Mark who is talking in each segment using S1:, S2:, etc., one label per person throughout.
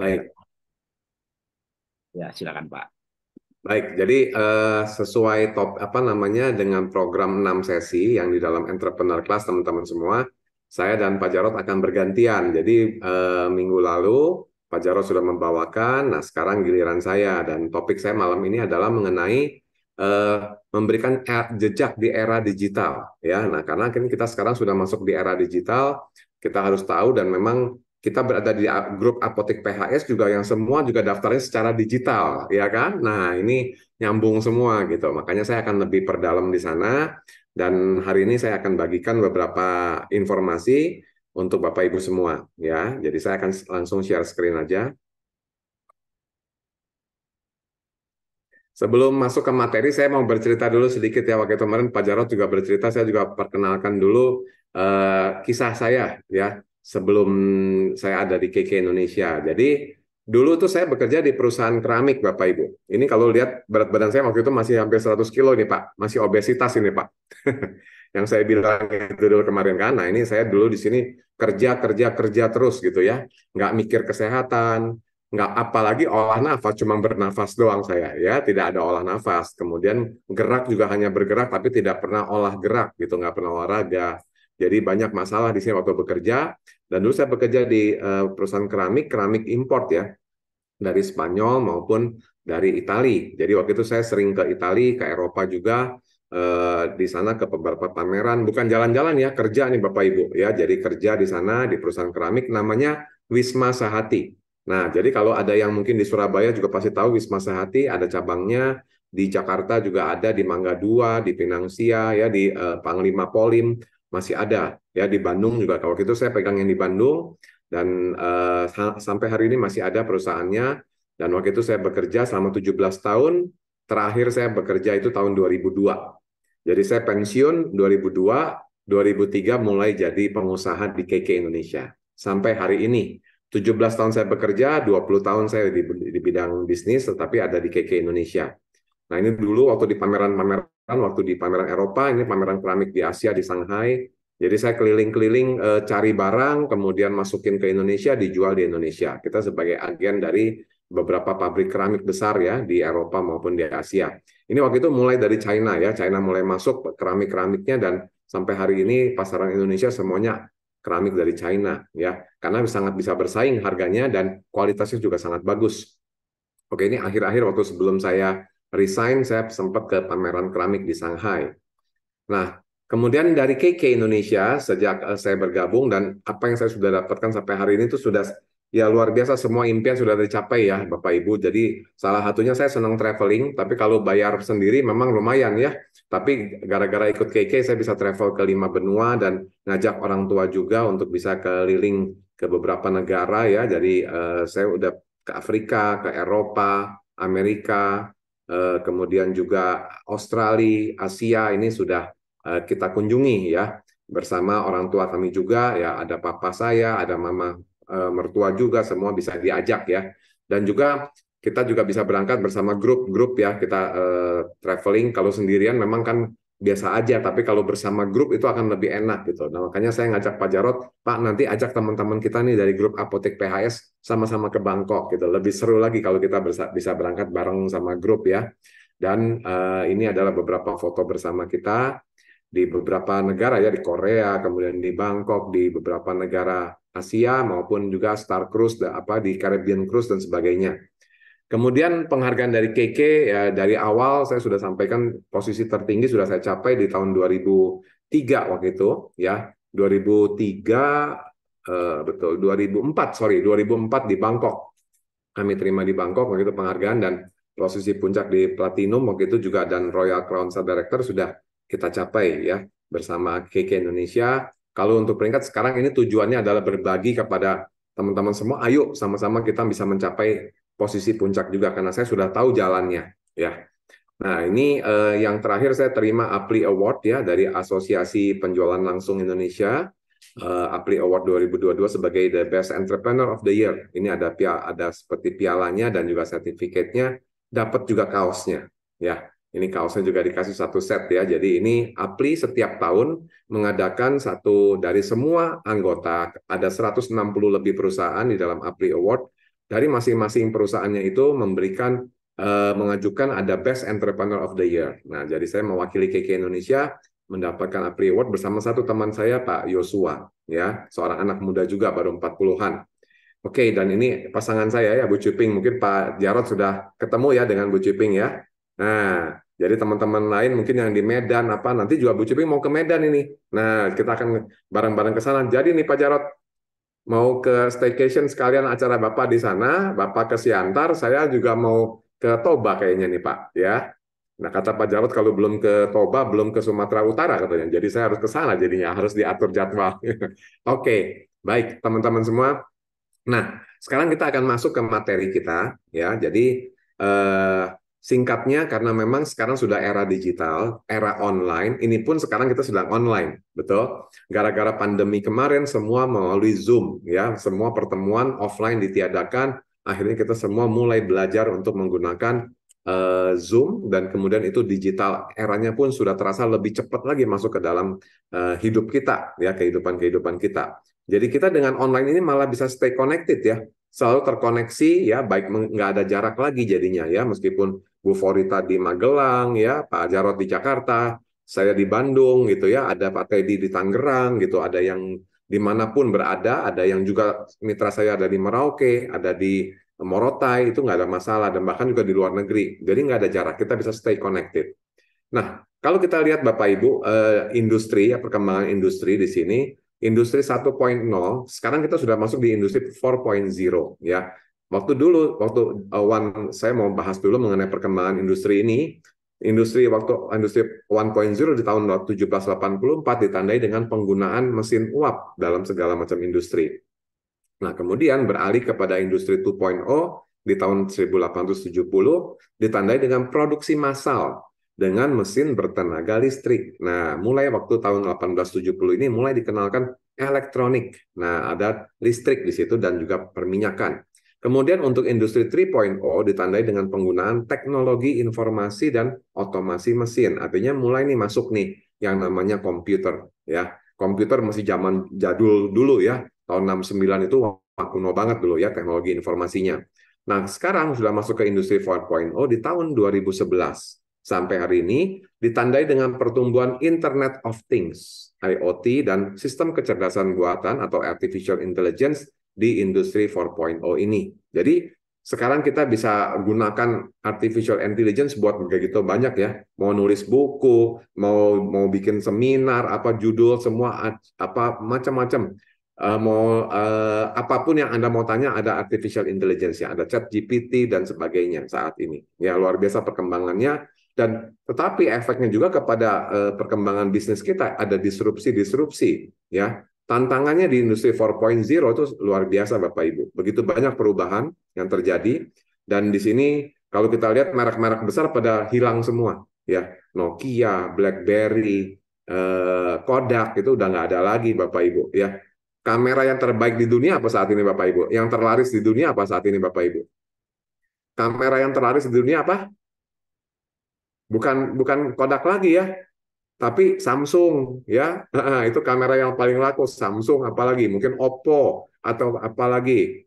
S1: Baik. Ya, silakan Pak. Baik, jadi uh, sesuai top apa namanya dengan program 6 sesi yang di dalam entrepreneur class teman-teman semua, saya dan Pak Jarot akan bergantian. Jadi uh, minggu lalu Pak Jarot sudah membawakan, nah sekarang giliran saya dan topik saya malam ini adalah mengenai uh, memberikan e, jejak di era digital ya. Nah, karena kan kita sekarang sudah masuk di era digital, kita harus tahu dan memang kita berada di uh, grup apotek PHS juga yang semua juga daftarnya secara digital, ya kan? Nah, ini nyambung semua gitu. Makanya saya akan lebih perdalam di sana dan hari ini saya akan bagikan beberapa informasi untuk Bapak Ibu semua, ya. Jadi saya akan langsung share screen aja. Sebelum masuk ke materi, saya mau bercerita dulu sedikit ya. Waktu kemarin Pak Jarot juga bercerita, saya juga perkenalkan dulu uh, kisah saya ya sebelum saya ada di KK Indonesia. Jadi dulu tuh saya bekerja di perusahaan keramik Bapak Ibu. Ini kalau lihat berat badan saya waktu itu masih hampir 100 kilo ini Pak, masih obesitas ini Pak. Yang saya bilang itu dulu kemarin kan, nah ini saya dulu di sini kerja kerja kerja terus gitu ya, nggak mikir kesehatan, nggak apalagi olah nafas cuma bernafas doang saya ya tidak ada olah nafas kemudian gerak juga hanya bergerak tapi tidak pernah olah gerak gitu nggak pernah olahraga jadi banyak masalah di sini waktu bekerja. Dan dulu saya bekerja di uh, perusahaan keramik, keramik import ya, dari Spanyol maupun dari Italia. Jadi waktu itu saya sering ke Italia, ke Eropa juga, uh, di sana ke beberapa pameran, bukan jalan-jalan ya, kerja nih Bapak Ibu ya. Jadi kerja di sana di perusahaan keramik namanya Wisma Sahati. Nah, jadi kalau ada yang mungkin di Surabaya juga pasti tahu Wisma Sahati ada cabangnya di Jakarta juga ada di Mangga Dua, di Pinangsia ya, di uh, Panglima Polim masih ada ya di Bandung juga kalau itu saya pegang yang di Bandung dan uh, sampai hari ini masih ada perusahaannya dan waktu itu saya bekerja selama 17 tahun terakhir saya bekerja itu tahun 2002 jadi saya pensiun 2002 2003 mulai jadi pengusaha di KK Indonesia sampai hari ini 17 tahun saya bekerja 20 tahun saya di, di bidang bisnis tetapi ada di KK Indonesia nah ini dulu waktu di pameran-pameran kan waktu di pameran Eropa ini pameran keramik di Asia di Shanghai jadi saya keliling-keliling e, cari barang kemudian masukin ke Indonesia dijual di Indonesia kita sebagai agen dari beberapa pabrik keramik besar ya di Eropa maupun di Asia ini waktu itu mulai dari China ya China mulai masuk keramik-keramiknya dan sampai hari ini pasaran Indonesia semuanya keramik dari China ya karena sangat bisa bersaing harganya dan kualitasnya juga sangat bagus oke ini akhir-akhir waktu sebelum saya resign, saya sempat ke pameran keramik di Shanghai. Nah, kemudian dari KK Indonesia, sejak eh, saya bergabung dan apa yang saya sudah dapatkan sampai hari ini itu sudah ya luar biasa semua impian sudah tercapai ya Bapak Ibu. Jadi salah satunya saya senang traveling, tapi kalau bayar sendiri memang lumayan ya. Tapi gara-gara ikut KK saya bisa travel ke lima benua dan ngajak orang tua juga untuk bisa keliling ke beberapa negara ya. Jadi eh, saya udah ke Afrika, ke Eropa, Amerika, Eh, kemudian juga Australia, Asia ini sudah eh, kita kunjungi ya bersama orang tua kami juga ya ada papa saya, ada mama eh, mertua juga semua bisa diajak ya dan juga kita juga bisa berangkat bersama grup-grup ya kita traveling kalau sendirian memang kan biasa aja, tapi kalau bersama grup itu akan lebih enak gitu. Nah, makanya saya ngajak Pak Jarot, Pak nanti ajak teman-teman kita nih dari grup Apotek PHS sama-sama ke Bangkok gitu. Lebih seru lagi kalau kita bisa berangkat bareng sama grup ya. Dan uh, ini adalah beberapa foto bersama kita di beberapa negara ya di Korea, kemudian di Bangkok, di beberapa negara Asia maupun juga Star Cruise apa di Caribbean Cruise dan sebagainya. Kemudian penghargaan dari KK ya dari awal saya sudah sampaikan posisi tertinggi sudah saya capai di tahun 2003 waktu itu ya 2003 eh, betul 2004 sorry 2004 di Bangkok kami terima di Bangkok waktu itu penghargaan dan posisi puncak di platinum waktu itu juga dan Royal Crown Sub Director sudah kita capai ya bersama KK Indonesia. Kalau untuk peringkat sekarang ini tujuannya adalah berbagi kepada teman-teman semua, ayo sama-sama kita bisa mencapai posisi puncak juga karena saya sudah tahu jalannya ya. Nah, ini eh, yang terakhir saya terima APLI Award ya dari Asosiasi Penjualan Langsung Indonesia. Eh, APLI Award 2022 sebagai the best entrepreneur of the year. Ini ada ada seperti pialanya dan juga sertifikatnya, dapat juga kaosnya ya. Ini kaosnya juga dikasih satu set ya. Jadi ini APLI setiap tahun mengadakan satu dari semua anggota ada 160 lebih perusahaan di dalam APLI Award dari masing-masing perusahaannya itu memberikan uh, mengajukan ada Best Entrepreneur of the Year. Nah, jadi saya mewakili KK Indonesia mendapatkan APRI Award bersama satu teman saya Pak Yosua, ya, seorang anak muda juga baru 40-an. Oke, dan ini pasangan saya ya Bu Cuping. Mungkin Pak Jarot sudah ketemu ya dengan Bu Cuping ya. Nah, jadi teman-teman lain mungkin yang di Medan apa nanti juga Bu Ciping mau ke Medan ini. Nah, kita akan bareng-bareng ke sana. Jadi nih Pak Jarot, mau ke staycation sekalian acara Bapak di sana, Bapak ke Siantar, saya juga mau ke Toba kayaknya nih Pak, ya. Nah kata Pak Jarod kalau belum ke Toba, belum ke Sumatera Utara katanya. Jadi saya harus ke sana jadinya, harus diatur jadwal. Oke, okay. baik teman-teman semua. Nah sekarang kita akan masuk ke materi kita, ya. Jadi eh, Singkatnya, karena memang sekarang sudah era digital, era online, ini pun sekarang kita sedang online, betul? Gara-gara pandemi kemarin semua melalui Zoom, ya, semua pertemuan offline ditiadakan, akhirnya kita semua mulai belajar untuk menggunakan uh, Zoom, dan kemudian itu digital eranya pun sudah terasa lebih cepat lagi masuk ke dalam uh, hidup kita, ya, kehidupan-kehidupan kita. Jadi kita dengan online ini malah bisa stay connected ya, selalu terkoneksi ya, baik nggak ada jarak lagi jadinya ya, meskipun Bu Forita di Magelang ya, Pak Jarot di Jakarta, saya di Bandung gitu ya, ada Pak Teddy di Tangerang gitu, ada yang dimanapun berada, ada yang juga mitra saya ada di Merauke, ada di Morotai itu nggak ada masalah dan bahkan juga di luar negeri. Jadi nggak ada jarak, kita bisa stay connected. Nah, kalau kita lihat Bapak Ibu eh, industri ya perkembangan industri di sini, industri 1.0, sekarang kita sudah masuk di industri 4.0 ya. Waktu dulu, waktu uh, one, saya mau bahas dulu mengenai perkembangan industri ini. Industri waktu industri 1.0 di tahun 1784 ditandai dengan penggunaan mesin uap dalam segala macam industri. Nah, kemudian beralih kepada industri 2.0 di tahun 1870 ditandai dengan produksi massal dengan mesin bertenaga listrik. Nah, mulai waktu tahun 1870 ini mulai dikenalkan elektronik. Nah, ada listrik di situ dan juga perminyakan. Kemudian untuk industri 3.0 ditandai dengan penggunaan teknologi informasi dan otomasi mesin. Artinya mulai nih masuk nih yang namanya komputer ya. Komputer masih zaman jadul dulu ya. Tahun 69 itu kuno banget dulu ya teknologi informasinya. Nah, sekarang sudah masuk ke industri 4.0 di tahun 2011 sampai hari ini ditandai dengan pertumbuhan Internet of Things, IoT dan sistem kecerdasan buatan atau artificial intelligence di industri 4.0 ini. Jadi sekarang kita bisa gunakan artificial intelligence buat begitu banyak ya. Mau nulis buku, mau mau bikin seminar, apa judul, semua apa macam-macam. Uh, mau uh, apapun yang Anda mau tanya ada artificial intelligence ya, ada chat GPT dan sebagainya saat ini. Ya luar biasa perkembangannya dan tetapi efeknya juga kepada uh, perkembangan bisnis kita ada disrupsi-disrupsi ya Tantangannya di industri 4.0 itu luar biasa Bapak Ibu. Begitu banyak perubahan yang terjadi dan di sini kalau kita lihat merek-merek besar pada hilang semua ya. Nokia, BlackBerry, eh, Kodak itu udah nggak ada lagi Bapak Ibu ya. Kamera yang terbaik di dunia apa saat ini Bapak Ibu? Yang terlaris di dunia apa saat ini Bapak Ibu? Kamera yang terlaris di dunia apa? Bukan bukan Kodak lagi ya, tapi Samsung ya, itu kamera yang paling laku Samsung apalagi mungkin Oppo atau apalagi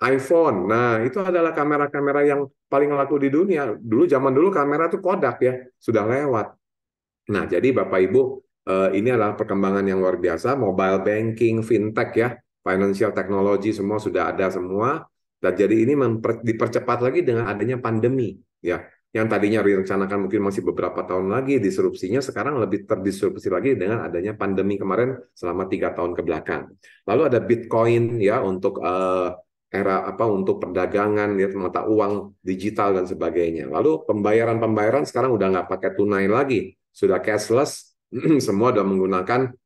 S1: iPhone. Nah, itu adalah kamera-kamera yang paling laku di dunia. Dulu zaman dulu kamera tuh Kodak ya, sudah lewat. Nah, jadi Bapak Ibu, eh, ini adalah perkembangan yang luar biasa, mobile banking, fintech ya, financial technology semua sudah ada semua. Dan jadi ini dipercepat lagi dengan adanya pandemi ya yang tadinya direncanakan mungkin masih beberapa tahun lagi disrupsinya sekarang lebih terdisrupsi lagi dengan adanya pandemi kemarin selama tiga tahun ke belakang. Lalu ada Bitcoin ya untuk uh, era apa untuk perdagangan ya mata uang digital dan sebagainya. Lalu pembayaran-pembayaran sekarang udah nggak pakai tunai lagi, sudah cashless, semua sudah menggunakan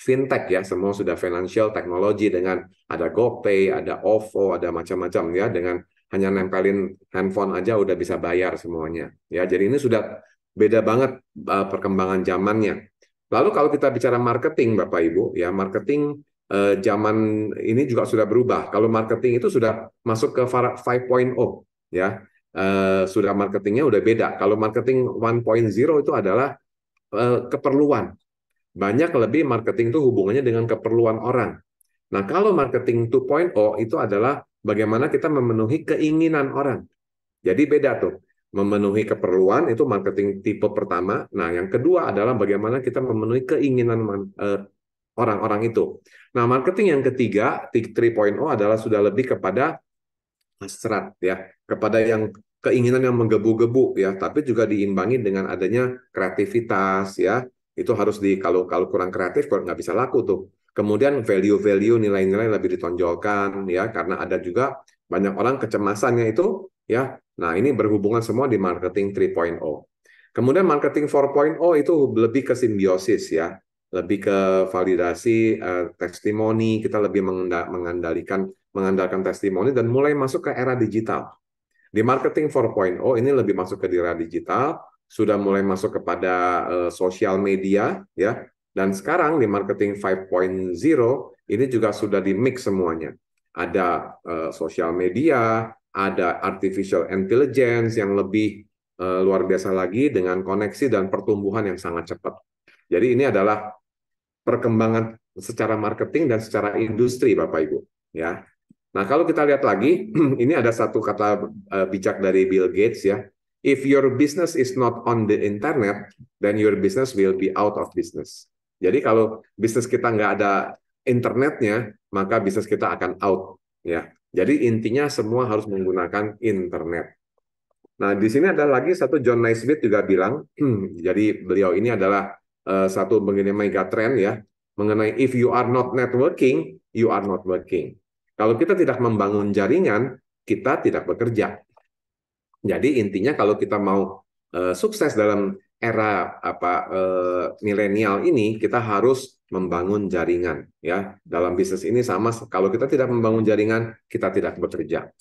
S1: fintech ya, semua sudah financial technology dengan ada GoPay, ada OVO, ada macam-macam ya dengan hanya nempelin handphone aja udah bisa bayar semuanya. Ya, jadi ini sudah beda banget uh, perkembangan zamannya. Lalu kalau kita bicara marketing Bapak Ibu, ya marketing uh, zaman ini juga sudah berubah. Kalau marketing itu sudah masuk ke 5.0 ya. Uh, sudah marketingnya udah beda. Kalau marketing 1.0 itu adalah uh, keperluan. Banyak lebih marketing itu hubungannya dengan keperluan orang. Nah, kalau marketing 2.0 itu adalah bagaimana kita memenuhi keinginan orang. Jadi beda tuh. Memenuhi keperluan itu marketing tipe pertama. Nah, yang kedua adalah bagaimana kita memenuhi keinginan eh, orang-orang itu. Nah, marketing yang ketiga 3.0 adalah sudah lebih kepada hasrat ya, kepada yang keinginan yang menggebu-gebu ya, tapi juga diimbangi dengan adanya kreativitas ya. Itu harus di kalau kalau kurang kreatif nggak bisa laku tuh Kemudian value-value nilai-nilai lebih ditonjolkan ya karena ada juga banyak orang kecemasannya itu ya. Nah, ini berhubungan semua di marketing 3.0. Kemudian marketing 4.0 itu lebih ke simbiosis ya, lebih ke validasi uh, testimoni, kita lebih mengandalkan mengandalkan testimoni dan mulai masuk ke era digital. Di marketing 4.0 ini lebih masuk ke era digital, sudah mulai masuk kepada uh, sosial media ya dan sekarang di marketing 5.0 ini juga sudah di mix semuanya. Ada uh, eh, sosial media, ada artificial intelligence yang lebih uh, luar biasa lagi dengan koneksi dan pertumbuhan yang sangat cepat. Jadi ini adalah perkembangan secara marketing dan secara industri Bapak Ibu, ya. Nah, kalau kita lihat lagi, ini ada satu kata eh, bijak dari Bill Gates ya. If your business is not on the internet, then your business will be out of business. Jadi kalau bisnis kita nggak ada internetnya, maka bisnis kita akan out. Ya, jadi intinya semua harus menggunakan internet. Nah, di sini ada lagi satu John Naisbitt juga bilang, jadi beliau ini adalah uh, satu mengenai megatrend ya, mengenai if you are not networking, you are not working. Kalau kita tidak membangun jaringan, kita tidak bekerja. Jadi intinya kalau kita mau uh, sukses dalam era apa e, milenial ini kita harus membangun jaringan ya dalam bisnis ini sama kalau kita tidak membangun jaringan kita tidak bekerja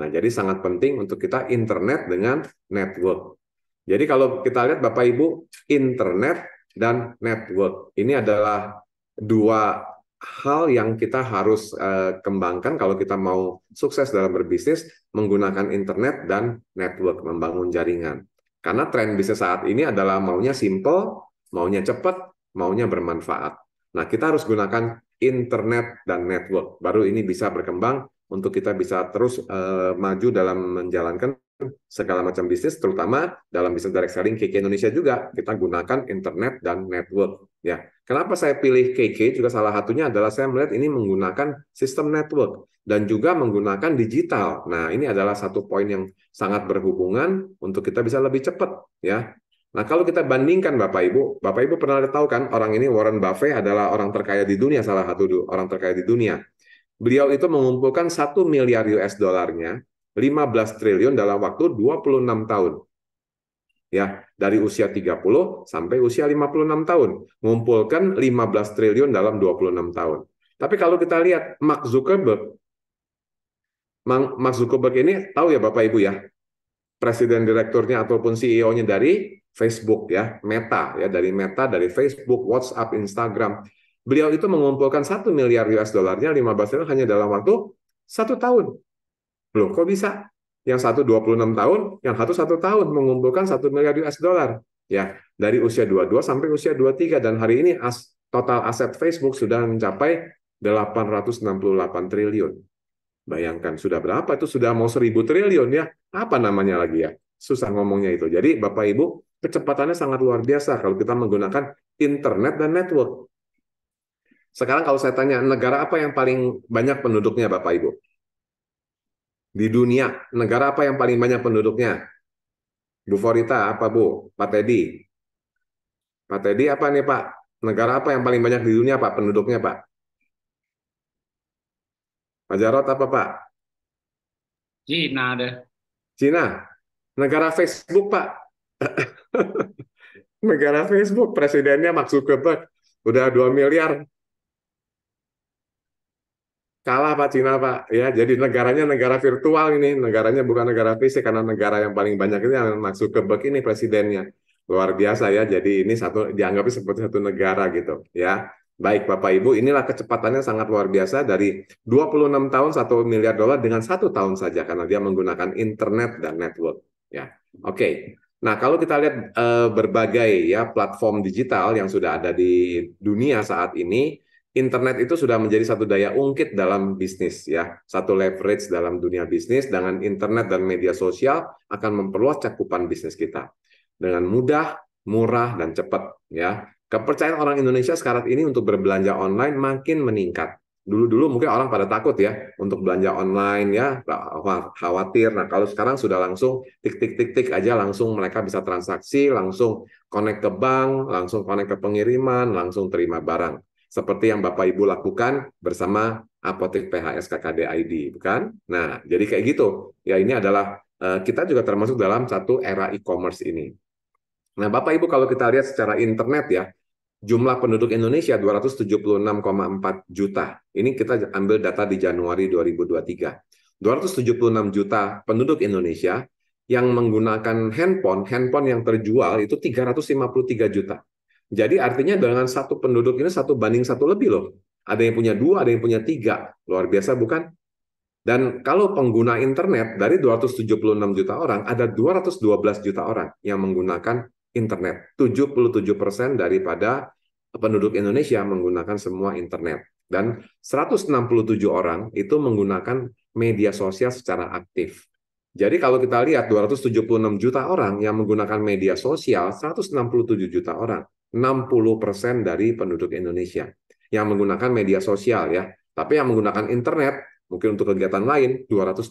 S1: nah jadi sangat penting untuk kita internet dengan network jadi kalau kita lihat bapak ibu internet dan network ini adalah dua hal yang kita harus e, kembangkan kalau kita mau sukses dalam berbisnis menggunakan internet dan network membangun jaringan. Karena tren bisnis saat ini adalah maunya simple, maunya cepat, maunya bermanfaat. Nah, kita harus gunakan internet dan network. Baru ini bisa berkembang untuk kita bisa terus uh, maju dalam menjalankan segala macam bisnis, terutama dalam bisnis direct selling KK Indonesia juga kita gunakan internet dan network. Ya, Kenapa saya pilih KK juga salah satunya adalah saya melihat ini menggunakan sistem network dan juga menggunakan digital. Nah, ini adalah satu poin yang sangat berhubungan untuk kita bisa lebih cepat ya. Nah, kalau kita bandingkan Bapak Ibu, Bapak Ibu pernah tahu kan orang ini Warren Buffett adalah orang terkaya di dunia salah satu orang terkaya di dunia. Beliau itu mengumpulkan 1 miliar US dolarnya, 15 triliun dalam waktu 26 tahun ya dari usia 30 sampai usia 56 tahun ngumpulkan 15 triliun dalam 26 tahun. Tapi kalau kita lihat Mark Zuckerberg Mark Zuckerberg ini tahu ya Bapak Ibu ya presiden direkturnya ataupun CEO-nya dari Facebook ya, Meta ya dari Meta dari Facebook, WhatsApp, Instagram. Beliau itu mengumpulkan satu miliar US dolarnya 15 triliun hanya dalam waktu satu tahun. Loh, kok bisa? yang satu 26 tahun, yang satu satu tahun mengumpulkan satu miliar US dollar ya dari usia 22 sampai usia 23 dan hari ini as, total aset Facebook sudah mencapai 868 triliun. Bayangkan sudah berapa itu sudah mau 1000 triliun ya. Apa namanya lagi ya? Susah ngomongnya itu. Jadi Bapak Ibu, kecepatannya sangat luar biasa kalau kita menggunakan internet dan network. Sekarang kalau saya tanya negara apa yang paling banyak penduduknya Bapak Ibu? di dunia, negara apa yang paling banyak penduduknya? Bu Forita, apa Bu? Pak Teddy? Pak Teddy apa nih Pak? Negara apa yang paling banyak di dunia Pak penduduknya Pak? Pak Jarot apa Pak?
S2: Cina ada.
S1: Cina? Negara Facebook Pak. negara Facebook, presidennya Mark Zuckerberg. Udah 2 miliar kalah Pak Cina Pak ya jadi negaranya negara virtual ini negaranya bukan negara fisik karena negara yang paling banyak ini yang masuk ke Bek ini presidennya luar biasa ya jadi ini satu dianggap seperti satu negara gitu ya baik Bapak Ibu inilah kecepatannya sangat luar biasa dari 26 tahun satu miliar dolar dengan satu tahun saja karena dia menggunakan internet dan network ya oke okay. Nah, kalau kita lihat eh, berbagai ya platform digital yang sudah ada di dunia saat ini, internet itu sudah menjadi satu daya ungkit dalam bisnis ya, satu leverage dalam dunia bisnis dengan internet dan media sosial akan memperluas cakupan bisnis kita dengan mudah, murah dan cepat ya. Kepercayaan orang Indonesia sekarang ini untuk berbelanja online makin meningkat. Dulu-dulu mungkin orang pada takut ya untuk belanja online ya, khawatir. Nah, kalau sekarang sudah langsung tik tik tik tik aja langsung mereka bisa transaksi, langsung connect ke bank, langsung connect ke pengiriman, langsung terima barang seperti yang Bapak Ibu lakukan bersama apotek PHS KKD ID, bukan? Nah, jadi kayak gitu. Ya ini adalah eh, kita juga termasuk dalam satu era e-commerce ini. Nah, Bapak Ibu kalau kita lihat secara internet ya, jumlah penduduk Indonesia 276,4 juta. Ini kita ambil data di Januari 2023. 276 juta penduduk Indonesia yang menggunakan handphone, handphone yang terjual itu 353 juta. Jadi artinya dengan satu penduduk ini satu banding satu lebih loh. Ada yang punya dua, ada yang punya tiga. Luar biasa bukan? Dan kalau pengguna internet dari 276 juta orang, ada 212 juta orang yang menggunakan internet. 77 persen daripada penduduk Indonesia menggunakan semua internet. Dan 167 orang itu menggunakan media sosial secara aktif. Jadi kalau kita lihat 276 juta orang yang menggunakan media sosial, 167 juta orang 60% dari penduduk Indonesia yang menggunakan media sosial ya. Tapi yang menggunakan internet mungkin untuk kegiatan lain 212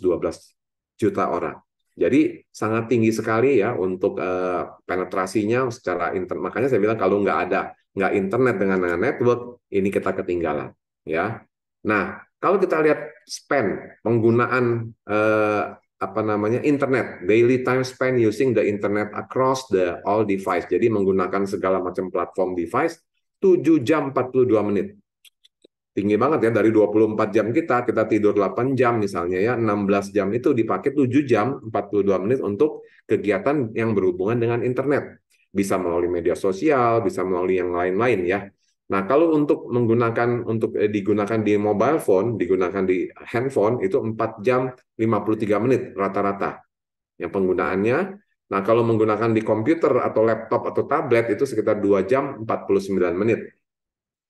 S1: juta orang. Jadi sangat tinggi sekali ya untuk uh, penetrasinya secara internet. Makanya saya bilang kalau nggak ada nggak internet dengan, network ini kita ketinggalan ya. Nah kalau kita lihat spend penggunaan uh, apa namanya internet daily time spent using the internet across the all device jadi menggunakan segala macam platform device 7 jam 42 menit tinggi banget ya dari 24 jam kita kita tidur 8 jam misalnya ya 16 jam itu dipakai 7 jam 42 menit untuk kegiatan yang berhubungan dengan internet bisa melalui media sosial bisa melalui yang lain-lain ya Nah, kalau untuk menggunakan untuk eh, digunakan di mobile phone, digunakan di handphone itu 4 jam 53 menit rata-rata yang penggunaannya. Nah, kalau menggunakan di komputer atau laptop atau tablet itu sekitar 2 jam 49 menit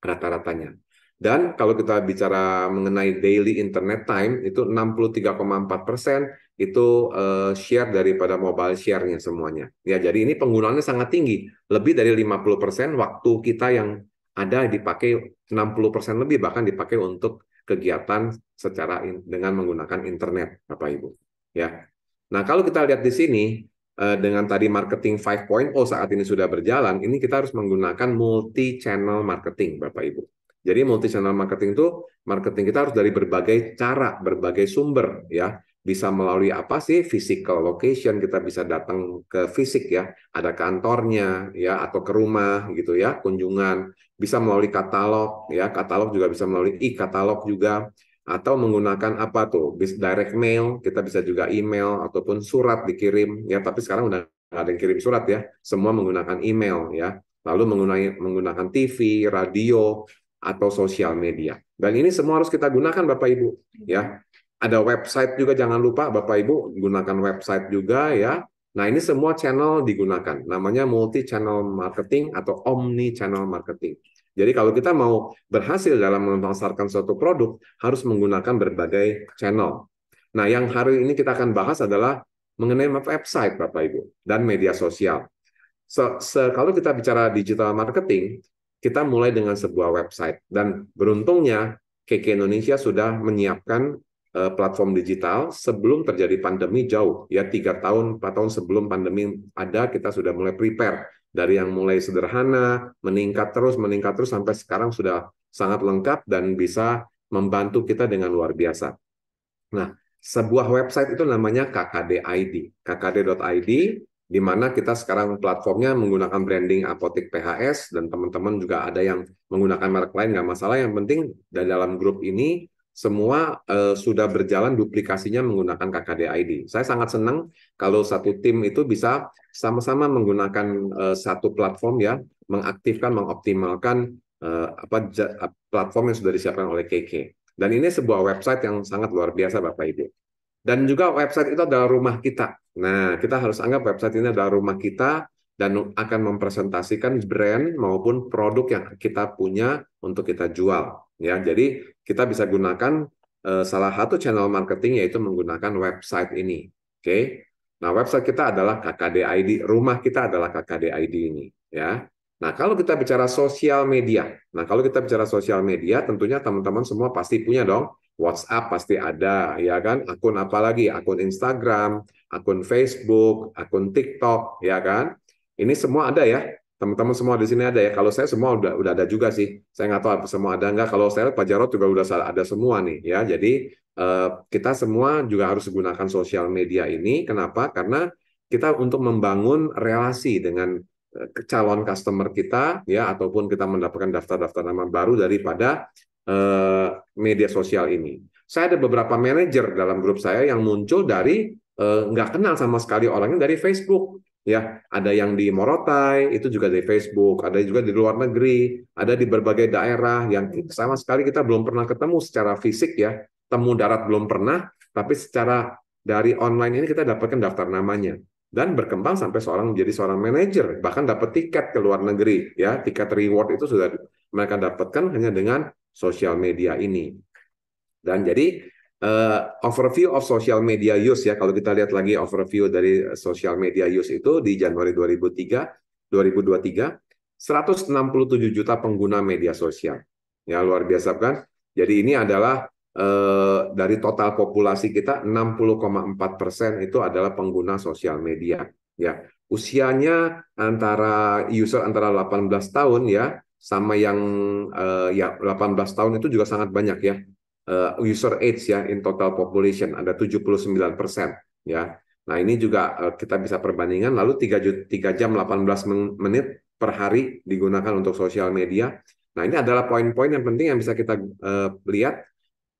S1: rata-ratanya. Dan kalau kita bicara mengenai daily internet time itu 63,4 persen itu eh, share daripada mobile share-nya semuanya. Ya, jadi ini penggunaannya sangat tinggi, lebih dari 50 persen waktu kita yang ada dipakai 60% lebih bahkan dipakai untuk kegiatan secara in, dengan menggunakan internet Bapak Ibu ya. Nah, kalau kita lihat di sini eh, dengan tadi marketing 5.0 saat ini sudah berjalan, ini kita harus menggunakan multi channel marketing Bapak Ibu. Jadi multi channel marketing itu marketing kita harus dari berbagai cara, berbagai sumber ya. Bisa melalui apa sih? Physical location kita bisa datang ke fisik ya, ada kantornya ya atau ke rumah gitu ya, kunjungan bisa melalui katalog ya katalog juga bisa melalui e-katalog juga atau menggunakan apa tuh direct mail kita bisa juga email ataupun surat dikirim ya tapi sekarang udah nggak ada yang kirim surat ya semua menggunakan email ya lalu menggunakan menggunakan TV radio atau sosial media dan ini semua harus kita gunakan Bapak Ibu ya ada website juga jangan lupa Bapak Ibu gunakan website juga ya Nah, ini semua channel digunakan. Namanya multi channel marketing atau omni channel marketing. Jadi kalau kita mau berhasil dalam memasarkan suatu produk, harus menggunakan berbagai channel. Nah, yang hari ini kita akan bahas adalah mengenai website, Bapak Ibu, dan media sosial. So, so, kalau kita bicara digital marketing, kita mulai dengan sebuah website. Dan beruntungnya, KK Indonesia sudah menyiapkan Eh, platform digital sebelum terjadi pandemi jauh ya tiga tahun empat tahun sebelum pandemi ada kita sudah mulai prepare dari yang mulai sederhana meningkat terus meningkat terus sampai sekarang sudah sangat lengkap dan bisa membantu kita dengan luar biasa. Nah, sebuah website itu namanya KKDID, kkd.id di mana kita sekarang platformnya menggunakan branding apotek PHS dan teman-teman juga ada yang menggunakan merek lain nggak masalah yang penting dari dalam grup ini semua uh, sudah berjalan duplikasinya menggunakan ID. Saya sangat senang kalau satu tim itu bisa sama-sama menggunakan uh, satu platform ya, mengaktifkan, mengoptimalkan uh, apa platform yang sudah disiapkan oleh KK. Dan ini sebuah website yang sangat luar biasa Bapak Ibu. Dan juga website itu adalah rumah kita. Nah, kita harus anggap website ini adalah rumah kita dan akan mempresentasikan brand maupun produk yang kita punya untuk kita jual ya jadi kita bisa gunakan uh, salah satu channel marketing yaitu menggunakan website ini. Oke. Okay? Nah, website kita adalah KKDID, rumah kita adalah KKDID ini, ya. Nah, kalau kita bicara sosial media. Nah, kalau kita bicara sosial media tentunya teman-teman semua pasti punya dong. WhatsApp pasti ada, ya kan? Akun apa lagi? Akun Instagram, akun Facebook, akun TikTok, ya kan? Ini semua ada ya teman-teman semua di sini ada ya. Kalau saya semua udah udah ada juga sih. Saya nggak tahu apa semua ada nggak. Kalau saya Pak Jarod juga udah ada semua nih ya. Jadi uh, kita semua juga harus gunakan sosial media ini. Kenapa? Karena kita untuk membangun relasi dengan eh, calon customer kita ya ataupun kita mendapatkan daftar-daftar nama baru daripada uh, media sosial ini. Saya ada beberapa manajer dalam grup saya yang muncul dari nggak kenal sama sekali orangnya dari Facebook ya ada yang di Morotai itu juga di Facebook ada juga di luar negeri ada di berbagai daerah yang sama sekali kita belum pernah ketemu secara fisik ya temu darat belum pernah tapi secara dari online ini kita dapatkan daftar namanya dan berkembang sampai seorang menjadi seorang manajer bahkan dapat tiket ke luar negeri ya tiket reward itu sudah mereka dapatkan hanya dengan sosial media ini dan jadi Uh, overview of social media use ya kalau kita lihat lagi overview dari social media use itu di Januari 2003 2023 167 juta pengguna media sosial. Ya luar biasa kan? Jadi ini adalah eh, dari total populasi kita 60,4 persen itu adalah pengguna sosial media. Ya usianya antara user antara 18 tahun ya sama yang eh, ya 18 tahun itu juga sangat banyak ya uh, user age ya in total population ada 79 persen ya. Nah ini juga uh, kita bisa perbandingan lalu 3, 3 jam 18 menit per hari digunakan untuk sosial media. Nah ini adalah poin-poin yang penting yang bisa kita uh, lihat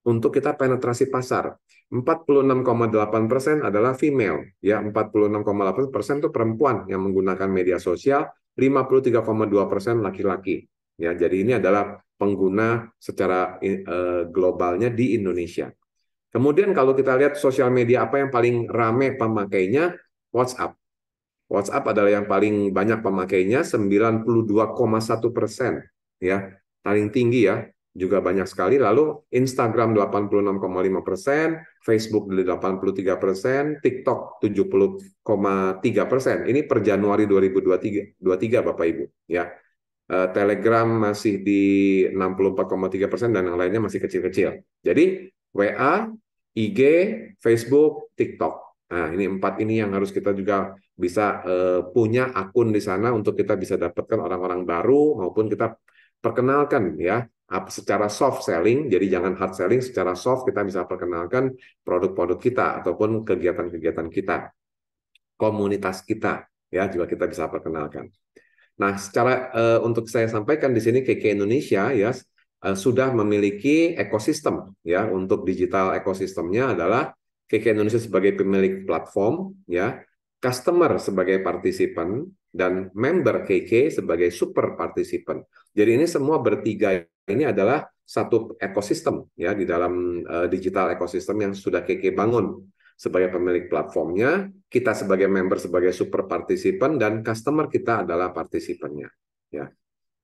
S1: untuk kita penetrasi pasar. 46,8 persen adalah female, ya 46,8 persen itu perempuan yang menggunakan media sosial, 53,2 persen laki-laki. Ya, jadi ini adalah pengguna secara eh, globalnya di Indonesia. Kemudian kalau kita lihat sosial media apa yang paling rame pemakainya, WhatsApp. WhatsApp adalah yang paling banyak pemakainya 92,1 persen ya paling tinggi ya juga banyak sekali lalu Instagram 86,5 persen Facebook 83 persen TikTok 70,3 persen ini per Januari 2023 23, Bapak Ibu ya Eh, Telegram masih di 64,3 persen dan yang lainnya masih kecil-kecil. Jadi WA, IG, Facebook, TikTok. Nah ini empat ini yang harus kita juga bisa uh, punya akun di sana untuk kita bisa dapatkan orang-orang baru maupun kita perkenalkan ya secara soft selling, jadi jangan hard selling, secara soft kita bisa perkenalkan produk-produk kita ataupun kegiatan-kegiatan kita, komunitas kita, ya juga kita bisa perkenalkan. Nah, secara uh, untuk saya sampaikan di sini KK Indonesia ya uh, sudah memiliki ekosistem ya untuk digital ekosistemnya adalah KK Indonesia sebagai pemilik platform ya, customer sebagai partisipan dan member KK sebagai super partisipan. Jadi ini semua bertiga ini adalah satu ekosistem ya di dalam uh, digital ekosistem yang sudah KK bangun sebagai pemilik platformnya, kita sebagai member sebagai super partisipan dan customer kita adalah partisipannya. Ya.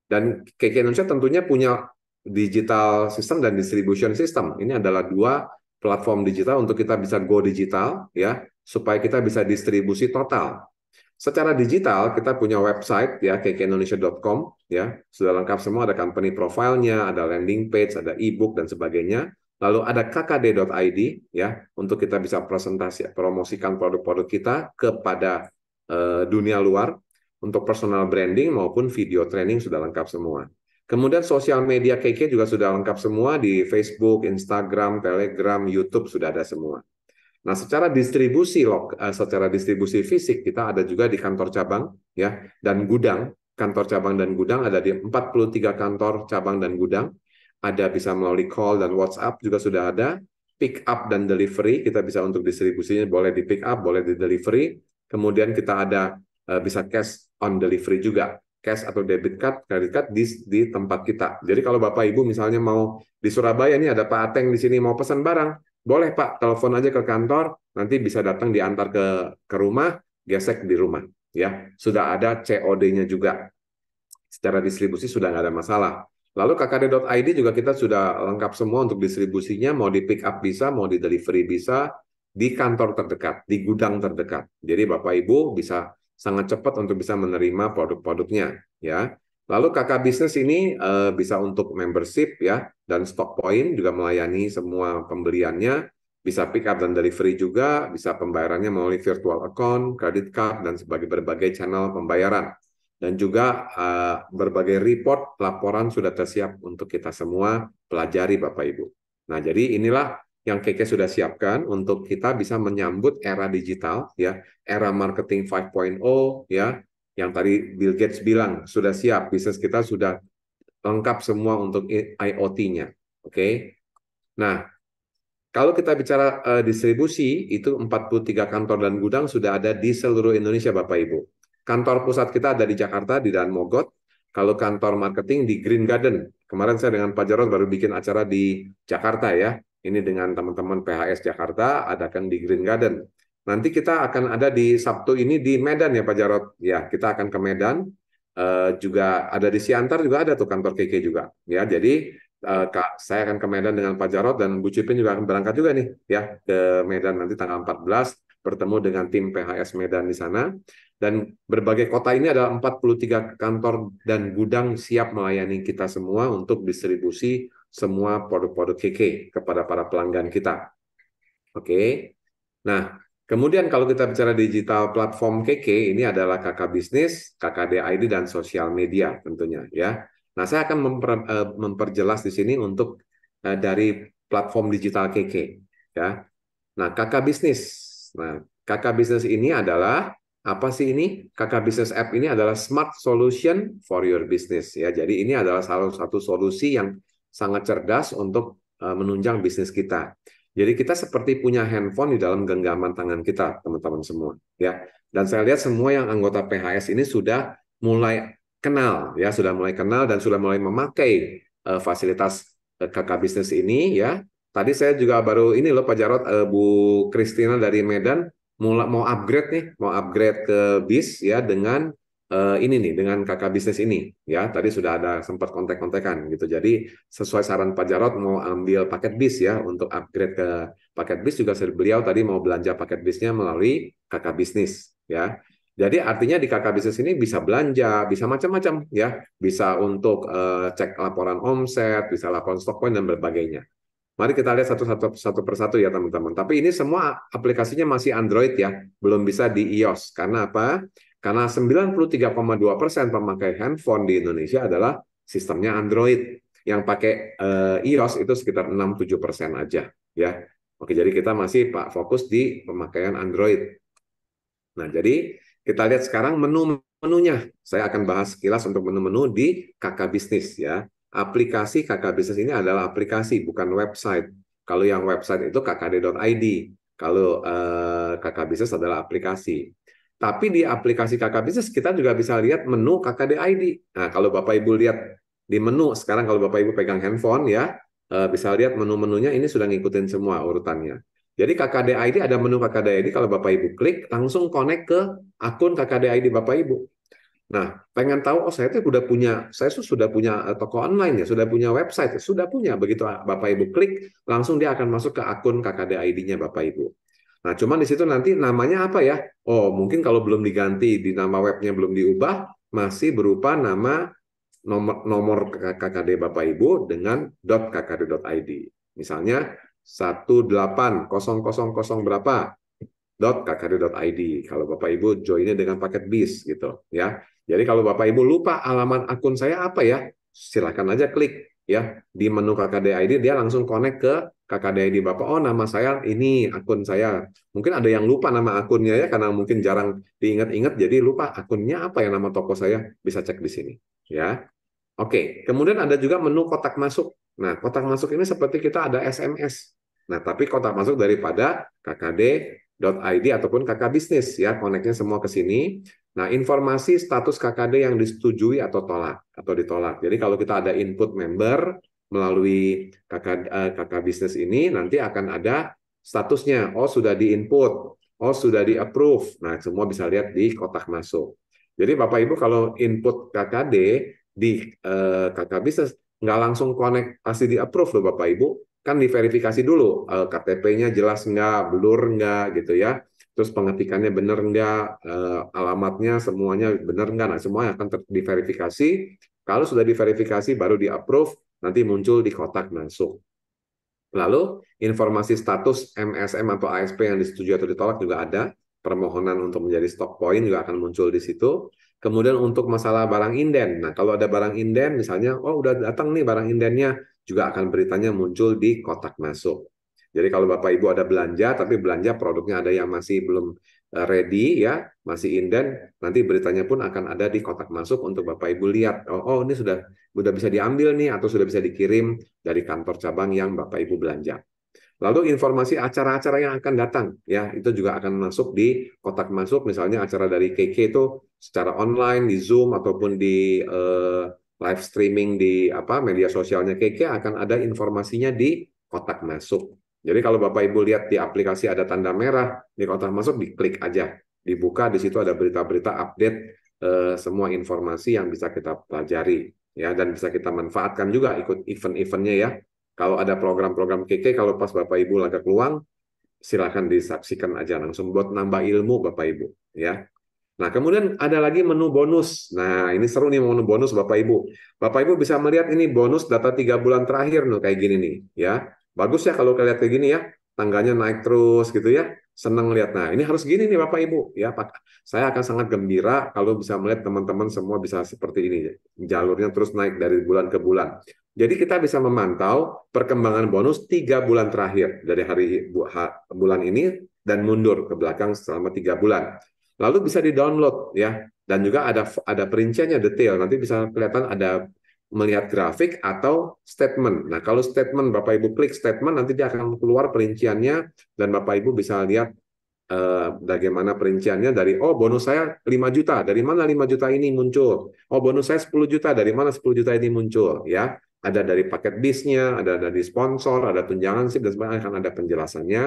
S1: Dan KK Indonesia tentunya punya digital system dan distribution system. Ini adalah dua platform digital untuk kita bisa go digital ya, supaya kita bisa distribusi total. Secara digital kita punya website ya kkindonesia.com ya, sudah lengkap semua ada company profilnya, ada landing page, ada ebook dan sebagainya. Lalu ada kkd.id ya untuk kita bisa presentasi promosikan produk-produk kita kepada uh, dunia luar untuk personal branding maupun video training sudah lengkap semua. Kemudian sosial media KK juga sudah lengkap semua di Facebook, Instagram, Telegram, YouTube sudah ada semua. Nah, secara distribusi log eh, secara distribusi fisik kita ada juga di kantor cabang ya dan gudang. Kantor cabang dan gudang ada di 43 kantor cabang dan gudang ada bisa melalui call dan WhatsApp juga sudah ada. Pick up dan delivery kita bisa untuk distribusinya boleh di pick up, boleh di delivery. Kemudian kita ada eh, bisa cash on delivery juga, cash atau debit card, credit card di, di tempat kita. Jadi kalau Bapak Ibu misalnya mau di Surabaya ini ada Pak Ateng di sini mau pesan barang, boleh Pak telepon aja ke kantor, nanti bisa datang diantar ke ke rumah, gesek di rumah ya. Sudah ada COD-nya juga. Secara distribusi sudah nggak ada masalah Lalu kkd.id juga kita sudah lengkap semua untuk distribusinya, mau di pick up bisa, mau di delivery bisa, di kantor terdekat, di gudang terdekat. Jadi Bapak Ibu bisa sangat cepat untuk bisa menerima produk-produknya ya. Lalu kakak bisnis ini uh, bisa untuk membership ya dan stock point juga melayani semua pembeliannya, bisa pick up dan delivery juga, bisa pembayarannya melalui virtual account, credit card dan sebagai berbagai channel pembayaran dan juga uh, berbagai report laporan sudah tersiap untuk kita semua pelajari Bapak Ibu. Nah, jadi inilah yang KK sudah siapkan untuk kita bisa menyambut era digital ya, era marketing 5.0 ya, yang tadi Bill Gates bilang sudah siap, bisnis kita sudah lengkap semua untuk IoT-nya. Oke. Okay? Nah, kalau kita bicara uh, distribusi itu 43 kantor dan gudang sudah ada di seluruh Indonesia Bapak Ibu Kantor pusat kita ada di Jakarta, di Dan Mogot. Kalau kantor marketing di Green Garden. Kemarin saya dengan Pak Jarod baru bikin acara di Jakarta ya. Ini dengan teman-teman PHS Jakarta, adakan di Green Garden. Nanti kita akan ada di Sabtu ini di Medan ya Pak Jarod. Ya, kita akan ke Medan. Uh, juga ada di Siantar juga ada tuh kantor KK juga ya jadi uh, Kak, saya akan ke Medan dengan Pak Jarot dan Bu Cipin juga akan berangkat juga nih ya ke Medan nanti tanggal 14 bertemu dengan tim PHS Medan di sana. Dan berbagai kota ini ada 43 kantor dan gudang siap melayani kita semua untuk distribusi semua produk-produk KK kepada para pelanggan kita. Oke. Okay. Nah, kemudian kalau kita bicara digital platform KK, ini adalah KK bisnis, KKD ID, dan sosial media tentunya ya. Nah, saya akan memper, eh, memperjelas di sini untuk eh, dari platform digital KK. Ya. Nah, KK bisnis Nah, kakak bisnis ini adalah apa sih ini? Kakak Business App ini adalah smart solution for your business ya. Jadi ini adalah salah satu solusi yang sangat cerdas untuk eh, menunjang bisnis kita. Jadi kita seperti punya handphone di dalam genggaman tangan kita, teman-teman semua ya. Dan saya lihat semua yang anggota PHS ini sudah mulai kenal ya, sudah mulai kenal dan sudah mulai memakai uh, fasilitas uh, eh, Kakak Bisnis ini ya Tadi saya juga baru ini loh Pak Jarot, uh, eh, Bu Kristina dari Medan mulai mau upgrade nih, mau upgrade ke bis ya dengan uh, ini nih dengan kakak bisnis ini ya. Tadi sudah ada sempat kontak-kontakan gitu. Jadi sesuai saran Pak Jarot mau ambil paket bis ya untuk upgrade ke paket bis juga beliau tadi mau belanja paket bisnya melalui kakak bisnis ya. Jadi artinya di kakak bisnis ini bisa belanja, bisa macam-macam ya, bisa untuk uh, cek laporan omset, bisa laporan stok point dan berbagainya. Mari kita lihat satu-satu satu persatu ya teman-teman. Tapi ini semua aplikasinya masih Android ya, belum bisa di iOS. Karena apa? Karena 93,2 persen pemakai handphone di Indonesia adalah sistemnya Android. Yang pakai uh, iOS itu sekitar 6-7 persen aja ya. Oke, jadi kita masih pak fokus di pemakaian Android. Nah, jadi kita lihat sekarang menu menunya. Saya akan bahas sekilas untuk menu-menu di kakak bisnis ya aplikasi KK Bisnis ini adalah aplikasi, bukan website. Kalau yang website itu kkd.id, kalau eh, KK Bisnis adalah aplikasi. Tapi di aplikasi KK Bisnis kita juga bisa lihat menu KKD ID. Nah, kalau Bapak Ibu lihat di menu, sekarang kalau Bapak Ibu pegang handphone ya, eh, bisa lihat menu-menunya ini sudah ngikutin semua urutannya. Jadi KKD ID ada menu KKD ID, kalau Bapak Ibu klik langsung connect ke akun KKD ID Bapak Ibu. Nah, pengen tahu, oh saya itu sudah punya, saya itu sudah eh, punya toko online ya, sudah punya website, ya, sudah punya. Begitu ah, Bapak Ibu klik, langsung dia akan masuk ke akun KKD ID-nya Bapak Ibu. Nah, cuman di situ nanti namanya apa ya? Oh, mungkin kalau belum diganti, di nama webnya belum diubah, masih berupa nama nomor, nomor KKD Bapak Ibu dengan .kkd.id. Misalnya 18000 berapa? .kkd.id. Kalau Bapak Ibu joinnya dengan paket bis gitu ya. Jadi kalau Bapak Ibu lupa alamat akun saya apa ya, silakan aja klik ya di menu KKD ID dia langsung connect ke KKD ID Bapak. Oh, nama saya ini akun saya. Mungkin ada yang lupa nama akunnya ya karena mungkin jarang diingat-ingat jadi lupa akunnya apa ya nama toko saya. Bisa cek di sini ya. Oke, kemudian ada juga menu kotak masuk. Nah, kotak masuk ini seperti kita ada SMS. Nah, tapi kotak masuk daripada KKD.id ataupun KK bisnis ya koneknya semua ke sini Nah, informasi status KKD yang disetujui atau tolak atau ditolak. Jadi kalau kita ada input member melalui KK KK eh, bisnis ini nanti akan ada statusnya. Oh, sudah di-input. Oh, sudah di-approve. Nah, semua bisa lihat di kotak masuk. Jadi Bapak Ibu kalau input KKD di eh, KK bisnis nggak langsung connect pasti di-approve loh Bapak Ibu. Kan diverifikasi dulu eh, KTP-nya jelas nggak, blur nggak gitu ya terus pengetikannya benar nggak, eh, alamatnya semuanya benar nggak, nah semuanya akan diverifikasi. Kalau sudah diverifikasi baru di approve, nanti muncul di kotak masuk. Lalu informasi status MSM atau ASP yang disetujui atau ditolak juga ada. Permohonan untuk menjadi stock point juga akan muncul di situ. Kemudian untuk masalah barang inden, nah kalau ada barang inden misalnya, oh udah datang nih barang indennya, juga akan beritanya muncul di kotak masuk. Jadi kalau Bapak Ibu ada belanja, tapi belanja produknya ada yang masih belum eh, ready ya, masih inden, nanti beritanya pun akan ada di kotak masuk untuk Bapak Ibu lihat. Oh, oh ini sudah sudah bisa diambil nih atau sudah bisa dikirim dari kantor cabang yang Bapak Ibu belanja. Lalu informasi acara-acara yang akan datang ya, itu juga akan masuk di kotak masuk misalnya acara dari KK itu secara online di Zoom ataupun di eh, live streaming di apa media sosialnya KK akan ada informasinya di kotak masuk jadi kalau Bapak Ibu lihat di aplikasi ada tanda merah di kotak masuk, diklik aja, dibuka di situ ada berita-berita update eh, semua informasi yang bisa kita pelajari ya dan bisa kita manfaatkan juga ikut event-eventnya ya. Kalau ada program-program KK, kalau pas Bapak Ibu lagi keluang, silahkan disaksikan aja langsung buat nambah ilmu Bapak Ibu ya. Nah, kemudian ada lagi menu bonus. Nah, ini seru nih menu bonus Bapak Ibu. Bapak Ibu bisa melihat ini bonus data tiga bulan terakhir nih kayak gini nih ya. Bagus ya kalau kalian lihat kayak gini ya, tangganya naik terus gitu ya. Senang lihat. Nah, ini harus gini nih Bapak Ibu ya. Pak, saya akan sangat gembira kalau bisa melihat teman-teman semua bisa seperti ini. Jalurnya terus naik dari bulan ke bulan. Jadi kita bisa memantau perkembangan bonus tiga bulan terakhir dari hari bulan ini dan mundur ke belakang selama tiga bulan. Lalu bisa di download ya dan juga ada ada perinciannya detail. Nanti bisa kelihatan ada melihat grafik atau statement. Nah, kalau statement Bapak Ibu klik statement nanti dia akan keluar perinciannya dan Bapak Ibu bisa lihat eh, bagaimana perinciannya dari oh bonus saya 5 juta, dari mana 5 juta ini muncul? Oh, bonus saya 10 juta, dari mana 10 juta ini muncul, ya. Ada dari paket bisnya, ada dari sponsor, ada tunjangan sip dan sebagainya akan ada penjelasannya.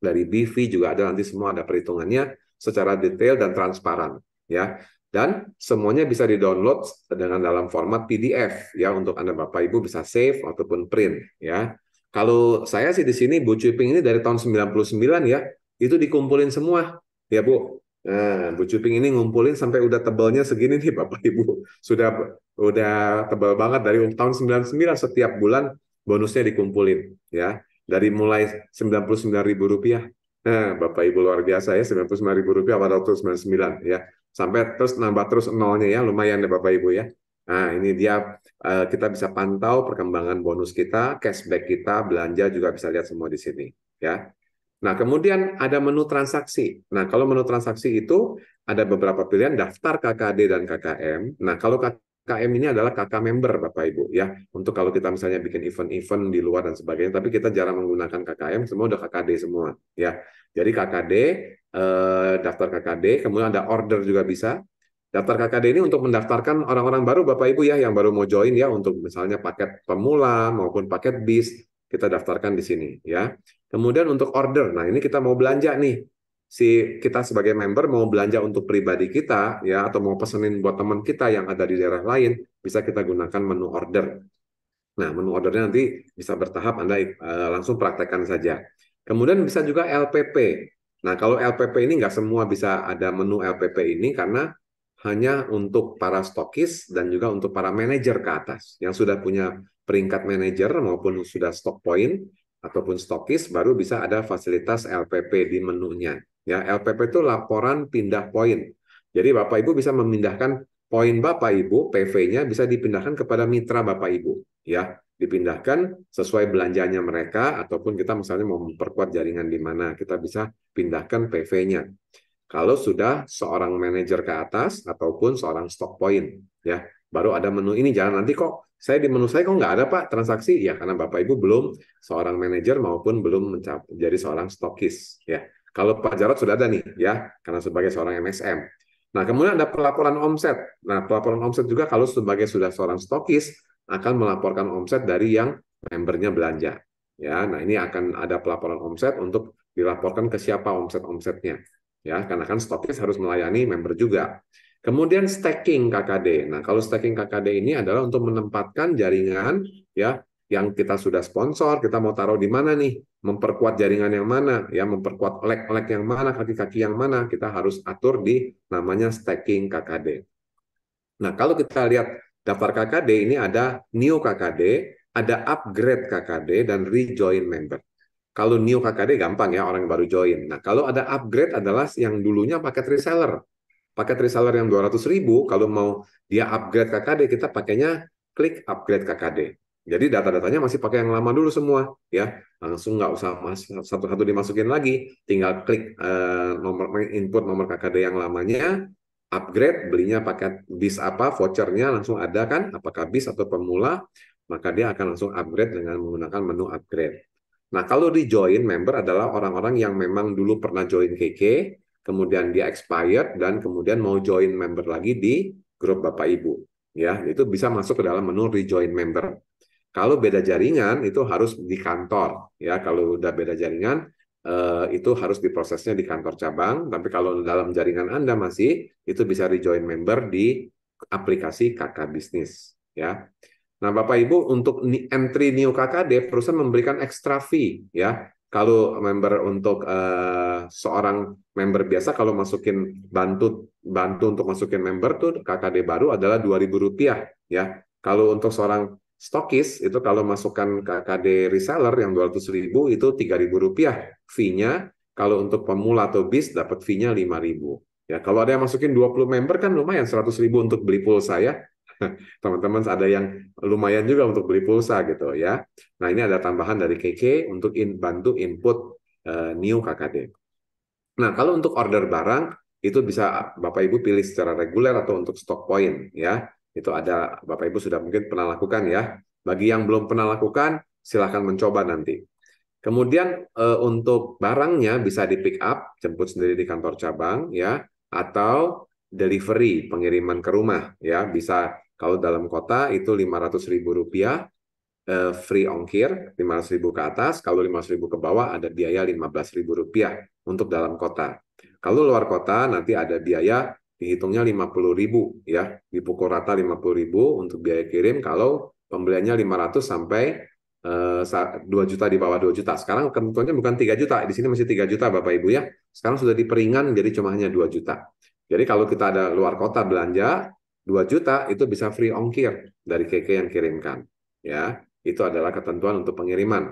S1: Dari BV juga ada nanti semua ada perhitungannya secara detail dan transparan, ya dan semuanya bisa di-download dengan dalam format PDF ya untuk Anda Bapak Ibu bisa save ataupun print ya. Kalau saya sih di sini Bu Cuping ini dari tahun 99 ya, itu dikumpulin semua ya Bu. Nah, Bu Cuping ini ngumpulin sampai udah tebalnya segini nih Bapak Ibu. Sudah udah tebal banget dari tahun 99 setiap bulan bonusnya dikumpulin ya. Dari mulai 99.000 rupiah Nah, Bapak Ibu luar biasa ya, 99.000 rupiah pada waktu 99 ya sampai terus nambah terus nolnya ya lumayan ya Bapak Ibu ya. Nah ini dia eh, kita bisa pantau perkembangan bonus kita, cashback kita, belanja juga bisa lihat semua di sini ya. Nah kemudian ada menu transaksi. Nah kalau menu transaksi itu ada beberapa pilihan daftar KKD dan KKM. Nah kalau KKM ini adalah KK member Bapak Ibu ya. Untuk kalau kita misalnya bikin event-event di luar dan sebagainya, tapi kita jarang menggunakan KKM, semua udah KKD semua ya. Jadi KKD Eh, daftar KKD, kemudian ada order juga bisa. Daftar KKD ini untuk mendaftarkan orang-orang baru Bapak Ibu ya yang baru mau join ya untuk misalnya paket pemula maupun paket bis kita daftarkan di sini ya. Kemudian untuk order, nah ini kita mau belanja nih si kita sebagai member mau belanja untuk pribadi kita ya atau mau pesenin buat teman kita yang ada di daerah lain bisa kita gunakan menu order. Nah, menu ordernya nanti bisa bertahap Anda eh, langsung praktekkan saja. Kemudian bisa juga LPP. Nah, kalau LPP ini nggak semua bisa ada menu LPP ini karena hanya untuk para stokis dan juga untuk para manajer ke atas yang sudah punya peringkat manajer maupun sudah stok point ataupun stokis baru bisa ada fasilitas LPP di menunya. Ya, LPP itu laporan pindah poin. Jadi Bapak Ibu bisa memindahkan poin Bapak Ibu PV-nya bisa dipindahkan kepada mitra Bapak Ibu, ya dipindahkan sesuai belanjanya mereka ataupun kita misalnya mau memperkuat jaringan di mana kita bisa pindahkan PV-nya. Kalau sudah seorang manajer ke atas ataupun seorang stock point ya, baru ada menu ini jangan nanti kok saya di menu saya kok nggak ada Pak transaksi ya karena Bapak Ibu belum seorang manajer maupun belum menjadi seorang stokis ya. Kalau Pak Jarot sudah ada nih ya karena sebagai seorang MSM. Nah, kemudian ada pelaporan omset. Nah, pelaporan omset juga kalau sebagai sudah seorang stokis, akan melaporkan omset dari yang membernya belanja. Ya, nah ini akan ada pelaporan omset untuk dilaporkan ke siapa omset-omsetnya. Ya, karena kan stokis harus melayani member juga. Kemudian staking KKD. Nah, kalau staking KKD ini adalah untuk menempatkan jaringan ya yang kita sudah sponsor, kita mau taruh di mana nih? Memperkuat jaringan yang mana? Ya, memperkuat leg-leg yang mana, kaki-kaki yang mana? Kita harus atur di namanya staking KKD. Nah, kalau kita lihat Daftar KKD ini ada new KKD, ada upgrade KKD, dan rejoin member. Kalau new KKD gampang ya, orang yang baru join. Nah, kalau ada upgrade adalah yang dulunya paket reseller. Paket reseller yang 200 ribu, kalau mau dia upgrade KKD, kita pakainya klik upgrade KKD. Jadi data-datanya masih pakai yang lama dulu semua, ya. Langsung nggak usah satu-satu dimasukin lagi, tinggal klik uh, nomor input nomor KKD yang lamanya, upgrade belinya pakai bis apa vouchernya langsung ada kan apakah bis atau pemula maka dia akan langsung upgrade dengan menggunakan menu upgrade. Nah kalau di join member adalah orang-orang yang memang dulu pernah join KK kemudian dia expired dan kemudian mau join member lagi di grup Bapak Ibu ya itu bisa masuk ke dalam menu rejoin member. Kalau beda jaringan itu harus di kantor ya kalau udah beda jaringan Eh, itu harus diprosesnya di kantor cabang. Tapi kalau dalam jaringan Anda masih, itu bisa rejoin member di aplikasi KK Bisnis. Ya. Nah, Bapak Ibu, untuk entry new KKD, perusahaan memberikan extra fee. ya. Kalau member untuk uh, seorang member biasa, kalau masukin bantu bantu untuk masukin member tuh KKD baru adalah dua ribu rupiah ya. Kalau untuk seorang stokis itu kalau masukkan ke KD reseller yang 200 ribu itu 3 ribu rupiah fee-nya. Kalau untuk pemula atau bis dapat fee-nya 5 ribu. Ya, kalau ada yang masukin 20 member kan lumayan 100 ribu untuk beli pulsa ya. Teman-teman ada yang lumayan juga untuk beli pulsa gitu ya. Nah ini ada tambahan dari KK untuk in, bantu input uh, new KKD. Nah kalau untuk order barang itu bisa Bapak Ibu pilih secara reguler atau untuk stock point ya. Itu ada Bapak Ibu sudah mungkin pernah lakukan ya. Bagi yang belum pernah lakukan, silahkan mencoba nanti. Kemudian e, untuk barangnya bisa di pick up, jemput sendiri di kantor cabang ya, atau delivery pengiriman ke rumah ya bisa kalau dalam kota itu lima ratus ribu rupiah eh, free ongkir lima ratus ribu ke atas kalau lima ratus ribu ke bawah ada biaya lima belas ribu rupiah untuk dalam kota kalau luar kota nanti ada biaya dihitungnya lima puluh ribu ya dipukul rata lima puluh ribu untuk biaya kirim kalau pembeliannya lima ratus sampai eh, dua juta di bawah dua juta. Sekarang ketentuannya bukan tiga juta, di sini masih tiga juta Bapak Ibu ya. Sekarang sudah diperingan jadi cuma hanya dua juta. Jadi kalau kita ada luar kota belanja dua juta itu bisa free ongkir dari KK yang kirimkan ya. Itu adalah ketentuan untuk pengiriman.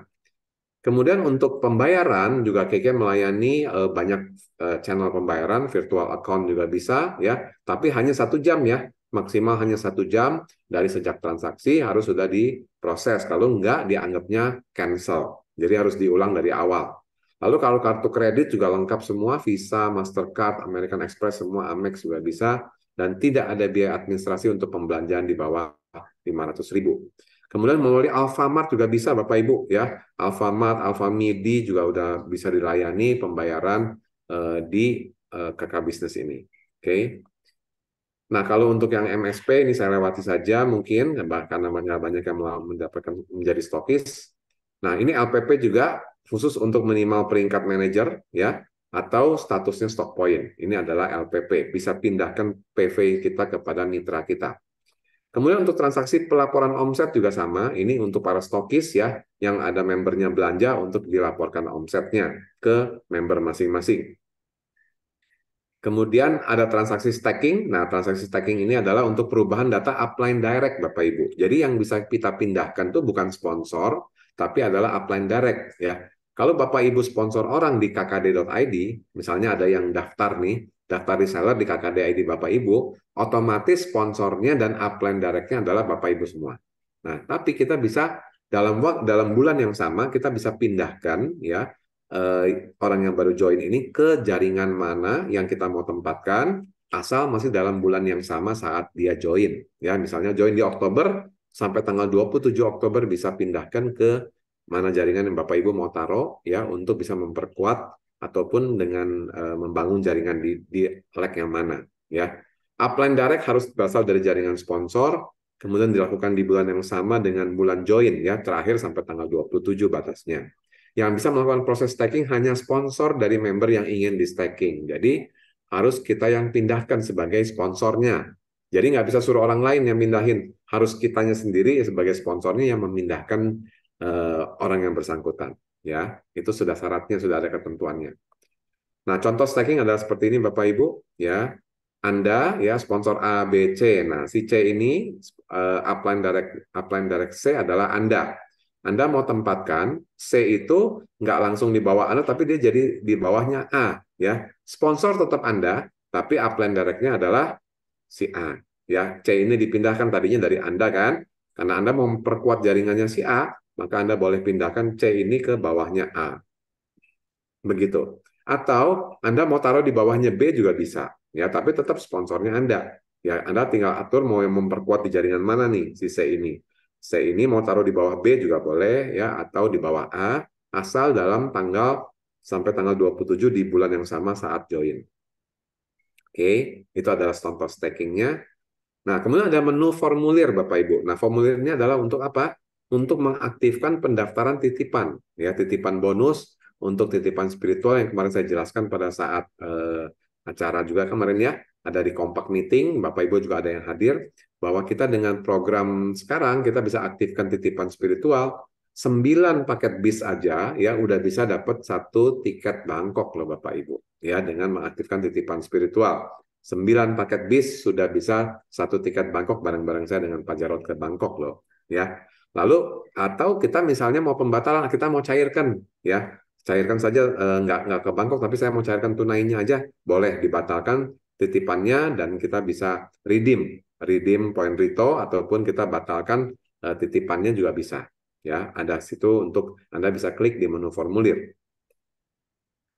S1: Kemudian untuk pembayaran juga KK melayani uh, banyak uh, channel pembayaran, virtual account juga bisa ya, tapi hanya satu jam ya, maksimal hanya satu jam dari sejak transaksi harus sudah diproses. Kalau nggak dianggapnya cancel, jadi harus diulang dari awal. Lalu kalau kartu kredit juga lengkap semua, Visa, Mastercard, American Express, semua Amex juga bisa, dan tidak ada biaya administrasi untuk pembelanjaan di bawah 500 ribu. Kemudian melalui Alfamart juga bisa Bapak Ibu ya. Iya. Alfamart, Alfamidi juga udah bisa dilayani pembayaran uh, di uh, KK Bisnis ini. Oke. Okay. Nah, kalau untuk yang MSP ini saya lewati saja mungkin bahkan banyak banyak yang mendapatkan menjadi stokis. Nah, ini LPP juga khusus untuk minimal peringkat manajer ya atau statusnya stock point. Ini adalah LPP, bisa pindahkan PV kita kepada mitra kita. Kemudian untuk transaksi pelaporan omset juga sama, ini untuk para stokis ya, yang ada membernya belanja untuk dilaporkan omsetnya ke member masing-masing. Kemudian ada transaksi stacking. Nah, transaksi stacking ini adalah untuk perubahan data upline direct, Bapak Ibu. Jadi yang bisa kita pindahkan tuh bukan sponsor, tapi adalah upline direct ya. Kalau Bapak Ibu sponsor orang di kkd.id, misalnya ada yang daftar nih, daftar reseller di KKD ID Bapak Ibu, otomatis sponsornya dan upline directnya adalah Bapak Ibu semua. Nah, tapi kita bisa dalam waktu dalam bulan yang sama kita bisa pindahkan ya eh, orang yang baru join ini ke jaringan mana yang kita mau tempatkan asal masih dalam bulan yang sama saat dia join. Ya, misalnya join di Oktober sampai tanggal 27 Oktober bisa pindahkan ke mana jaringan yang Bapak Ibu mau taruh ya untuk bisa memperkuat ataupun dengan uh, membangun jaringan di, di leg yang mana ya upline direct harus berasal dari jaringan sponsor kemudian dilakukan di bulan yang sama dengan bulan join ya terakhir sampai tanggal 27 batasnya yang bisa melakukan proses staking hanya sponsor dari member yang ingin di staking jadi harus kita yang pindahkan sebagai sponsornya jadi nggak bisa suruh orang lain yang mindahin harus kitanya sendiri sebagai sponsornya yang memindahkan uh, orang yang bersangkutan ya itu sudah syaratnya sudah ada ketentuannya. Nah contoh stacking adalah seperti ini Bapak Ibu ya Anda ya sponsor A B C. Nah si C ini uh, upline direct upline direct C adalah Anda. Anda mau tempatkan C itu nggak langsung di bawah Anda tapi dia jadi di bawahnya A ya sponsor tetap Anda tapi upline directnya adalah si A ya C ini dipindahkan tadinya dari Anda kan karena Anda memperkuat jaringannya si A maka Anda boleh pindahkan C ini ke bawahnya A. Begitu. Atau Anda mau taruh di bawahnya B juga bisa. Ya, tapi tetap sponsornya Anda. Ya, Anda tinggal atur mau yang memperkuat di jaringan mana nih si C ini. C ini mau taruh di bawah B juga boleh ya atau di bawah A asal dalam tanggal sampai tanggal 27 di bulan yang sama saat join. Oke, okay, itu adalah contoh stakingnya. Nah, kemudian ada menu formulir Bapak Ibu. Nah, formulirnya adalah untuk apa? untuk mengaktifkan pendaftaran titipan ya titipan bonus untuk titipan spiritual yang kemarin saya jelaskan pada saat eh, acara juga kemarin ya ada di compact meeting Bapak Ibu juga ada yang hadir bahwa kita dengan program sekarang kita bisa aktifkan titipan spiritual sembilan paket bis aja ya udah bisa dapat satu tiket Bangkok loh Bapak Ibu ya dengan mengaktifkan titipan spiritual. sembilan paket bis sudah bisa satu tiket Bangkok bareng-bareng saya dengan Pak Jarod ke Bangkok loh ya. Lalu atau kita misalnya mau pembatalan, kita mau cairkan ya, cairkan saja eh, nggak nggak ke Bangkok, tapi saya mau cairkan tunainya aja, boleh dibatalkan titipannya dan kita bisa redeem, redeem poin Rito ataupun kita batalkan eh, titipannya juga bisa. Ya, ada situ untuk Anda bisa klik di menu formulir.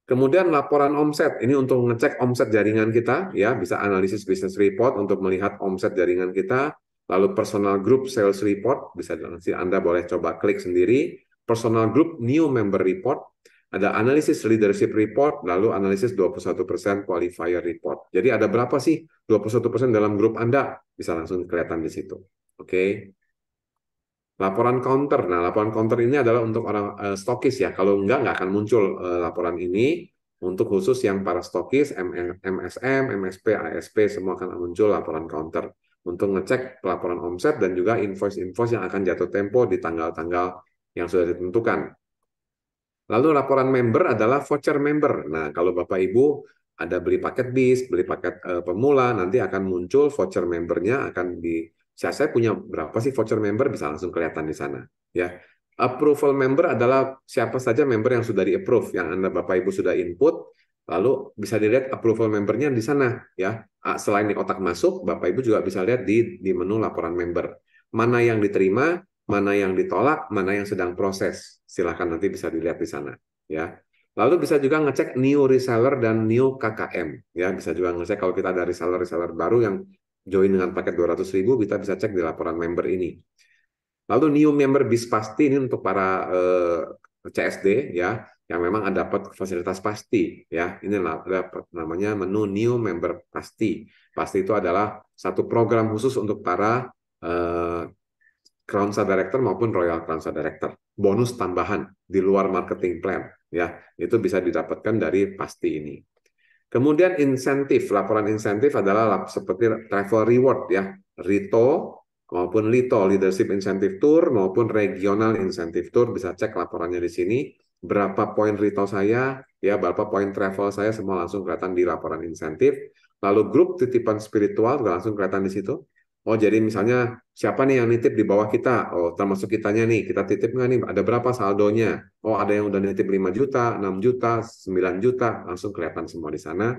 S1: Kemudian laporan omset, ini untuk ngecek omset jaringan kita, ya bisa analisis business report untuk melihat omset jaringan kita, Lalu personal group sales report, bisa nanti Anda boleh coba klik sendiri. Personal group new member report, ada analisis leadership report, lalu analisis 21% qualifier report. Jadi ada berapa sih 21% dalam grup Anda? Bisa langsung kelihatan di situ. Oke. Okay. Laporan counter. Nah, laporan counter ini adalah untuk orang uh, eh, stokis ya. Kalau enggak, enggak akan muncul uh, laporan ini untuk khusus yang para stokis, MSM, MSP, ASP, semua akan muncul laporan counter untuk ngecek pelaporan omset dan juga invoice-invoice yang akan jatuh tempo di tanggal-tanggal yang sudah ditentukan. Lalu laporan member adalah voucher member. Nah, kalau Bapak Ibu ada beli paket bis, beli paket uh, pemula, nanti akan muncul voucher membernya akan di saya, saya punya berapa sih voucher member bisa langsung kelihatan di sana ya. Approval member adalah siapa saja member yang sudah di-approve, yang Anda Bapak Ibu sudah input, Lalu bisa dilihat approval membernya di sana ya. Selain di otak masuk, Bapak Ibu juga bisa lihat di di menu laporan member. Mana yang diterima, mana yang ditolak, mana yang sedang proses. Silahkan nanti bisa dilihat di sana ya. Lalu bisa juga ngecek new reseller dan new KKM ya, bisa juga ngecek kalau kita dari reseller-reseller baru yang join dengan paket ribu kita bisa cek di laporan member ini. Lalu new member bis pasti ini untuk para eh, CSD ya yang memang ada dapat fasilitas pasti ya ini dapat namanya menu new member pasti pasti itu adalah satu program khusus untuk para eh, Crownsa Director maupun Royal Crownsa Director bonus tambahan di luar marketing plan ya itu bisa didapatkan dari pasti ini kemudian insentif laporan insentif adalah seperti travel reward ya Rito maupun Lito Leadership Incentive Tour maupun Regional Incentive Tour bisa cek laporannya di sini berapa poin retail saya, ya berapa poin travel saya semua langsung kelihatan di laporan insentif. Lalu grup titipan spiritual juga langsung kelihatan di situ. Oh jadi misalnya siapa nih yang nitip di bawah kita? Oh termasuk kitanya nih, kita titip nggak nih? Ada berapa saldonya? Oh ada yang udah nitip 5 juta, 6 juta, 9 juta, langsung kelihatan semua di sana.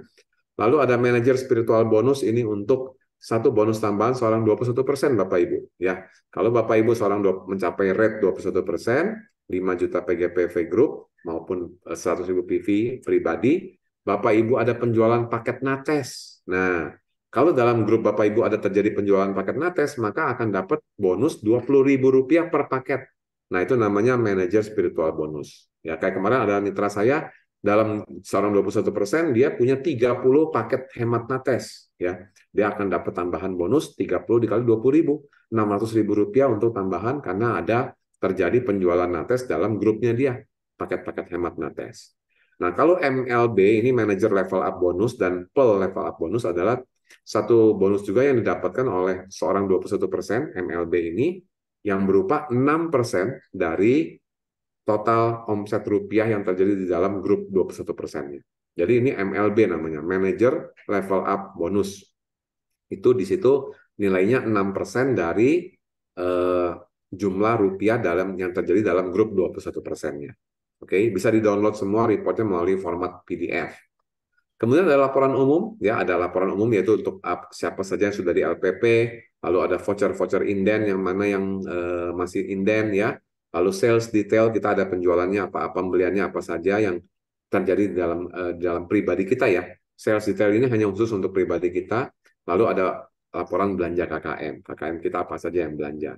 S1: Lalu ada manajer spiritual bonus ini untuk satu bonus tambahan seorang 21% Bapak Ibu. ya Kalau Bapak Ibu seorang mencapai rate 21%, 5 juta PGPV Group maupun 100 eh, ribu PV pribadi, Bapak Ibu ada penjualan paket nates. Nah, kalau dalam grup Bapak Ibu ada terjadi penjualan paket nates, maka akan dapat bonus dua puluh ribu rupiah per paket. Nah, itu namanya manager spiritual bonus. Ya, kayak kemarin ada mitra saya dalam seorang 21% dia punya 30 paket hemat nates ya. Dia akan dapat tambahan bonus 30 dikali puluh ribu, ribu rupiah untuk tambahan karena ada terjadi penjualan Nates dalam grupnya dia, paket-paket hemat Nates. Nah, kalau MLB ini manager level up bonus dan pel level up bonus adalah satu bonus juga yang didapatkan oleh seorang 21% MLB ini yang berupa 6% dari total omset rupiah yang terjadi di dalam grup 21%-nya. Jadi ini MLB namanya, manager level up bonus. Itu di situ nilainya 6% dari eh, jumlah rupiah dalam yang terjadi dalam grup 21 persennya. Oke, okay? bisa di-download semua reportnya melalui format PDF. Kemudian ada laporan umum, ya ada laporan umum yaitu untuk siapa saja yang sudah di LPP, lalu ada voucher-voucher inden yang mana yang uh, masih inden ya, lalu sales detail kita ada penjualannya apa, apa pembeliannya apa saja yang terjadi dalam uh, dalam pribadi kita ya. Sales detail ini hanya khusus untuk pribadi kita, lalu ada laporan belanja KKM, KKM kita apa saja yang belanja.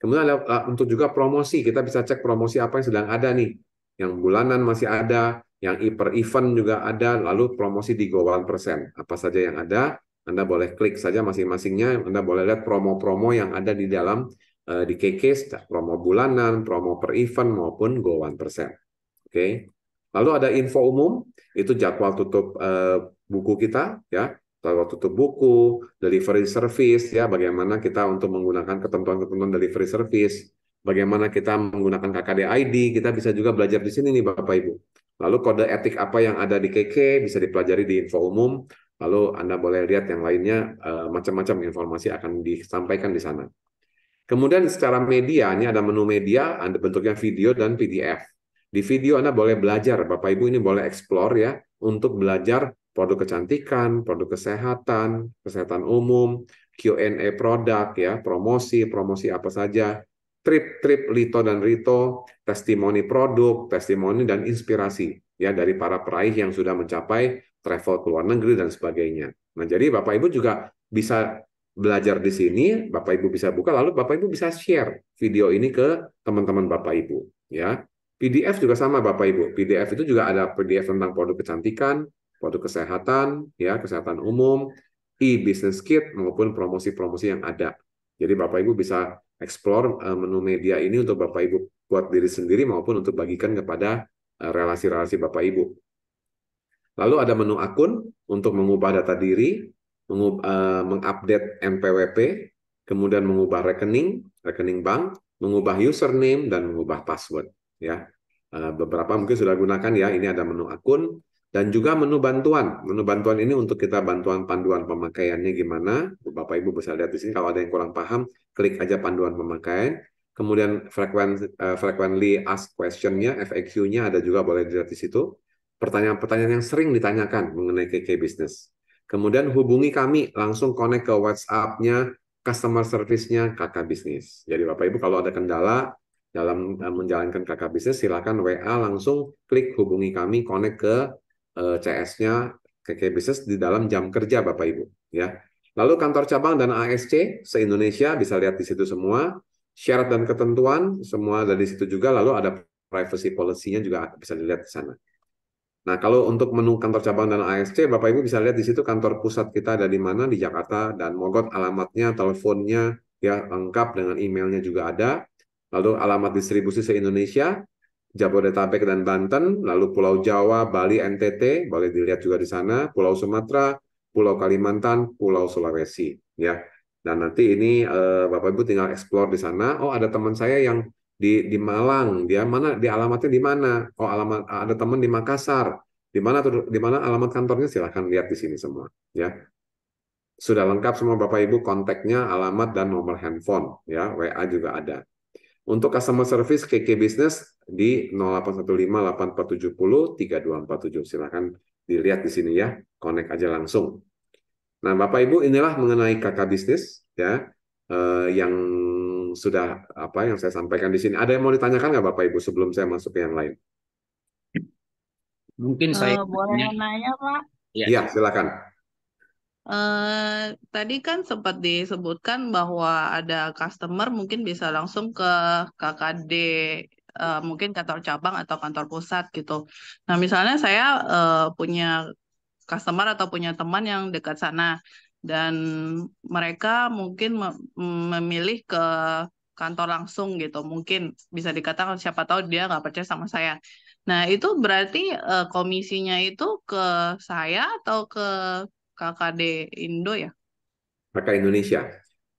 S1: Kemudian ada, uh, untuk juga promosi, kita bisa cek promosi apa yang sedang ada nih. Yang bulanan masih ada, yang per event juga ada, lalu promosi di Gowan Persen. Apa saja yang ada, Anda boleh klik saja masing-masingnya, Anda boleh lihat promo-promo yang ada di dalam uh, di KKs, promo bulanan, promo per event, maupun Gowan Persen. Oke. Okay. Lalu ada info umum, itu jadwal tutup uh, buku kita, ya lalu tutup buku, delivery service, ya bagaimana kita untuk menggunakan ketentuan-ketentuan delivery service, bagaimana kita menggunakan KKD ID, kita bisa juga belajar di sini nih Bapak Ibu. Lalu kode etik apa yang ada di KK bisa dipelajari di info umum, lalu Anda boleh lihat yang lainnya, eh, macam-macam informasi akan disampaikan di sana. Kemudian secara media, ini ada menu media, ada bentuknya video dan PDF. Di video Anda boleh belajar, Bapak Ibu ini boleh explore ya, untuk belajar produk kecantikan, produk kesehatan, kesehatan umum, Q&A produk ya, promosi, promosi apa saja, trip-trip Lito dan Rito, testimoni produk, testimoni dan inspirasi ya dari para peraih yang sudah mencapai travel ke luar negeri dan sebagainya. Nah, jadi Bapak Ibu juga bisa belajar di sini, Bapak Ibu bisa buka lalu Bapak Ibu bisa share video ini ke teman-teman Bapak Ibu ya. PDF juga sama Bapak Ibu. PDF itu juga ada PDF tentang produk kecantikan, produk kesehatan, ya kesehatan umum, e-business kit maupun promosi-promosi yang ada. Jadi Bapak Ibu bisa explore eh, menu media ini untuk Bapak Ibu buat diri sendiri maupun untuk bagikan kepada eh, relasi-relasi Bapak Ibu. Lalu ada menu akun untuk mengubah data diri, eh, mengupdate NPWP, kemudian mengubah rekening, rekening bank, mengubah username dan mengubah password ya. Beberapa mungkin sudah gunakan ya, ini ada menu akun, dan juga menu bantuan. Menu bantuan ini untuk kita bantuan panduan pemakaiannya gimana. Bapak Ibu bisa lihat di sini kalau ada yang kurang paham, klik aja panduan pemakaian. Kemudian frequent, uh, frequently asked question-nya, FAQ-nya ada juga boleh dilihat di situ. Pertanyaan-pertanyaan yang sering ditanyakan mengenai KK Business. Kemudian hubungi kami, langsung connect ke WhatsApp-nya, customer service-nya KK Bisnis. Jadi Bapak Ibu kalau ada kendala dalam eh, menjalankan KK Bisnis, silakan WA langsung klik hubungi kami, connect ke Eh, CS-nya KK Business di dalam jam kerja Bapak Ibu ya. Lalu kantor cabang dan ASC se-Indonesia bisa lihat di situ semua. Syarat dan ketentuan semua ada di situ juga lalu ada privacy policy-nya juga bisa dilihat di sana. Nah, kalau untuk menu kantor cabang dan ASC, Bapak Ibu bisa lihat di situ kantor pusat kita ada di mana di Jakarta dan Mogot alamatnya, teleponnya ya lengkap dengan emailnya juga ada. Lalu alamat distribusi se-Indonesia, Jabodetabek dan Banten, lalu Pulau Jawa, Bali, NTT, boleh dilihat juga di sana, Pulau Sumatera, Pulau Kalimantan, Pulau Sulawesi, ya. Dan nanti ini eh, Bapak Ibu tinggal explore di sana. Oh, ada teman saya yang di di Malang, dia mana di alamatnya di mana? Oh, alamat ada teman di Makassar. Di mana di mana alamat kantornya silahkan lihat di sini semua, ya. Sudah lengkap semua Bapak Ibu kontaknya, alamat dan nomor handphone, ya. WA juga ada. Untuk customer service KK Business di 0815 8470 3247. Silahkan dilihat di sini ya, connect aja langsung. Nah, Bapak Ibu inilah mengenai kakak bisnis ya eh, yang sudah apa yang saya sampaikan di sini. Ada yang mau ditanyakan nggak Bapak Ibu sebelum saya masuk ke yang
S3: lain? Mungkin saya uh, boleh
S4: nanya Pak.
S3: Iya, ya, silakan.
S4: Uh, tadi kan sempat disebutkan bahwa ada customer mungkin bisa langsung ke KKD Eh, mungkin kantor cabang atau kantor pusat gitu. Nah, misalnya saya uh, punya customer atau punya teman yang dekat sana dan mereka mungkin memilih ke kantor langsung gitu. Mungkin bisa dikatakan siapa tahu dia nggak percaya sama saya. Nah, itu berarti uh, komisinya itu ke saya atau ke KKD Indo ya?
S1: KK Indonesia.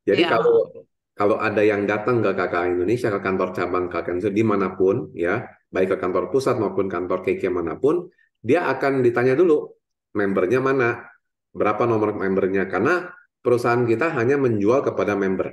S1: Jadi ya. kalau kalau ada yang datang ke KKA Indonesia, ke kantor cabang KKN Indonesia dimanapun, ya, baik ke kantor pusat maupun kantor KK manapun, dia akan ditanya dulu membernya mana, berapa nomor membernya, karena perusahaan kita hanya menjual kepada member.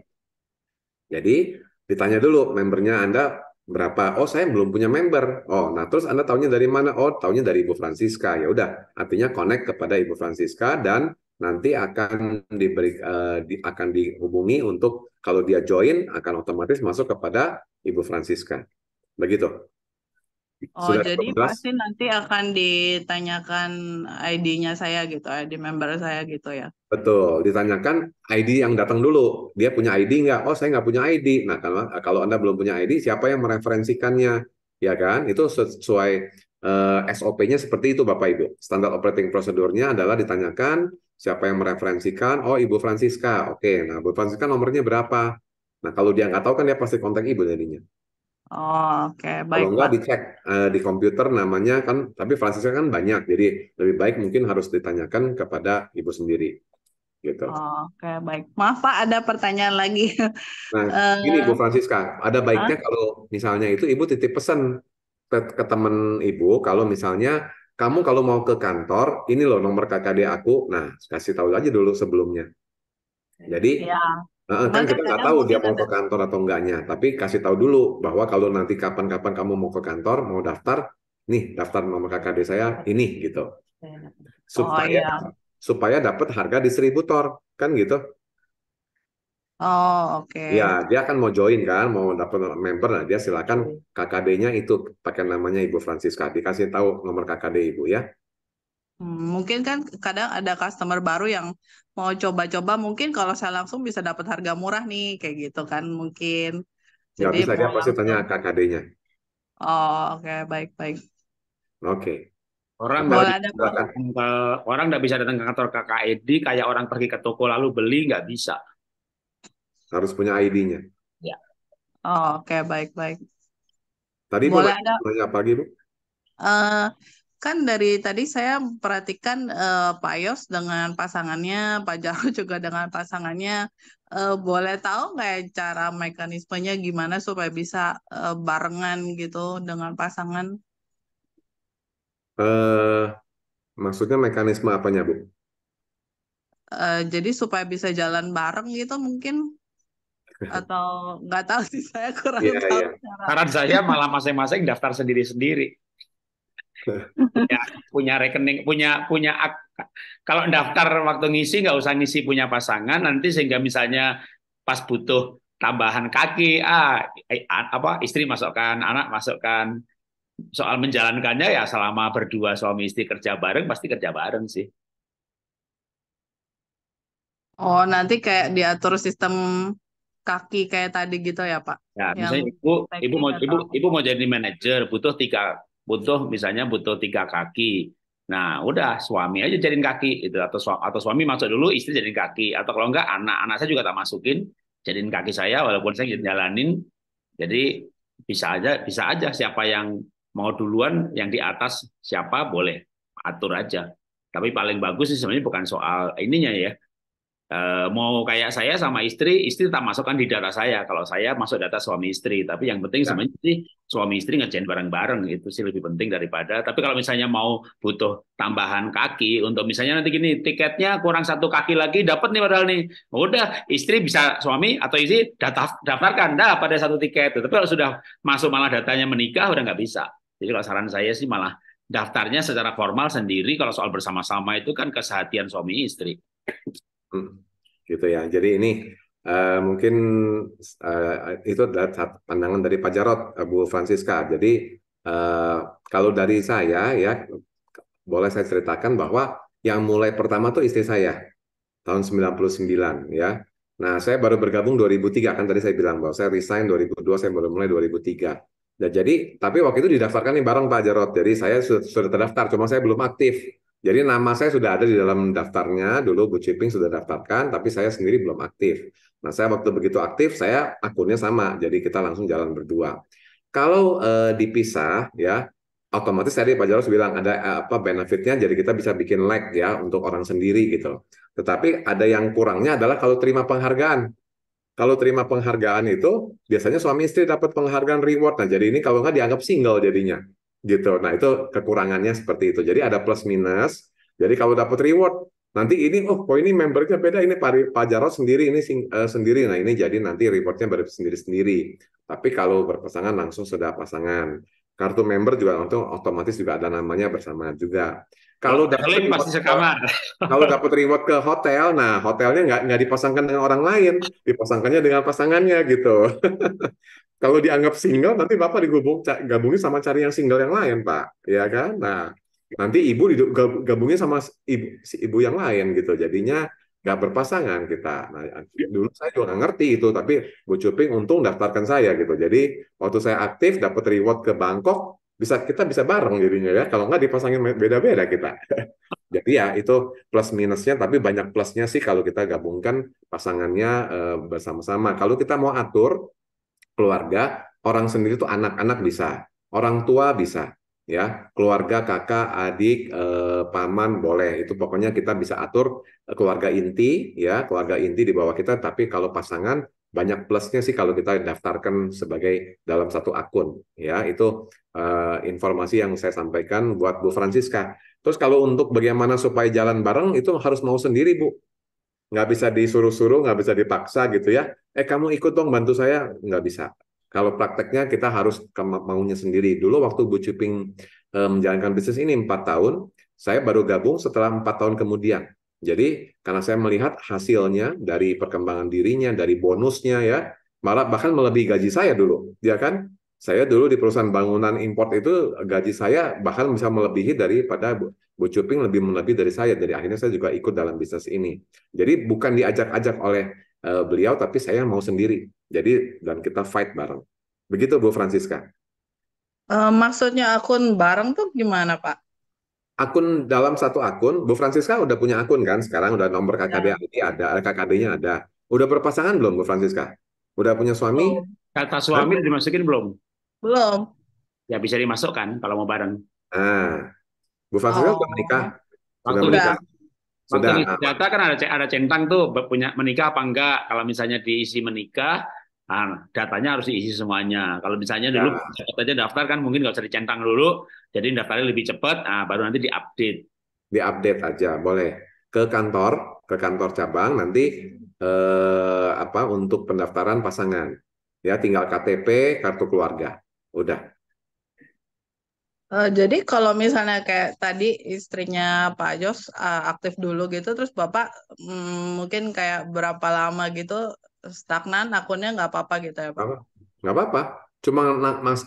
S1: Jadi ditanya dulu membernya Anda berapa? Oh saya belum punya member. Oh nah terus Anda tahunya dari mana? Oh tahunya dari Ibu Francisca. Ya udah artinya connect kepada Ibu Francisca dan nanti akan diberi uh, di, akan dihubungi untuk kalau dia join, akan otomatis masuk kepada Ibu Francisca. Begitu.
S4: Oh, Sudah jadi pasti nanti akan ditanyakan ID-nya saya gitu, ID member saya gitu ya?
S1: Betul, ditanyakan ID yang datang dulu. Dia punya ID nggak? Oh, saya nggak punya ID. Nah, kalau, kalau Anda belum punya ID, siapa yang mereferensikannya? Ya kan? Itu sesuai uh, eh, SOP-nya seperti itu, Bapak-Ibu. Standar operating prosedurnya adalah ditanyakan Siapa yang mereferensikan? Oh, Ibu Francisca. Oke, nah Ibu Francisca nomornya berapa? Nah, kalau dia nggak tahu kan dia pasti kontak Ibu jadinya.
S4: Oh, oke. Okay. Baik. Kalau nggak dicek
S1: uh, di komputer namanya kan, tapi Francisca kan banyak, jadi lebih baik mungkin harus ditanyakan kepada Ibu sendiri. Gitu.
S4: Oh, oke, okay. baik. Maaf Pak, ada pertanyaan lagi.
S1: Nah, uh, gini Ibu Francisca, ada baiknya huh? kalau misalnya itu Ibu titip pesan ke teman Ibu kalau misalnya kamu kalau mau ke kantor, ini loh nomor KKD aku. Nah, kasih tahu aja dulu sebelumnya.
S3: Jadi, ya. uh, kan kita nggak tahu dia mau ke
S1: kantor atau enggaknya. Tapi kasih tahu dulu bahwa kalau nanti kapan-kapan kamu mau ke kantor, mau daftar, nih daftar nomor KKD saya ini gitu. Supaya oh, iya. supaya dapat harga distributor, kan gitu.
S4: Oh, oke. Okay. Ya,
S1: dia akan mau join kan, mau dapat member, nah dia silakan KKD-nya itu pakai namanya Ibu Francisca. Dikasih tahu nomor KKD Ibu ya.
S4: Hmm, mungkin kan kadang ada customer baru yang mau coba-coba, mungkin kalau saya langsung bisa dapat harga murah nih, kayak gitu kan mungkin.
S1: Jadi ya, bisa dia pasti tanya KKD-nya.
S4: Oh, oke, okay. baik-baik.
S2: Oke. Okay. Orang nggak ada orang nggak bisa datang ke kantor KKD e kayak orang pergi ke toko lalu beli nggak bisa
S1: harus punya ID-nya.
S4: Ya. Oh, oke, okay. baik-baik.
S1: Tadi Boleh mau ada... nanya apa
S3: lagi, Bu?
S4: Uh, kan dari tadi saya perhatikan uh, eh, Pak Yos dengan pasangannya, Pak Jarod juga dengan pasangannya. Uh, boleh tahu nggak ya cara mekanismenya gimana supaya bisa uh, barengan gitu dengan pasangan?
S1: Uh, maksudnya mekanisme apanya, Bu?
S4: Uh, jadi supaya bisa jalan bareng gitu mungkin? atau nggak tahu sih saya kurang yeah, tahu yeah. Saran saya malah
S2: masing-masing daftar sendiri-sendiri. ya, punya rekening, punya punya kalau daftar waktu ngisi nggak usah ngisi punya pasangan nanti sehingga misalnya pas butuh tambahan kaki ah eh, apa istri masukkan anak masukkan soal menjalankannya ya selama berdua suami istri kerja bareng pasti kerja bareng sih
S4: Oh, nanti kayak diatur sistem kaki kayak tadi gitu ya Pak? Ya, yang misalnya ibu, ibu mau ya, ibu,
S2: ibu mau jadi manajer butuh tiga butuh misalnya butuh tiga kaki. Nah, udah suami aja jadiin kaki itu atau suami, atau suami masuk dulu istri jadiin kaki atau kalau enggak anak-anak saya juga tak masukin jadiin kaki saya walaupun saya jalanin. Jadi bisa aja bisa aja siapa yang mau duluan yang di atas siapa boleh atur aja. Tapi paling bagus sih sebenarnya bukan soal ininya ya, Eh, mau kayak saya sama istri, istri tak masukkan di data saya. Kalau saya masuk data suami istri, tapi yang penting ya. sebenarnya sih suami istri ngerjain bareng-bareng itu sih lebih penting daripada. Tapi kalau misalnya mau butuh tambahan kaki untuk misalnya nanti gini tiketnya kurang satu kaki lagi dapat nih padahal nih. Udah istri bisa suami atau istri data, daftarkan dah pada satu tiket. Tapi kalau sudah masuk malah datanya menikah udah nggak bisa. Jadi kalau saran saya sih malah daftarnya secara formal sendiri kalau soal bersama-sama itu kan kesehatian suami istri.
S1: Hmm, gitu ya. Jadi ini uh, mungkin uh, itu adalah pandangan dari Pak Jarot, eh, Bu Francisca. Jadi uh, kalau dari saya ya boleh saya ceritakan bahwa yang mulai pertama tuh istri saya tahun 99 ya. Nah, saya baru bergabung 2003 kan tadi saya bilang bahwa saya resign 2002 saya baru mulai 2003. Nah, jadi tapi waktu itu didaftarkan nih bareng Pak Jarot. Jadi saya sudah terdaftar cuma saya belum aktif. Jadi nama saya sudah ada di dalam daftarnya, dulu Bu Ciping sudah daftarkan, tapi saya sendiri belum aktif. Nah, saya waktu begitu aktif, saya akunnya sama, jadi kita langsung jalan berdua. Kalau eh, dipisah, ya otomatis tadi Pak Jaros bilang ada eh, apa benefitnya, jadi kita bisa bikin like ya untuk orang sendiri gitu. Tetapi ada yang kurangnya adalah kalau terima penghargaan. Kalau terima penghargaan itu biasanya suami istri dapat penghargaan reward. Nah, jadi ini kalau nggak dianggap single jadinya gitu. Nah, itu kekurangannya seperti itu. Jadi ada plus minus. Jadi kalau dapat reward, nanti ini oh kok ini membernya beda, ini Pak Jarod sendiri, ini uh, sendiri. Nah, ini jadi nanti rewardnya bersendiri-sendiri. sendiri. Tapi kalau berpasangan langsung sudah pasangan. Kartu member juga langsung otomatis juga ada namanya bersama juga.
S3: Kalau dapat pasti sekamar. Kalau
S1: dapat reward ke hotel, nah hotelnya nggak nggak dipasangkan dengan orang lain, dipasangkannya dengan pasangannya gitu. kalau dianggap single nanti bapak digabung gabungin sama cari yang single yang lain pak ya kan nah nanti ibu gabungin sama ibu, si ibu yang lain gitu jadinya nggak berpasangan kita nah dulu saya juga nggak ngerti itu tapi Bu Cuping untung daftarkan saya gitu jadi waktu saya aktif dapat reward ke Bangkok bisa kita bisa bareng jadinya ya kalau nggak dipasangin beda-beda kita jadi ya itu plus minusnya tapi banyak plusnya sih kalau kita gabungkan pasangannya eh, bersama-sama kalau kita mau atur keluarga, orang sendiri itu anak-anak bisa, orang tua bisa, ya keluarga kakak adik eh, paman boleh itu pokoknya kita bisa atur eh, keluarga inti ya keluarga inti di bawah kita tapi kalau pasangan banyak plusnya sih kalau kita daftarkan sebagai dalam satu akun ya itu eh, informasi yang saya sampaikan buat Bu Francisca terus kalau untuk bagaimana supaya jalan bareng itu harus mau sendiri Bu nggak bisa disuruh-suruh, nggak bisa dipaksa gitu ya. Eh kamu ikut dong bantu saya, nggak bisa. Kalau prakteknya kita harus maunya sendiri. Dulu waktu Bu Cuping e, eh, menjalankan bisnis ini empat tahun, saya baru gabung setelah empat tahun kemudian. Jadi karena saya melihat hasilnya dari perkembangan dirinya, dari bonusnya ya, malah bahkan melebihi gaji saya dulu, ya kan? Saya dulu di perusahaan bangunan import itu gaji saya bahkan bisa melebihi daripada Bu Cuping lebih melebih dari saya, jadi akhirnya saya juga ikut dalam bisnis ini. Jadi bukan diajak-ajak oleh uh, beliau, tapi saya mau sendiri. Jadi dan kita fight bareng. Begitu Bu Francisca.
S4: Uh, maksudnya akun bareng tuh gimana Pak?
S1: akun dalam satu akun, Bu Francisca udah punya akun kan? Sekarang udah nomor KKB ID ya. ada, eh, KKB-nya ada. Udah berpasangan belum Bu Francisca? Udah punya suami?
S2: Kata suami
S1: dimasukin belum? Belum. Ya bisa dimasukkan kalau mau bareng. Ah, Bu Fasil oh. menikah? Sudah menikah. Sudah. Waktu
S2: data kan ada ada centang tuh punya menikah apa enggak. Kalau misalnya diisi menikah, nah, datanya harus diisi semuanya. Kalau misalnya dulu ya. aja daftar kan mungkin nggak usah dicentang dulu, jadi daftarnya lebih cepat, nah, baru nanti diupdate.
S1: Diupdate aja, boleh. Ke kantor, ke kantor cabang nanti eh, apa untuk pendaftaran pasangan. Ya tinggal KTP, kartu keluarga. Udah.
S4: Eh, jadi kalau misalnya kayak tadi istrinya Pak Jos eh, aktif dulu gitu, terus Bapak mm, mungkin kayak berapa lama gitu stagnan akunnya nggak apa-apa gitu ya Pak?
S1: Nggak apa-apa, cuma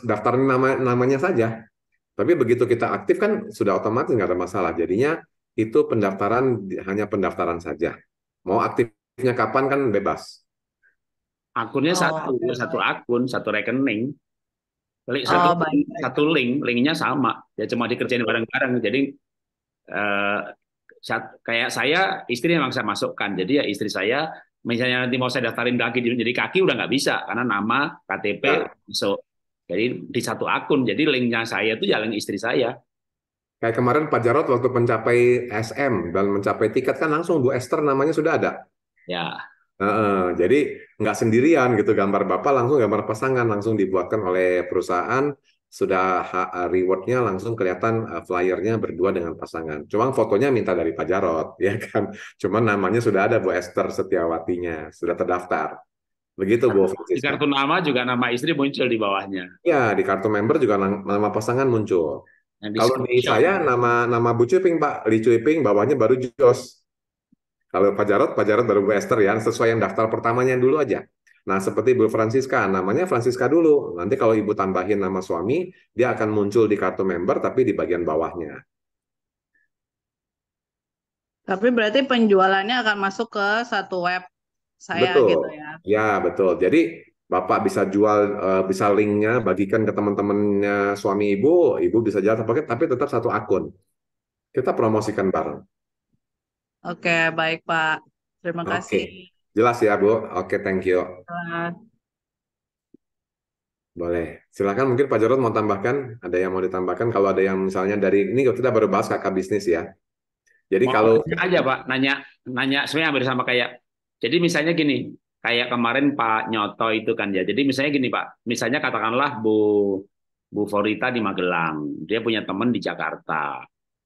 S1: daftar nama namanya saja. Tapi begitu kita aktif kan sudah otomatis nggak ada masalah. Jadinya itu pendaftaran hanya pendaftaran saja. Mau aktifnya kapan kan bebas. Akunnya oh, satu, satu akun, satu rekening. Link, oh, satu, baik. satu link, linknya
S2: sama, ya cuma dikerjain bareng-bareng. Jadi uh, kayak saya, istri memang saya masukkan. Jadi ya istri saya, misalnya nanti mau saya daftarin kaki jadi kaki udah nggak bisa karena nama, KTP, ya. masuk. Jadi di satu akun. Jadi linknya saya itu ya
S1: link istri saya. Kayak kemarin Pak Jarot waktu mencapai SM dan mencapai tiket kan langsung Bu Esther namanya sudah ada. Ya. Uh, jadi nggak sendirian gitu gambar bapak langsung gambar pasangan langsung dibuatkan oleh perusahaan sudah rewardnya langsung kelihatan eh, flyernya berdua dengan pasangan. Cuma fotonya minta dari Pak Jarot ya kan. Cuma namanya sudah ada Bu Esther Setiawatinya sudah terdaftar. Begitu Bu nah,
S2: Di kartu nama juga nama istri muncul di bawahnya.
S1: Iya di kartu member juga nama pasangan muncul. Nah, Kalau di saya nama nama Bu Cuiping Pak, Li Cuiping bawahnya baru Jos. Kalau Pak Jarod, Pak Jarod baru Wester ya, sesuai yang daftar pertamanya dulu aja. Nah, seperti Ibu Francisca, namanya Francisca dulu. Nanti kalau Ibu tambahin nama suami, dia akan muncul di kartu member tapi di bagian bawahnya.
S4: Tapi berarti penjualannya akan masuk ke satu web saya betul. gitu ya.
S1: Ya, betul. Jadi Bapak bisa jual, eh, bisa linknya bagikan ke teman-temannya suami ibu, ibu bisa jual, tapi tetap satu akun. Kita promosikan bareng.
S4: Oke, baik Pak. Terima okay. kasih.
S1: Jelas ya, Bu. Oke, thank you.
S4: Jelas.
S1: Boleh. Silakan mungkin Pak Jarod mau tambahkan, ada yang mau ditambahkan kalau ada yang misalnya dari ini kita baru bahas kakak bisnis ya. Jadi mau kalau
S2: aja Pak nanya nanya sebenarnya hampir sama kayak jadi misalnya gini, kayak kemarin Pak Nyoto itu kan ya. Jadi misalnya gini Pak, misalnya katakanlah Bu Bu Forita di Magelang, dia punya teman di Jakarta.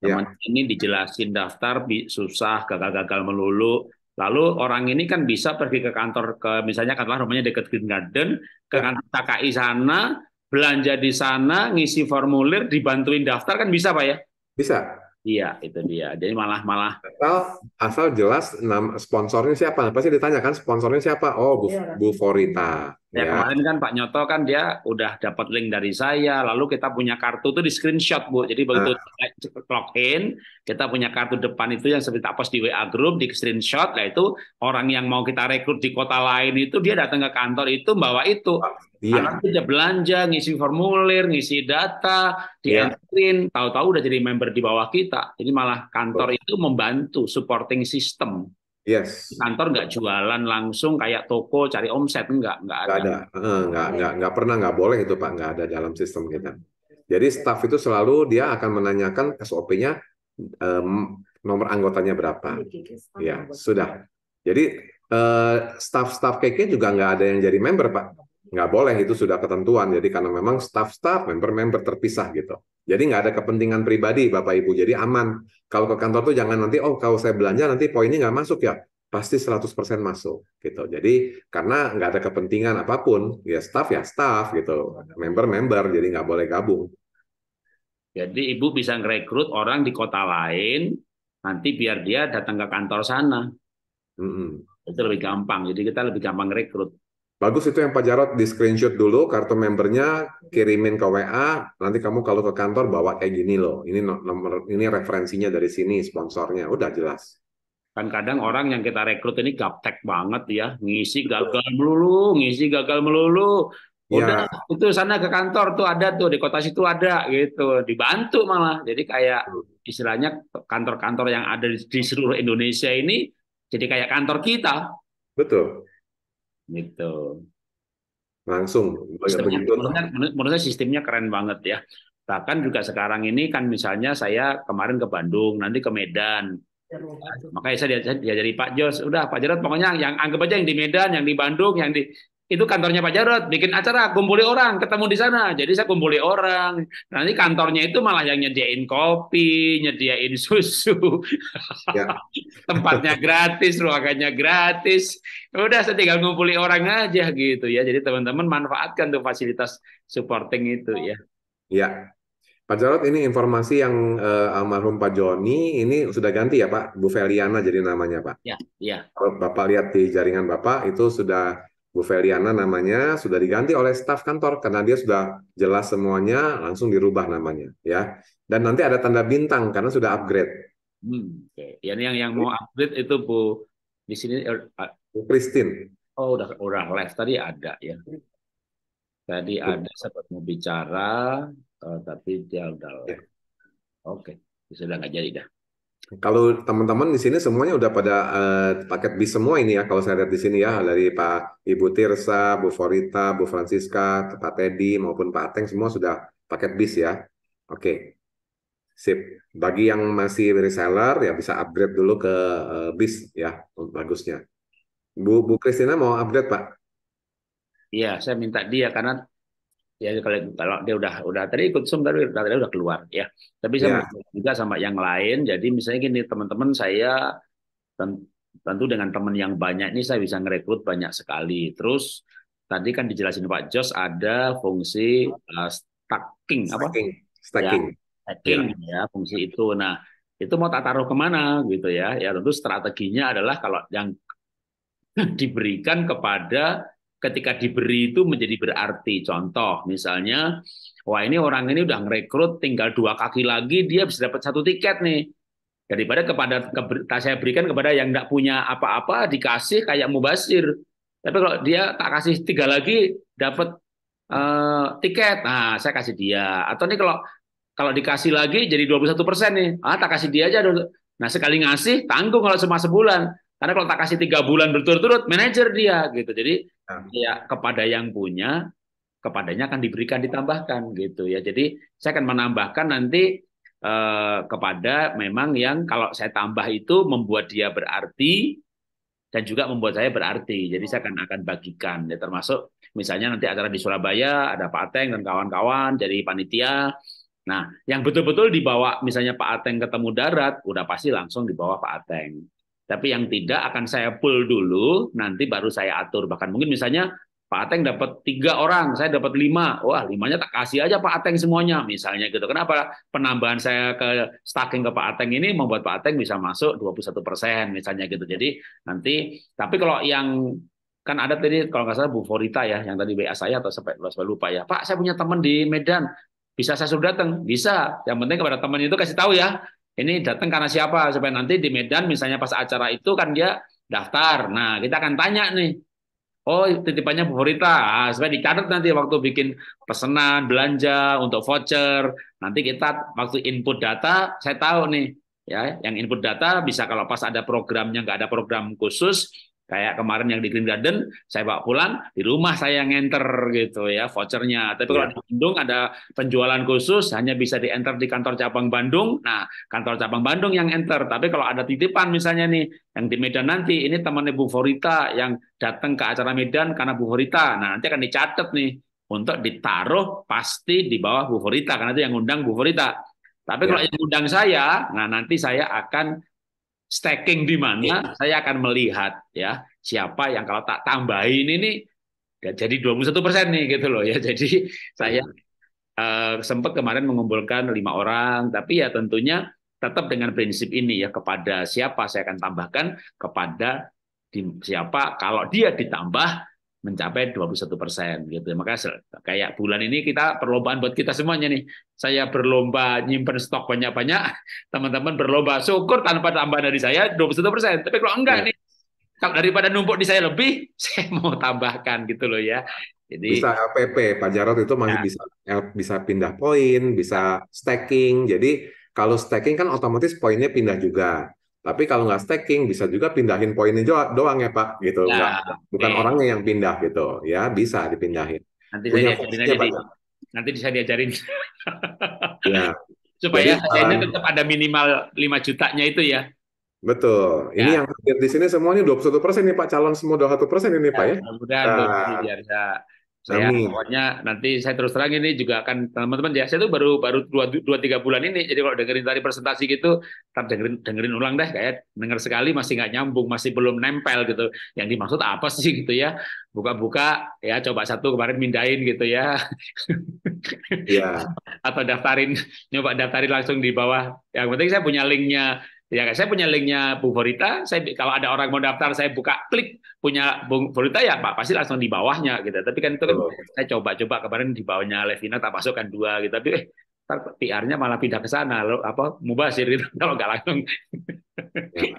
S2: Teman iya. ya. ini dijelasin daftar susah, gagal-gagal melulu. Lalu orang ini kan bisa pergi ke kantor ke misalnya katakanlah rumahnya dekat Green Garden, ke ya. kantor TKI sana, belanja di sana, ngisi formulir, dibantuin daftar kan bisa pak ya? Bisa. Iya, itu dia. Jadi malah malah
S3: asal
S1: asal jelas nama sponsornya siapa. Pasti ditanyakan sponsornya siapa? Oh, Bu, iya, Bu Forita.
S2: Ya, ya kemarin kan Pak Nyoto kan dia udah dapat link dari saya, lalu kita punya kartu itu di screenshot bu. Jadi begitu uh. Ah. login, kita punya kartu depan itu yang seperti tak di WA group di screenshot, lah itu orang yang mau kita rekrut di kota lain itu dia datang ke kantor itu bawa itu. Ah, ya. Anak itu belanja, ngisi formulir, ngisi data, di screen, ya. tahu-tahu udah jadi member di bawah kita. Jadi malah kantor itu membantu supporting system. Yes. Kantor nggak jualan langsung kayak toko cari omset nggak nggak ada.
S1: Nggak ada, nggak nggak nggak pernah nggak boleh itu pak nggak ada dalam sistem kita. Jadi iya. staff itu selalu dia akan menanyakan SOP-nya um, eh, nomor anggotanya berapa.
S3: Ya sudah.
S1: Jadi uh, staff-staff KK juga nggak ada yang jadi member pak. Nggak boleh itu sudah ketentuan. Jadi karena memang staff-staff member-member terpisah gitu. Jadi nggak ada kepentingan pribadi bapak ibu. Jadi aman kalau ke kantor tuh jangan nanti, oh kalau saya belanja nanti poinnya nggak masuk ya. Pasti 100% masuk. gitu. Jadi karena nggak ada kepentingan apapun, ya staff ya staff gitu. Member-member, jadi nggak boleh gabung.
S2: Jadi ibu bisa ngerekrut orang di kota lain, nanti biar dia datang ke kantor sana. Mm -hmm. Itu lebih gampang. Jadi
S1: kita lebih gampang rekrut. Bagus itu yang Pak Jarot di screenshot dulu kartu membernya, kirimin ke WA, nanti kamu kalau ke kantor bawa kayak gini loh. Ini nomor ini referensinya dari sini sponsornya, udah jelas.
S2: Kan kadang orang yang kita rekrut ini gaptek banget ya, ngisi gagal melulu, ngisi gagal melulu. Ya. Udah ya. itu sana ke kantor tuh ada tuh di kota situ ada gitu, dibantu malah. Jadi kayak istilahnya kantor-kantor yang ada di seluruh Indonesia ini jadi kayak kantor kita.
S1: Betul gitu langsung
S2: sistemnya, menurut, menurut sistemnya keren banget ya bahkan juga sekarang ini kan misalnya saya kemarin ke Bandung nanti ke Medan makanya saya diajari Pak Jos udah Pak Jarot pokoknya yang anggap aja yang di Medan yang di Bandung yang di itu kantornya Pak Jarod bikin acara kumpuli orang ketemu di sana jadi saya kumpuli orang nanti kantornya itu malah yang nyediain kopi nyediain susu ya. tempatnya gratis ruangannya gratis udah saya tinggal kumpuli orang aja gitu ya jadi teman-teman manfaatkan tuh fasilitas supporting itu ya
S1: ya Pak Jarod ini informasi yang uh, almarhum Pak Joni ini sudah ganti ya Pak Bu Feliana jadi namanya Pak
S3: ya ya
S1: kalau Bapak lihat di jaringan Bapak itu sudah Bu Feliana namanya sudah diganti oleh staf kantor karena dia sudah jelas semuanya langsung dirubah namanya ya dan nanti ada tanda bintang karena sudah upgrade. Hmm,
S2: okay. yang yang yang mau upgrade itu Bu di sini er, Bu Christine. Oh udah orang live tadi ada ya. Tadi ada sempat mau bicara uh, tapi dia udah ya. Oke, okay. sudah nggak jadi dah.
S1: Kalau teman-teman di sini semuanya udah pada uh, paket bis semua ini ya, kalau saya lihat di sini ya, dari Pak Ibu Tirsa, Bu Forita, Bu Francisca, Pak Teddy, maupun Pak Ateng, semua sudah paket bis ya. Oke, sip. Bagi yang masih reseller, ya bisa upgrade dulu ke uh, bis ya, bagusnya. Bu, Bu mau upgrade, Pak?
S2: Iya, saya minta dia karena ya kalau kalau dia udah udah tadi ikut zoom tadi udah udah keluar ya tapi saya yeah. juga sama yang lain jadi misalnya gini teman-teman saya tentu dengan teman yang banyak ini saya bisa ngerekrut banyak sekali terus tadi kan dijelasin Pak Jos ada fungsi uh, eh, stacking, stacking apa stacking ya, stacking yeah. ya fungsi itu nah itu mau tak taruh kemana gitu ya ya tentu strateginya adalah kalau yang diberikan kepada ketika diberi itu menjadi berarti. Contoh misalnya, wah ini orang ini udah ngerekrut tinggal dua kaki lagi dia bisa dapat satu tiket nih. Daripada kepada ke, saya berikan kepada yang tidak punya apa-apa dikasih kayak mubasir. Tapi kalau dia tak kasih tiga lagi dapat uh, tiket, nah saya kasih dia. Atau nih kalau kalau dikasih lagi jadi 21 persen nih, ah tak kasih dia aja dulu. Nah sekali ngasih tanggung kalau semua sebulan, karena kalau tak kasih tiga bulan berturut-turut manajer dia gitu. Jadi
S3: Nah. ya
S2: kepada yang punya kepadanya akan diberikan ditambahkan gitu ya. Jadi saya akan menambahkan nanti eh, kepada memang yang kalau saya tambah itu membuat dia berarti dan juga membuat saya berarti. Jadi saya akan akan bagikan ya termasuk misalnya nanti acara di Surabaya ada Pak Ateng dan kawan-kawan jadi panitia. Nah, yang betul-betul dibawa misalnya Pak Ateng ketemu darat, udah pasti langsung dibawa Pak Ateng. Tapi yang tidak akan saya pull dulu, nanti baru saya atur. Bahkan mungkin misalnya Pak Ateng dapat tiga orang, saya dapat lima. Wah, limanya tak kasih aja Pak Ateng semuanya, misalnya gitu. Kenapa? Penambahan saya ke stacking ke Pak Ateng ini membuat Pak Ateng bisa masuk 21 persen, misalnya gitu. Jadi nanti, tapi kalau yang kan ada tadi kalau nggak salah Bu Forita ya, yang tadi WA saya atau sampai lupa ya. Pak, saya punya teman di Medan, bisa saya suruh datang? Bisa. Yang penting kepada teman itu kasih tahu ya ini datang karena siapa supaya nanti di Medan misalnya pas acara itu kan dia daftar. Nah, kita akan tanya nih. Oh, titipannya Bu ah Nah, supaya dicatat nanti waktu bikin pesanan, belanja untuk voucher. Nanti kita waktu input data, saya tahu nih. Ya, yang input data bisa kalau pas ada programnya nggak ada program khusus, Kayak kemarin yang di Green Garden, saya bawa pulang, di rumah saya yang enter gitu ya vouchernya. Tapi kalau iya. di Bandung ada penjualan khusus, hanya bisa di enter di kantor cabang Bandung. Nah, kantor cabang Bandung yang enter. Tapi kalau ada titipan misalnya nih, yang di Medan nanti, ini temannya Bu Forita yang datang ke acara Medan karena Bu Forita. Nah, nanti akan dicatat nih untuk ditaruh pasti di bawah Bu Forita karena itu yang undang Bu Forita. Tapi ya. kalau iya. yang undang saya, nah nanti saya akan Staking di mana, iya. saya akan melihat ya siapa yang kalau tak tambahin ini ya jadi 21 persen nih gitu loh ya. Jadi saya uh, sempat kemarin mengumpulkan lima orang, tapi ya tentunya tetap dengan prinsip ini ya kepada siapa saya akan tambahkan kepada siapa kalau dia ditambah mencapai 21 persen gitu. Maka kayak bulan ini kita perlombaan buat kita semuanya nih. Saya berlomba nyimpen stok banyak-banyak, teman-teman berlomba syukur tanpa tambahan dari saya 21 persen. Tapi kalau enggak ya. nih, kalau daripada numpuk di saya lebih, saya mau tambahkan gitu loh ya.
S1: Jadi bisa LPP, Pak Jarot itu masih ya. bisa bisa pindah poin, bisa staking. Jadi kalau staking kan otomatis poinnya pindah juga. Tapi kalau nggak hmm. staking bisa juga pindahin poinnya doang ya Pak gitu. Nah, nggak, okay. bukan orangnya yang pindah gitu ya bisa dipindahin.
S3: Nanti Punya saya diajarin
S2: nanti bisa diajarin.
S3: ya.
S2: Supaya Jadi, hasilnya eh, tetap ada minimal 5 jutanya itu ya.
S3: Betul. Ya. Ini
S1: yang hadir di sini semuanya 21 persen nih Pak calon semua 21 persen ini Pak ya. ya mudah-mudahan
S2: nah, saya iya, pokoknya nanti saya terus terang ini juga akan teman-teman ya saya tuh baru baru dua, dua tiga bulan ini jadi kalau dengerin tadi presentasi gitu tetap dengerin dengerin ulang deh kayak denger sekali masih nggak nyambung masih belum nempel gitu yang dimaksud apa sih gitu ya buka-buka ya coba satu kemarin mindahin gitu ya ya atau daftarin nyoba daftarin langsung di bawah yang penting saya punya linknya Ya, saya punya linknya Bu Forita. Saya kalau ada orang mau daftar, saya buka klik punya Bu Forita ya, Pak pasti langsung di bawahnya gitu. Tapi kan itu kan oh. saya coba-coba kemarin di bawahnya Levina tak masukkan dua gitu. Tapi eh, PR-nya malah pindah ke sana, lo apa mubasir gitu kalau nggak langsung. Ya.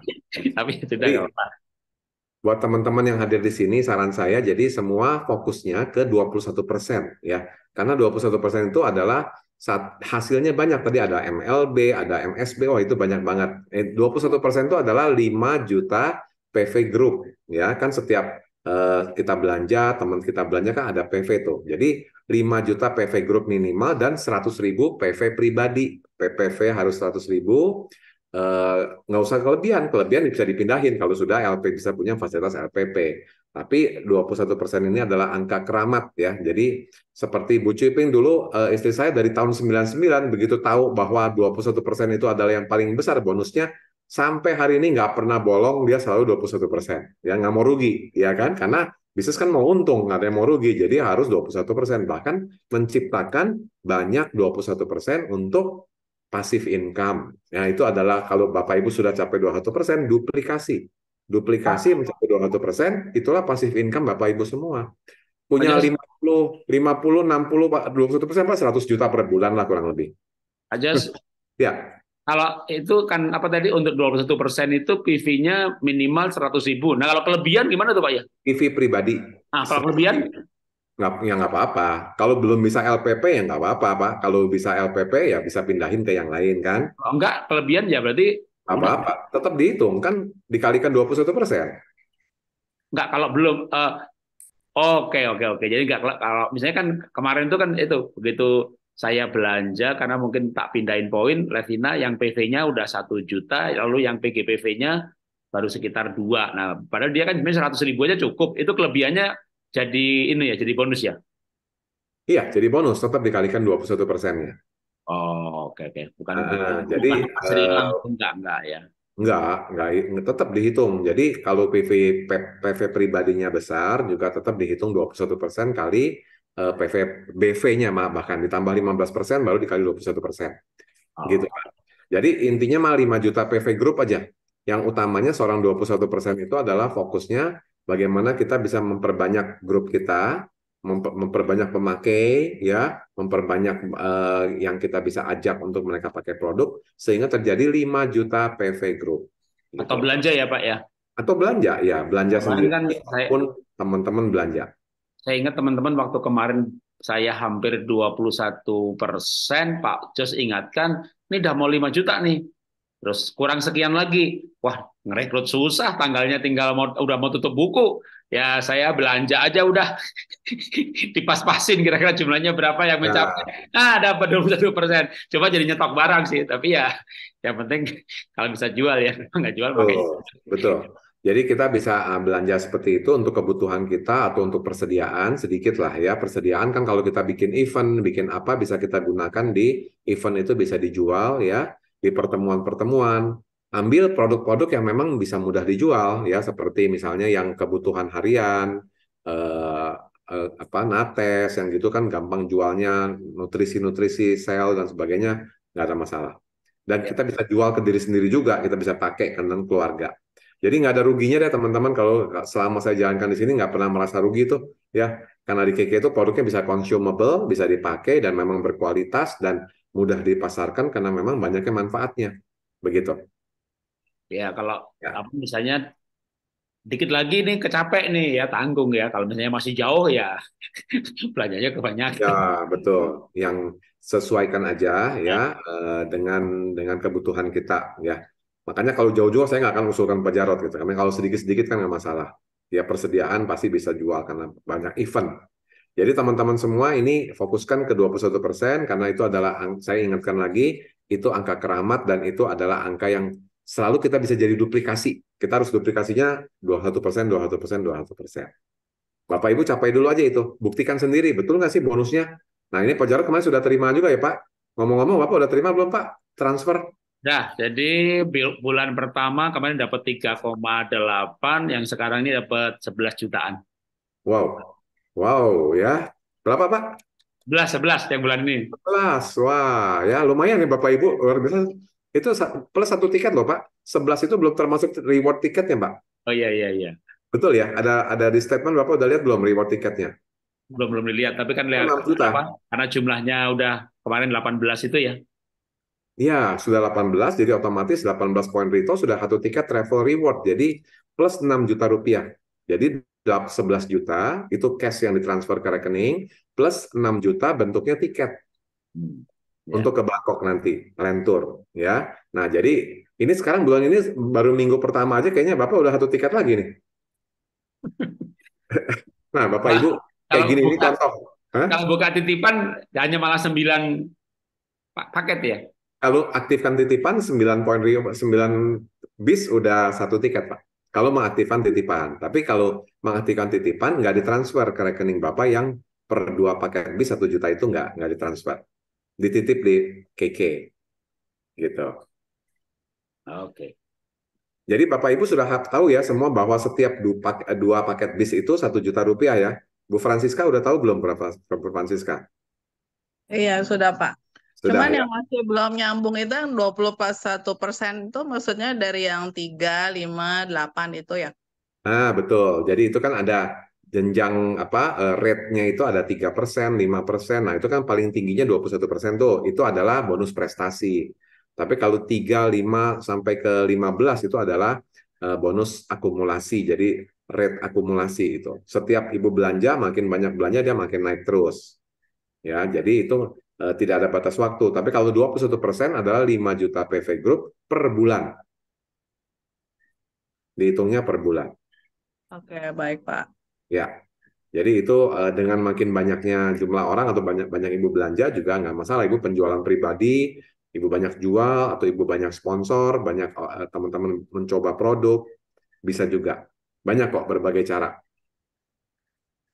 S2: Tapi ya
S3: sudah
S1: nggak Buat teman-teman yang hadir di sini, saran saya jadi semua fokusnya ke 21 persen ya, karena 21 persen itu adalah saat hasilnya banyak tadi ada MLB, ada MSB, wah itu banyak banget. Eh, dua puluh satu persen itu adalah lima juta PV group, ya kan setiap eh, kita belanja, teman kita belanja kan ada PV itu Jadi lima juta PV group minimal dan seratus ribu PV pribadi. PPV harus seratus ribu, eh, nggak uh, usah kelebihan, kelebihan bisa dipindahin kalau sudah LP bisa punya fasilitas LPP. Tapi 21% ini adalah angka keramat ya. Jadi seperti Bu Ciping dulu eh, istri saya dari tahun 99 begitu tahu bahwa 21% itu adalah yang paling besar bonusnya sampai hari ini nggak pernah bolong dia selalu 21%. Ya nggak mau rugi ya kan karena bisnis kan mau untung nggak ada yang mau rugi jadi harus 21% bahkan menciptakan banyak 21% untuk pasif income. Nah, itu adalah kalau Bapak Ibu sudah capai 21%, duplikasi. Duplikasi mencapai dua 200 persen, itulah pasif income Bapak Ibu semua. Punya lima puluh puluh 50, 50, 60, puluh 21 persen, Pak, seratus juta per bulan lah kurang lebih. Aja, ya.
S2: Kalau itu kan apa tadi untuk dua puluh satu persen itu PV-nya minimal seratus ribu. Nah kalau kelebihan gimana tuh Pak ya? PV pribadi. Nah kalau kelebihan?
S1: Nggak, ya nggak apa-apa. Kalau belum bisa LPP ya nggak apa-apa Pak. Kalau bisa LPP ya bisa pindahin ke yang lain kan. Kalau enggak kelebihan ya berarti apa-apa iya. tetap dihitung kan dikalikan 21 persen
S2: nggak kalau belum eh, oke oke oke jadi nggak kalau misalnya kan kemarin itu kan itu begitu saya belanja karena mungkin tak pindahin poin Levina yang PV-nya udah satu juta lalu yang PGPV-nya baru sekitar dua nah padahal dia kan sebenarnya seratus ribu aja cukup itu kelebihannya jadi ini ya jadi bonus ya iya jadi
S1: bonus tetap dikalikan 21 persennya Oh, oke okay, oke. Okay. Bukan, uh, bukan jadi bukan uh,
S2: enggak enggak ya.
S1: Enggak, enggak, tetap dihitung. Jadi kalau PV PV pribadinya besar juga tetap dihitung 21% kali uh, eh, PV BV-nya bahkan ditambah 15% baru dikali 21%. Oh. Gitu. Jadi intinya mah 5 juta PV grup aja. Yang utamanya seorang 21% itu adalah fokusnya bagaimana kita bisa memperbanyak grup kita memperbanyak pemakai ya memperbanyak uh, yang kita bisa ajak untuk mereka pakai produk sehingga terjadi 5 juta PV group gitu. atau belanja ya pak ya atau belanja ya belanja kemarin sendiri kan saya, pun teman-teman belanja
S2: saya ingat teman-teman waktu kemarin saya hampir 21 persen Pak Jos ingatkan ini udah mau 5 juta nih terus kurang sekian lagi wah ngerekrut susah tanggalnya tinggal mau udah mau tutup buku ya saya belanja aja udah dipas-pasin kira-kira jumlahnya berapa yang ya. mencapai nah. ah dapat 21 persen coba jadi nyetok barang sih tapi ya yang penting kalau bisa jual ya nggak jual oh,
S3: betul
S1: jadi kita bisa ah, belanja seperti itu untuk kebutuhan kita atau untuk persediaan sedikit lah ya. Persediaan kan kalau kita bikin event, bikin apa bisa kita gunakan di event itu bisa dijual ya di pertemuan-pertemuan ambil produk-produk yang memang bisa mudah dijual ya seperti misalnya yang kebutuhan harian eh, eh, apa nates yang gitu kan gampang jualnya nutrisi-nutrisi sel dan sebagainya nggak ada masalah dan ya. kita bisa jual ke diri sendiri juga kita bisa pakai ke keluarga jadi nggak ada ruginya deh teman-teman kalau selama saya jalankan di sini nggak pernah merasa rugi tuh ya karena di KK itu produknya bisa consumable bisa dipakai dan memang berkualitas dan mudah dipasarkan karena memang banyaknya manfaatnya begitu
S2: ya kalau ya. apa misalnya dikit lagi nih kecapek nih ya tanggung ya kalau misalnya masih jauh ya belanjanya kebanyakan ya
S1: betul yang sesuaikan aja ya, ya eh, dengan dengan kebutuhan kita ya makanya kalau jauh-jauh saya nggak akan usulkan Pak Jarot gitu karena kalau sedikit-sedikit kan nggak masalah ya persediaan pasti bisa jual karena banyak event jadi teman-teman semua ini fokuskan ke 21% karena itu adalah saya ingatkan lagi itu angka keramat dan itu adalah angka yang selalu kita bisa jadi duplikasi. Kita harus duplikasinya 21 persen, 21 persen, 21 persen. Bapak Ibu capai dulu aja itu, buktikan sendiri, betul nggak sih bonusnya? Nah ini Pak Jarod kemarin sudah terima juga ya Pak? Ngomong-ngomong Bapak udah terima belum Pak transfer?
S2: Ya, jadi bulan pertama kemarin dapat 3,8, yang sekarang ini dapat 11 jutaan.
S3: Wow, wow
S1: ya. Berapa Pak? 11, 11 yang bulan ini. 11, wah ya lumayan ya Bapak Ibu. Luar biasa itu plus satu tiket loh, Pak. sebelas itu belum termasuk reward tiketnya, Pak. Oh iya iya iya. Betul ya? Ada ada di statement Bapak udah lihat belum reward tiketnya? Belum
S2: belum dilihat, tapi kan lihat juta. Apa, karena jumlahnya udah kemarin 18 itu ya.
S1: Iya, sudah 18 jadi otomatis 18 poin Rito sudah satu tiket travel reward. Jadi plus 6 juta rupiah. Jadi 11 juta itu cash yang ditransfer ke rekening plus 6 juta bentuknya tiket. Hmm yeah. untuk ke Bangkok nanti lentur ya. Nah jadi ini sekarang bulan ini baru minggu pertama aja kayaknya bapak udah satu tiket lagi nih. nah bapak nah, ibu kayak gini buka, ini contoh.
S2: Kalau buka titipan hanya malah sembilan paket ya.
S1: Kalau aktifkan titipan 9 poin Rio 9 bis udah satu tiket pak. Kalau mengaktifkan titipan, tapi kalau mengaktifkan titipan nggak ditransfer ke rekening bapak yang per dua paket bis satu juta itu nggak nggak ditransfer dititip di KK gitu. Oke. Okay. Jadi Bapak Ibu sudah tahu ya semua bahwa setiap dua paket bis itu satu juta rupiah ya. Bu Francisca udah tahu belum berapa Bu Francisca?
S4: Iya sudah Pak. Sudah, Cuman ya. yang masih belum nyambung itu yang satu persen itu maksudnya dari yang tiga, lima, delapan itu ya?
S1: Ah betul. Jadi itu kan ada jenjang apa eh, rate-nya itu ada tiga persen, lima persen. Nah itu kan paling tingginya 21 persen tuh. Itu adalah bonus prestasi. Tapi kalau 3, 5, sampai ke 15 itu adalah eh, bonus akumulasi. Jadi rate akumulasi itu. Setiap ibu belanja makin banyak belanja dia makin naik terus. Ya, jadi itu eh, tidak ada batas waktu. Tapi kalau 21% adalah 5 juta PV Group per bulan. Dihitungnya per bulan.
S4: Oke, baik Pak.
S1: Ya, jadi itu uh, dengan makin banyaknya jumlah orang atau banyak banyak ibu belanja juga nggak masalah. Ibu penjualan pribadi, ibu banyak jual atau ibu banyak sponsor, banyak eh, teman-teman uh, mencoba produk, bisa juga. Banyak kok berbagai cara.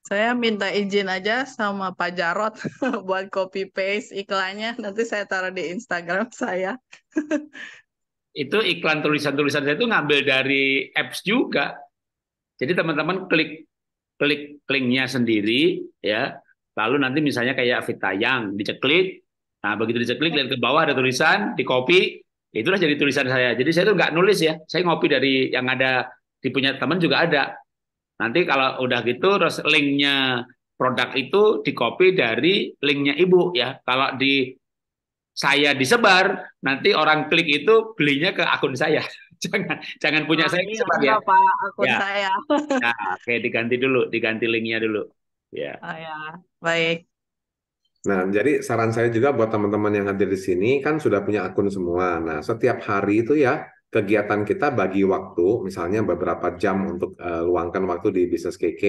S4: Saya minta izin aja sama Pak Jarot buat copy paste iklannya. Nanti saya taruh di Instagram saya.
S2: itu iklan tulisan-tulisan saya itu ngambil dari apps juga. Jadi teman-teman klik klik linknya sendiri ya lalu nanti misalnya kayak Vita yang diceklik nah begitu diceklik lihat ke bawah ada tulisan di copy itulah jadi tulisan saya jadi saya tuh nggak nulis ya saya ngopi dari yang ada di punya teman juga ada nanti kalau udah gitu terus linknya produk itu di copy dari linknya ibu ya kalau di saya disebar nanti orang klik itu belinya ke akun saya jangan jangan punya saya ini apa, ya. ya.
S4: akun ya. saya.
S2: Nah, oke diganti dulu, diganti linknya dulu.
S1: Ya.
S4: Oh ya, baik.
S1: Nah, jadi saran saya juga buat teman-teman yang hadir di sini kan sudah punya akun semua. Nah, setiap hari itu ya kegiatan kita bagi waktu, misalnya beberapa jam untuk uh, luangkan waktu di bisnis KK,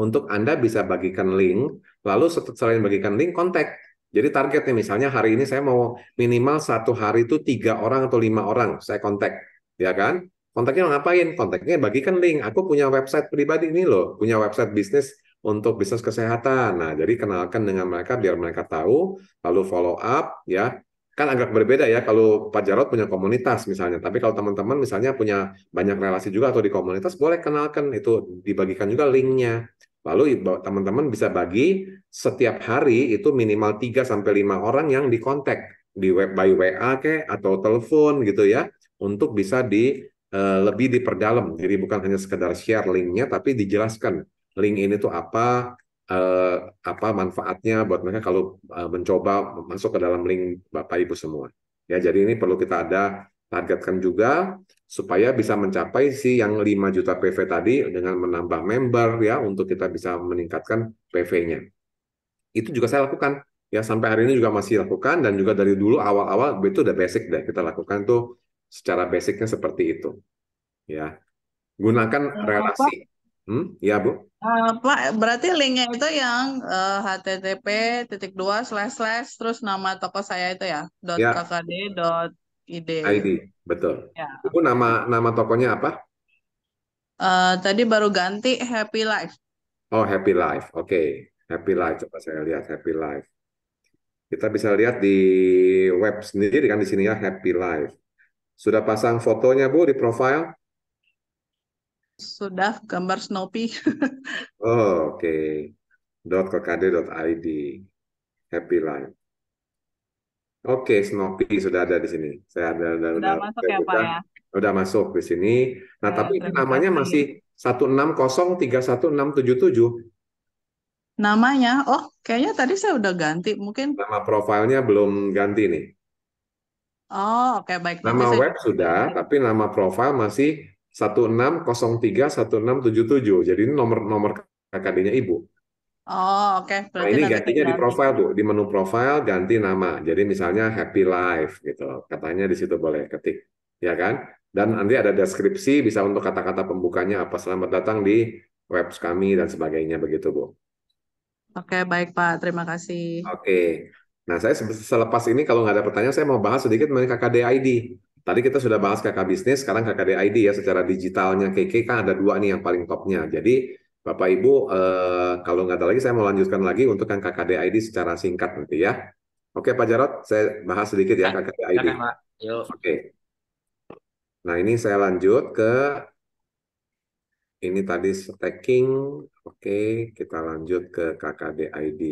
S1: untuk Anda bisa bagikan link, lalu selain bagikan link, kontak. Jadi targetnya misalnya hari ini saya mau minimal satu hari itu tiga orang atau lima orang saya kontak ya kan? Kontaknya ngapain? Kontaknya bagikan link. Aku punya website pribadi ini loh, punya website bisnis untuk bisnis kesehatan. Nah, jadi kenalkan dengan mereka biar mereka tahu, lalu follow up, ya. Kan agak berbeda ya kalau Pak Jarot punya komunitas misalnya. Tapi kalau teman-teman misalnya punya banyak relasi juga atau di komunitas, boleh kenalkan itu dibagikan juga linknya. Lalu teman-teman bisa bagi setiap hari itu minimal 3 sampai 5 orang yang dikontak di web by WA ke atau telepon gitu ya untuk bisa di uh, lebih diperdalam. Jadi bukan hanya sekedar share linknya, tapi dijelaskan link ini tuh apa, uh, apa manfaatnya buat mereka kalau uh, mencoba masuk ke dalam link Bapak Ibu semua. Ya, jadi ini perlu kita ada targetkan juga supaya bisa mencapai si yang 5 juta PV tadi dengan menambah member ya untuk kita bisa meningkatkan PV-nya. Itu juga saya lakukan. Ya sampai hari ini juga masih lakukan dan juga dari dulu awal-awal itu udah basic deh kita lakukan tuh Secara basicnya seperti itu. Ya. Gunakan eh, relasi. Hmm, ya Bu.
S4: Uh, Pak, berarti linknya itu yang uh, http titik dua slash slash terus nama toko saya itu ya dot ya. kkd dot id. ID, betul. Ya.
S1: Bu nama nama tokonya apa?
S4: Uh, tadi baru ganti Happy Life.
S1: Oh Happy Life, oke okay. Happy Life coba saya lihat Happy Life. Kita bisa lihat di web sendiri kan di sini ya Happy Life. Sudah pasang fotonya, Bu, di profile?
S4: Sudah, gambar Snoopy.
S1: oh, oke. Okay. .kkd.id. Happy Life. Oke, okay, Snoopy sudah ada di sini. Saya ada, ada sudah ada, masuk ya, Pak ya. Sudah masuk di sini. Nah, ya, tapi namanya masih 16031677.
S4: Namanya, oh kayaknya tadi saya udah ganti mungkin.
S1: Nama profilnya belum ganti nih.
S4: Oh, oke okay, baik. Nama Bisa... Ya? web
S1: sudah, tapi nama profil masih 16031677. Jadi ini nomor nomor KKD-nya ibu.
S4: Oh, oke. Okay. nah, ini gantinya di
S1: profil bu, di menu profil ganti nama. Jadi misalnya Happy Life gitu. Katanya di situ boleh ketik, ya kan? Dan nanti ada deskripsi bisa untuk kata-kata pembukanya apa selamat datang di webs kami dan sebagainya begitu, Bu. Oke,
S4: okay, baik Pak. Terima kasih. Oke.
S1: Okay. Nah, saya selepas ini kalau nggak ada pertanyaan, saya mau bahas sedikit mengenai KKDID. Tadi kita sudah bahas KK bisnis, sekarang KKDID ya secara digitalnya KK kan ada dua nih yang paling topnya. Jadi Bapak Ibu, eh, kalau nggak ada lagi saya mau lanjutkan lagi untuk yang KKDID secara singkat nanti ya. Oke Pak Jarot, saya bahas sedikit ya, ya KKDID. Oke. Nah ini saya lanjut ke ini tadi stacking. Oke, kita lanjut ke KKDID.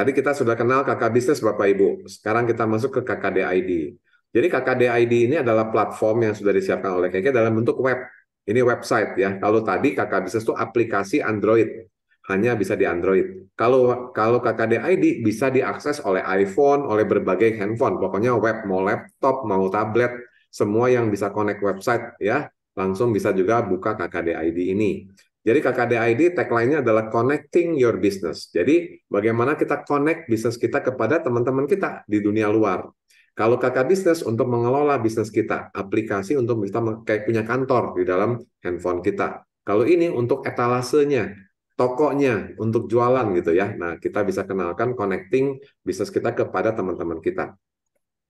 S1: Tadi kita sudah kenal KK bisnis Bapak Ibu. Sekarang kita masuk ke KKDID. Jadi KKDID ini adalah platform yang sudah disiapkan oleh KK dalam bentuk web. Ini website ya. Kalau tadi KK bisnis itu aplikasi Android hanya bisa di Android. Kalau kalau KKDID bisa diakses oleh iPhone, oleh berbagai handphone. Pokoknya web mau laptop, mau tablet, semua yang bisa connect website ya, langsung bisa juga buka KKDID ini. Jadi KKDID tagline-nya adalah connecting your business. Jadi bagaimana kita connect bisnis kita kepada teman-teman kita di dunia luar. Kalau kakak bisnis untuk mengelola bisnis kita, aplikasi untuk kita kayak punya kantor di dalam handphone kita. Kalau ini untuk etalasenya, tokonya untuk jualan gitu ya. Nah, kita bisa kenalkan connecting bisnis kita kepada teman-teman kita.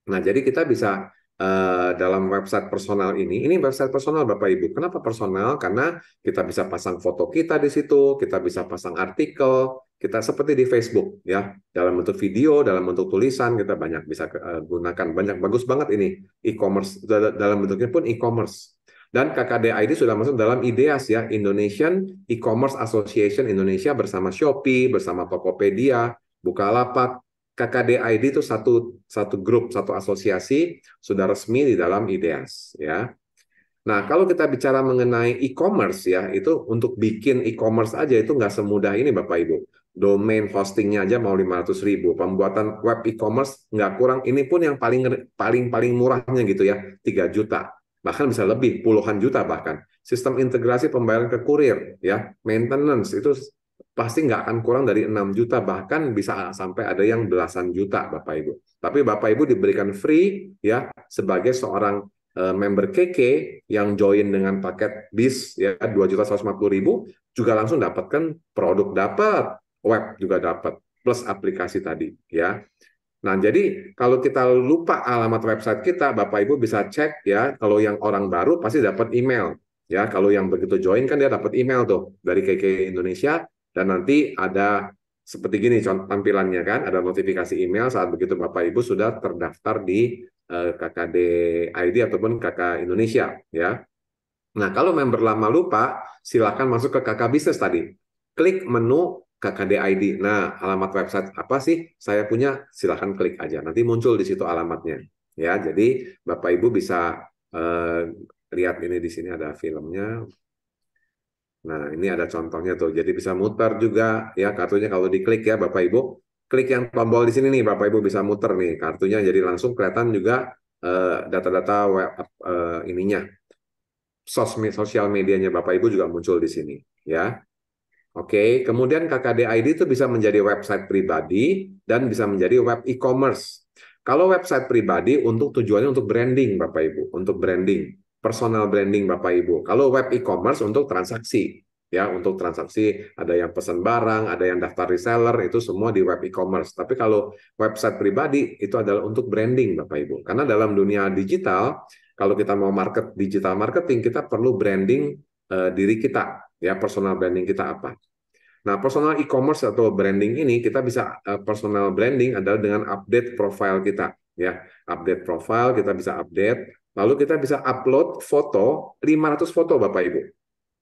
S1: Nah, jadi kita bisa Eh, dalam website personal ini. Ini website personal Bapak Ibu. Kenapa personal? Karena kita bisa pasang foto kita di situ, kita bisa pasang artikel, kita seperti di Facebook ya, dalam bentuk video, dalam bentuk tulisan kita banyak bisa eh, gunakan banyak bagus banget ini e-commerce dalam bentuknya pun e-commerce. Dan KKD sudah masuk dalam IDEAS ya, Indonesian E-commerce Association Indonesia bersama Shopee, bersama Tokopedia, Bukalapak, KKDID itu satu satu grup, satu asosiasi sudah resmi di dalam IDEAS ya. Nah, kalau kita bicara mengenai e-commerce ya, itu untuk bikin e-commerce aja itu nggak semudah ini Bapak Ibu. Domain hostingnya aja mau 500 ribu, pembuatan web e-commerce nggak kurang. Ini pun yang paling paling paling murahnya gitu ya, 3 juta. Bahkan bisa lebih, puluhan juta bahkan. Sistem integrasi pembayaran ke kurir ya, maintenance itu pasti nggak akan kurang dari 6 juta, bahkan bisa sampai ada yang belasan juta, Bapak Ibu. Tapi Bapak Ibu diberikan free ya sebagai seorang uh, member KK yang join dengan paket BIS ya dua juta ribu juga langsung dapatkan produk dapat, web juga dapat plus aplikasi tadi ya. Nah, jadi kalau kita lupa alamat website kita, Bapak Ibu bisa cek ya. Kalau yang orang baru pasti dapat email ya. Kalau yang begitu join kan dia dapat email tuh dari KK Indonesia dan nanti ada seperti gini tampilannya kan, ada notifikasi email saat begitu Bapak Ibu sudah terdaftar di eh, KKD ID ataupun KK Indonesia ya. Nah, kalau member lama lupa, silakan masuk ke KK Business tadi. Klik menu KKD ID. Nah, alamat website apa sih saya punya? Silakan klik aja. Nanti muncul di situ alamatnya. Ya, jadi Bapak Ibu bisa eh, lihat ini di sini ada filmnya. Nah, ini ada contohnya tuh. Jadi bisa muter juga ya kartunya kalau diklik ya Bapak Ibu. Klik yang tombol di sini nih Bapak Ibu bisa muter nih kartunya jadi langsung kelihatan juga eh, data-data uh, web uh, ininya. sosmed sosial medianya Bapak Ibu juga muncul di sini ya. Oke, kemudian KKD ID itu bisa menjadi website pribadi dan bisa menjadi web e-commerce. Kalau website pribadi untuk tujuannya untuk branding Bapak Ibu, untuk branding personal branding Bapak Ibu. Kalau web e-commerce untuk transaksi, ya untuk transaksi ada yang pesan barang, ada yang daftar reseller itu semua di web e-commerce. Tapi kalau website pribadi itu adalah untuk branding Bapak Ibu. Karena dalam dunia digital kalau kita mau market digital marketing kita perlu branding uh, diri kita ya personal branding kita apa. Nah, personal e-commerce atau branding ini kita bisa uh, personal branding adalah dengan update profile kita ya. Update profile kita bisa update Lalu kita bisa upload foto 500 foto Bapak Ibu.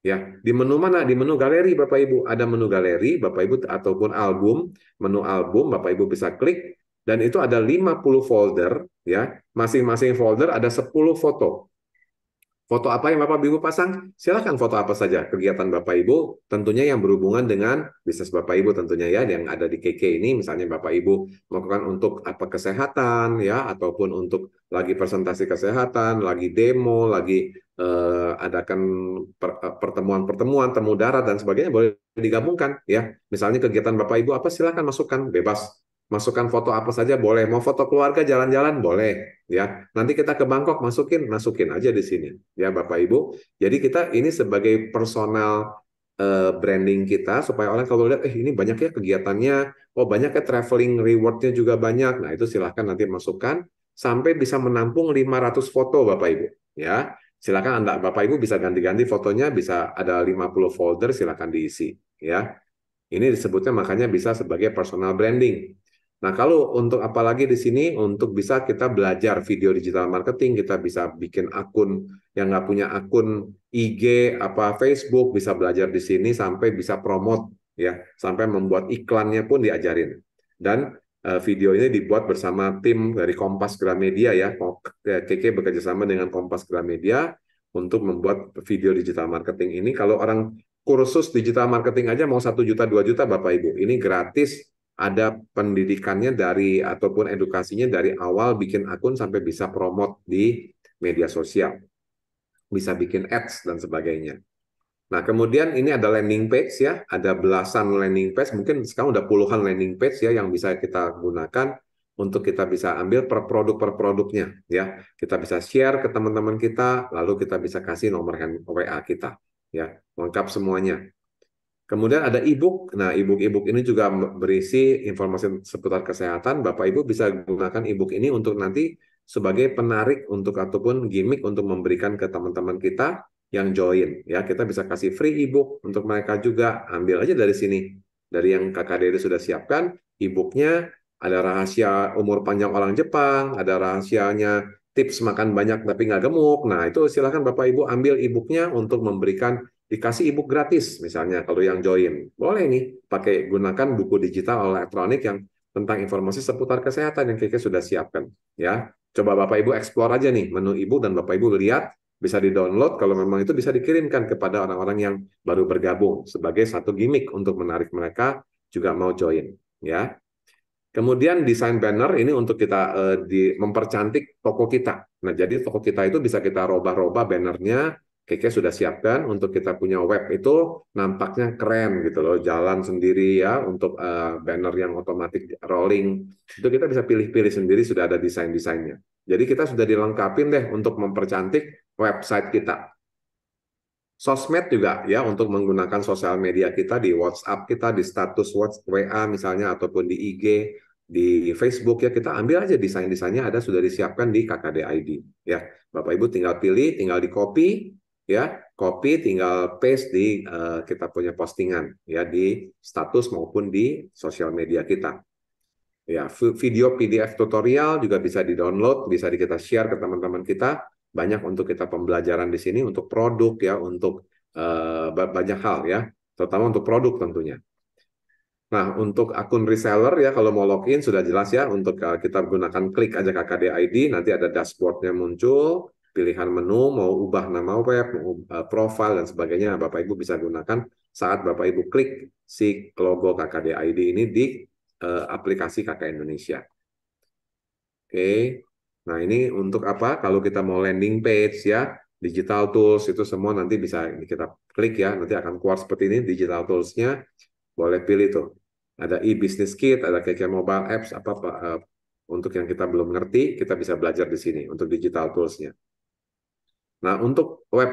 S1: Ya, di menu mana? Di menu galeri Bapak Ibu. Ada menu galeri Bapak Ibu ataupun album, menu album Bapak Ibu bisa klik dan itu ada 50 folder ya. Masing-masing folder ada 10 foto. Foto apa yang Bapak Ibu pasang? Silahkan foto apa saja kegiatan Bapak Ibu, tentunya yang berhubungan dengan bisnis Bapak Ibu tentunya ya, yang ada di KK ini misalnya Bapak Ibu melakukan untuk apa kesehatan ya, ataupun untuk lagi presentasi kesehatan, lagi demo, lagi eh, adakan eh, pertemuan-pertemuan temu darat dan sebagainya boleh digabungkan ya. Misalnya kegiatan Bapak Ibu apa silahkan masukkan bebas masukkan foto apa saja boleh. Mau foto keluarga jalan-jalan boleh, ya. Nanti kita ke Bangkok masukin, masukin aja di sini, ya Bapak Ibu. Jadi kita ini sebagai personal uh, branding kita supaya orang kalau lihat, eh ini banyak ya kegiatannya, oh banyak ya traveling rewardnya juga banyak. Nah itu silahkan nanti masukkan sampai bisa menampung 500 foto Bapak Ibu, ya. silahkan Anda Bapak Ibu bisa ganti-ganti fotonya, bisa ada 50 folder silahkan diisi, ya. Ini disebutnya makanya bisa sebagai personal branding Nah, kalau untuk apalagi di sini untuk bisa kita belajar video digital marketing, kita bisa bikin akun yang nggak punya akun IG apa Facebook bisa belajar di sini sampai bisa promote ya, sampai membuat iklannya pun diajarin. Dan uh, video ini dibuat bersama tim dari Kompas Gramedia ya. KK bekerja sama dengan Kompas Gramedia untuk membuat video digital marketing ini. Kalau orang kursus digital marketing aja mau satu juta dua juta Bapak Ibu, ini gratis ada pendidikannya dari ataupun edukasinya dari awal bikin akun sampai bisa promote di media sosial. Bisa bikin ads dan sebagainya. Nah, kemudian ini ada landing page ya, ada belasan landing page, mungkin sekarang udah puluhan landing page ya yang bisa kita gunakan untuk kita bisa ambil per produk per produknya ya. Kita bisa share ke teman-teman kita, lalu kita bisa kasih nomor WA kita ya, lengkap semuanya. Kemudian ada e-book. Nah, e-book e-book ini juga berisi informasi seputar kesehatan. Bapak Ibu bisa gunakan e-book ini untuk nanti sebagai penarik untuk ataupun gimmick untuk memberikan ke teman-teman kita yang join. Ya, kita bisa kasih free e-book untuk mereka juga. Ambil aja dari sini. Dari yang Kakak dede sudah siapkan, e-booknya ada rahasia umur panjang orang Jepang, ada rahasianya tips makan banyak tapi nggak gemuk. Nah, itu silakan Bapak Ibu ambil e-booknya untuk memberikan dikasih e gratis misalnya kalau yang join boleh nih pakai gunakan buku digital elektronik yang tentang informasi seputar kesehatan yang KK sudah siapkan ya coba bapak ibu explore aja nih menu ibu dan bapak ibu lihat bisa di download kalau memang itu bisa dikirimkan kepada orang-orang yang baru bergabung sebagai satu gimmick untuk menarik mereka juga mau join ya Kemudian desain banner ini untuk kita uh, di mempercantik toko kita. Nah, jadi toko kita itu bisa kita robah-robah bannernya kita sudah siapkan untuk kita punya web itu nampaknya keren gitu loh, jalan sendiri ya untuk uh, banner yang otomatis rolling. Itu kita bisa pilih-pilih sendiri sudah ada desain-desainnya. Jadi kita sudah dilengkapin deh untuk mempercantik website kita. Sosmed juga ya untuk menggunakan sosial media kita di WhatsApp kita, di status WhatsApp WA misalnya ataupun di IG, di Facebook ya kita ambil aja desain-desainnya ada sudah disiapkan di KKD ID ya. Bapak Ibu tinggal pilih, tinggal di copy, ya copy tinggal paste di uh, kita punya postingan ya di status maupun di sosial media kita ya video PDF tutorial juga bisa di download bisa di kita share ke teman-teman kita banyak untuk kita pembelajaran di sini untuk produk ya untuk uh, banyak hal ya terutama untuk produk tentunya nah untuk akun reseller ya kalau mau login sudah jelas ya untuk uh, kita gunakan klik aja KKD ID nanti ada dashboardnya muncul pilihan menu, mau ubah nama web, mau ubah profile dan sebagainya, Bapak Ibu bisa gunakan saat Bapak Ibu klik si logo KKD ID ini di uh, aplikasi KK Indonesia. Oke. Okay. Nah, ini untuk apa? Kalau kita mau landing page ya, digital tools itu semua nanti bisa kita klik ya, nanti akan keluar seperti ini digital tools-nya. Boleh pilih tuh. Ada e-business kit, ada KK mobile apps apa, apa uh, eh, untuk yang kita belum ngerti, kita bisa belajar di sini untuk digital tools-nya. Nah, untuk web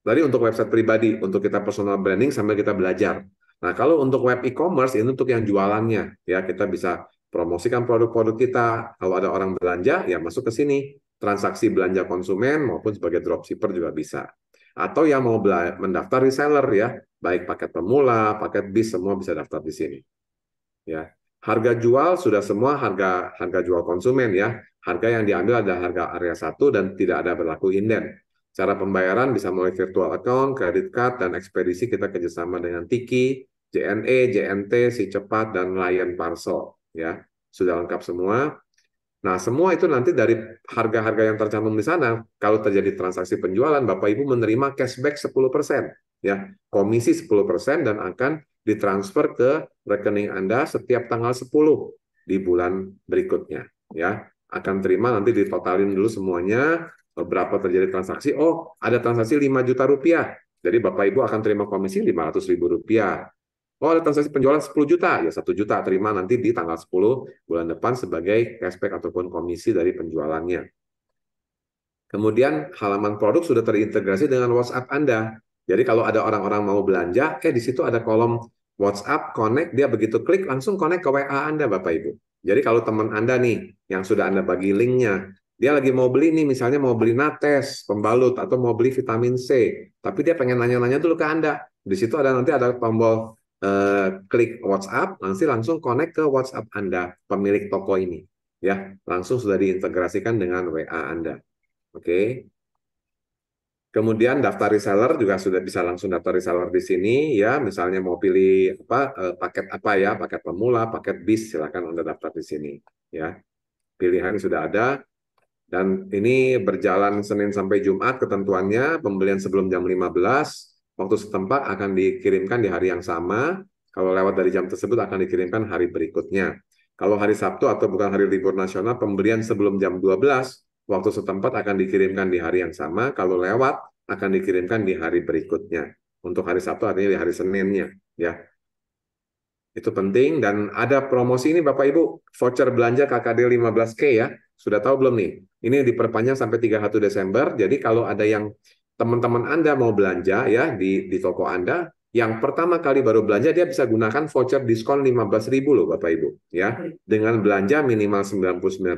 S1: tadi untuk website pribadi, untuk kita personal branding sambil kita belajar. Nah, kalau untuk web e-commerce ini untuk yang jualannya ya kita bisa promosikan produk-produk kita. Kalau ada orang belanja ya masuk ke sini. Transaksi belanja konsumen maupun sebagai dropshipper juga bisa. Atau yang mau mendaftar reseller ya, baik paket pemula, paket bis semua bisa daftar di sini. Ya. Harga jual sudah semua harga harga jual konsumen ya. Harga yang diambil adalah harga area satu dan tidak ada berlaku inden. Cara pembayaran bisa melalui virtual account, credit card, dan ekspedisi kita kerjasama dengan Tiki, JNE, JNT, Si Cepat, dan Lion Parcel. Ya, sudah lengkap semua. Nah, semua itu nanti dari harga-harga yang tercantum di sana, kalau terjadi transaksi penjualan, Bapak Ibu menerima cashback 10%, ya, komisi 10% dan akan ditransfer ke rekening Anda setiap tanggal 10 di bulan berikutnya, ya. Akan terima nanti ditotalin dulu semuanya, berapa terjadi transaksi, oh ada transaksi 5 juta rupiah, jadi Bapak Ibu akan terima komisi 500 ribu rupiah. Oh ada transaksi penjualan 10 juta, ya 1 juta terima nanti di tanggal 10 bulan depan sebagai cashback ataupun komisi dari penjualannya. Kemudian halaman produk sudah terintegrasi dengan WhatsApp Anda. Jadi kalau ada orang-orang mau belanja, eh di situ ada kolom WhatsApp connect, dia begitu klik langsung connect ke WA Anda Bapak Ibu. Jadi kalau teman Anda nih yang sudah Anda bagi linknya, dia lagi mau beli nih misalnya mau beli nates pembalut atau mau beli vitamin C tapi dia pengen nanya-nanya dulu ke anda di situ ada nanti ada tombol eh, klik WhatsApp nanti langsung connect ke WhatsApp anda pemilik toko ini ya langsung sudah diintegrasikan dengan WA anda oke Kemudian daftar reseller juga sudah bisa langsung daftar reseller di sini ya, misalnya mau pilih apa eh, paket apa ya, paket pemula, paket bis silakan Anda daftar di sini ya. Pilihan sudah ada, dan ini berjalan Senin sampai Jumat ketentuannya, pembelian sebelum jam 15, waktu setempat akan dikirimkan di hari yang sama, kalau lewat dari jam tersebut akan dikirimkan hari berikutnya. Kalau hari Sabtu atau bukan hari libur nasional, pembelian sebelum jam 12, waktu setempat akan dikirimkan di hari yang sama, kalau lewat akan dikirimkan di hari berikutnya. Untuk hari Sabtu artinya di hari Seninnya, ya. Itu penting dan ada promosi ini Bapak Ibu, voucher belanja KKD 15K ya. Sudah tahu belum nih? Ini diperpanjang sampai 31 Desember. Jadi kalau ada yang teman-teman Anda mau belanja ya di di toko Anda, yang pertama kali baru belanja dia bisa gunakan voucher diskon 15.000 loh Bapak Ibu ya. Dengan belanja minimal 99.000,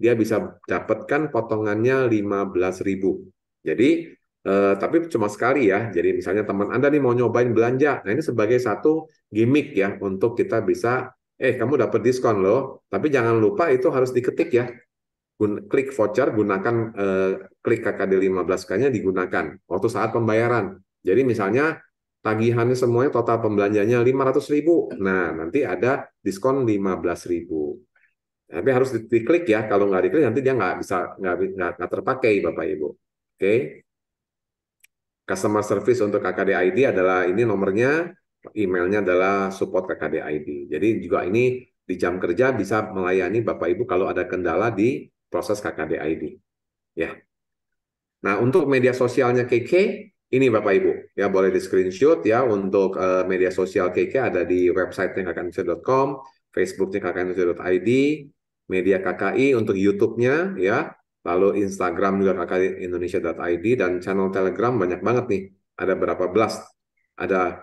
S1: dia bisa dapatkan potongannya 15.000. Jadi eh, tapi cuma sekali ya. Jadi misalnya teman Anda nih mau nyobain belanja. Nah ini sebagai satu gimmick ya untuk kita bisa eh kamu dapat diskon loh, tapi jangan lupa itu harus diketik ya. klik voucher, gunakan eh, klik KKD 15K-nya digunakan waktu saat pembayaran. Jadi misalnya tagihannya semuanya total pembelanjanya 500 ribu. Nah, nanti ada diskon 15 ribu. Tapi harus diklik ya, kalau nggak diklik nanti dia nggak bisa nggak, nggak terpakai Bapak Ibu. Oke. Okay. Customer service untuk KKD ID adalah ini nomornya emailnya adalah support KKDID. Jadi juga ini di jam kerja bisa melayani Bapak Ibu kalau ada kendala di proses KKDID. Ya. Nah, untuk media sosialnya KK ini Bapak Ibu, ya boleh di screenshot ya untuk uh, media sosial KK ada di website kknindonesia.com, Facebooknya kknindonesia.id, media KKI untuk YouTube-nya ya, lalu Instagram juga kknindonesia.id dan channel Telegram banyak banget nih, ada berapa belas, ada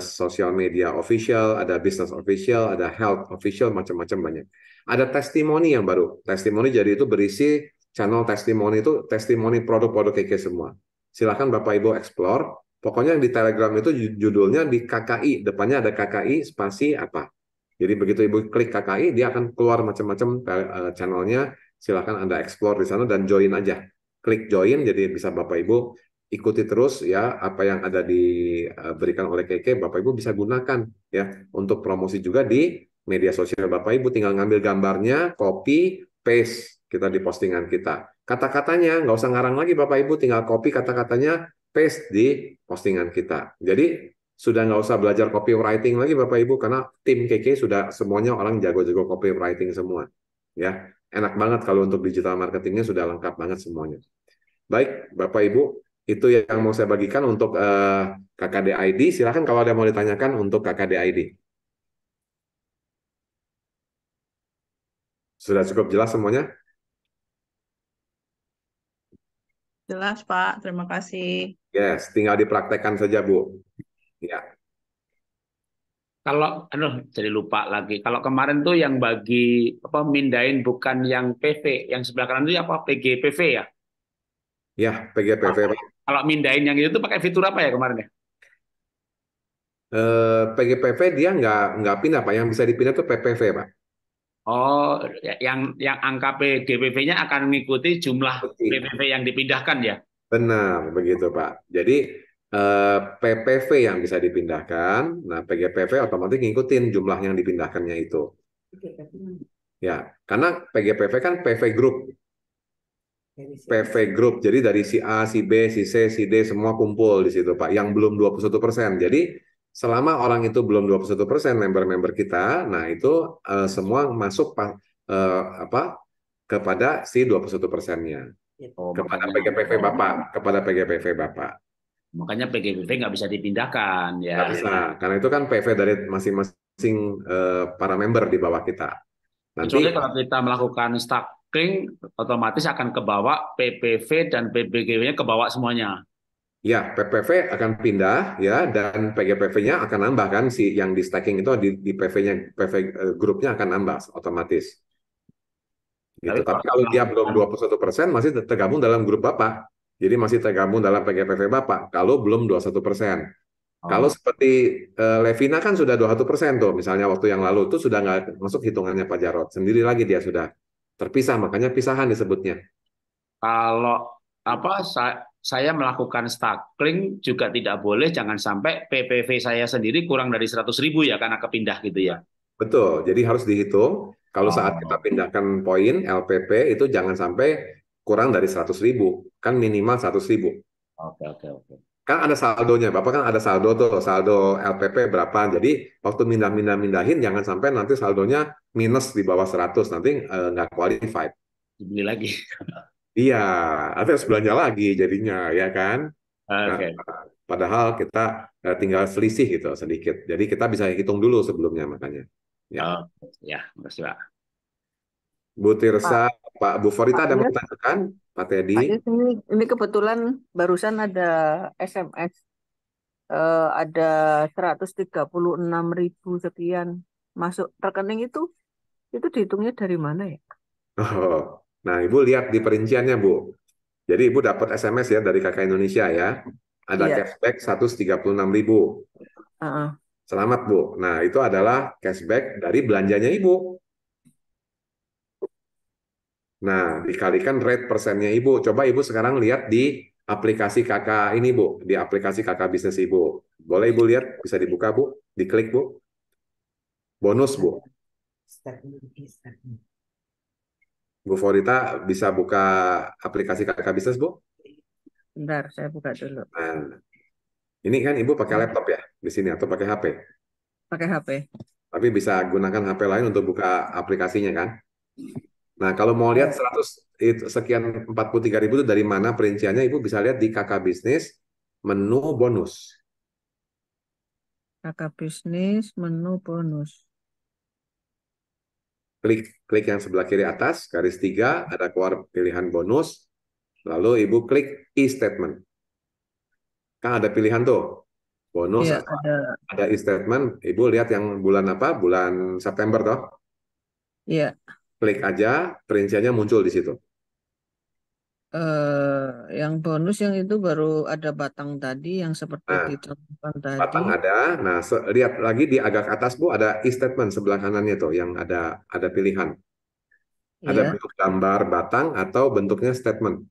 S1: sosial social media official, ada business official, ada health official, macam-macam banyak. Ada testimoni yang baru. Testimoni jadi itu berisi channel testimoni itu testimoni produk-produk KK semua. Silahkan Bapak Ibu explore. Pokoknya yang di Telegram itu judulnya di KKI, depannya ada KKI spasi apa. Jadi begitu Ibu klik KKI, dia akan keluar macam-macam eh, eh, channelnya. Silahkan Anda explore di sana dan join aja. Klik join, jadi bisa Bapak Ibu ikuti terus ya apa yang ada diberikan eh, oleh KK Bapak Ibu bisa gunakan ya untuk promosi juga di media sosial Bapak Ibu tinggal ngambil gambarnya copy paste kita di postingan kita kata-katanya nggak usah ngarang lagi Bapak Ibu tinggal copy kata-katanya paste di postingan kita jadi sudah nggak usah belajar copywriting lagi Bapak Ibu karena tim KK sudah semuanya orang jago-jago copywriting semua ya enak banget kalau untuk digital marketingnya sudah lengkap banget semuanya baik Bapak Ibu itu yang mau saya bagikan untuk uh, eh, KKD ID. Silahkan kalau ada yang mau ditanyakan untuk KKD ID. Sudah cukup jelas semuanya?
S4: Jelas, Pak. Terima kasih.
S1: Yes, tinggal dipraktekkan saja, Bu. Ya. Kalau, aduh,
S2: jadi lupa lagi. Kalau kemarin tuh yang bagi apa mindain bukan yang PV, yang sebelah kanan itu apa PGPV ya?
S3: Iya, ya, PGPV.
S2: Kalau mindahin yang itu pakai
S1: fitur apa ya kemarin ya? Uh, eh, PGPV dia nggak nggak pindah pak, yang bisa dipindah tuh PPV pak.
S2: Oh, yang yang angka PGPV-nya akan mengikuti jumlah Betul. PPV yang dipindahkan ya?
S1: Benar, begitu pak. Jadi uh, eh, PPV yang bisa dipindahkan, nah PGPV otomatis ngikutin jumlah yang dipindahkannya itu. Ya, karena PGPV kan PV Group, PV Group. Jadi dari si A, si B, si C, si D semua kumpul di situ Pak. Yang belum 21%. Jadi selama orang itu belum 21% member-member kita, nah itu uh, semua masuk uh, apa kepada si 21 persennya iya. Oh, kepada makanya, PGPV Bapak, kepada PGPV Bapak.
S2: Makanya PGPV nggak bisa dipindahkan ya. Nggak bisa,
S1: karena itu kan PV dari masing-masing eh, para member di bawah kita. Nanti, Kecuali
S2: kalau kita melakukan stuck kering otomatis akan kebawa PPV dan PPGW-nya kebawa semuanya.
S1: Ya, PPV akan pindah ya dan PGPV-nya akan nambah kan si yang di stacking itu di, di PV-nya PV grupnya akan nambah otomatis. Gitu. Tapi, Tapi kalau dia belum 21 kan- persen masih tergabung dalam grup bapak, jadi masih tergabung dalam PGPV bapak. Kalau belum 21 persen, oh. kalau seperti uh, Levina kan sudah 21 persen tuh, misalnya waktu yang lalu itu sudah nggak masuk hitungannya Pak Jarot, sendiri lagi dia sudah Terpisah, makanya pisahan disebutnya.
S2: Kalau apa saya, melakukan stakling juga tidak boleh jangan sampai PPV saya sendiri kurang dari 100 ribu ya karena kepindah gitu ya.
S1: Betul, jadi harus dihitung. Kalau oh. saat kita oh. pindahkan poin LPP itu jangan sampai kurang dari 100 ribu, kan minimal 100 ribu. Oke, oke, oke kan ada saldonya, Bapak kan ada saldo tuh, saldo LPP berapa. Jadi waktu mindah-mindah-mindahin jangan sampai nanti saldonya minus di bawah 100, nanti nggak eh, nggak qualified. Dibeli lagi. iya, nanti harus belanja lagi jadinya, ya kan? Ah, nah, oke. okay. nah, padahal kita uh, tinggal selisih gitu sedikit. Jadi kita bisa hitung dulu sebelumnya makanya. Ya, oh, ya, makasih Pak. Bu Tirsa, Pak, Pak Bu Forita Pak ada pertanyaan? Pak Teddy.
S4: Ini, ini kebetulan barusan ada SMS Uh, eh, ada 136 ribu sekian masuk rekening itu itu dihitungnya dari mana ya?
S3: Oh, nah Ibu
S1: lihat di perinciannya Bu. Jadi Ibu dapat SMS ya dari Kakak Indonesia ya. Ada iya. cashback 136 ribu. Uh -uh. Selamat Bu. Nah itu adalah cashback dari belanjanya Ibu. Nah, dikalikan rate persennya Ibu. Coba Ibu sekarang lihat di aplikasi kakak ini, Bu. Di aplikasi kakak bisnis Ibu. Boleh Ibu lihat? Bisa dibuka, Bu. Diklik, Bu. Bonus, Bu. Bu Forita bisa buka aplikasi kakak bisnis, Bu?
S4: Bentar, saya buka dulu.
S1: Nah, ini kan Ibu pakai laptop ya di sini atau pakai HP? Pakai HP. Tapi bisa gunakan HP lain untuk buka aplikasinya kan? Nah, kalau mau lihat 100 itu sekian tiga ribu itu dari mana perinciannya, Ibu bisa lihat di KK bisnis menu bonus.
S4: KK bisnis menu bonus.
S1: Klik klik yang sebelah kiri atas, garis tiga, ada keluar pilihan bonus. Lalu Ibu klik e-statement. Kan ada pilihan tuh. Bonus ya, ada. ada e-statement. Ibu lihat yang bulan apa? Bulan September toh? Iya klik aja perinciannya muncul di situ.
S4: Uh, yang bonus yang itu baru ada batang tadi yang seperti nah, dicontohkan
S1: tadi. Batang ada. Nah, so, lihat lagi di agak atas Bu ada e-statement sebelah kanannya tuh yang ada ada pilihan. Yeah. Ada iya. bentuk gambar batang atau bentuknya statement.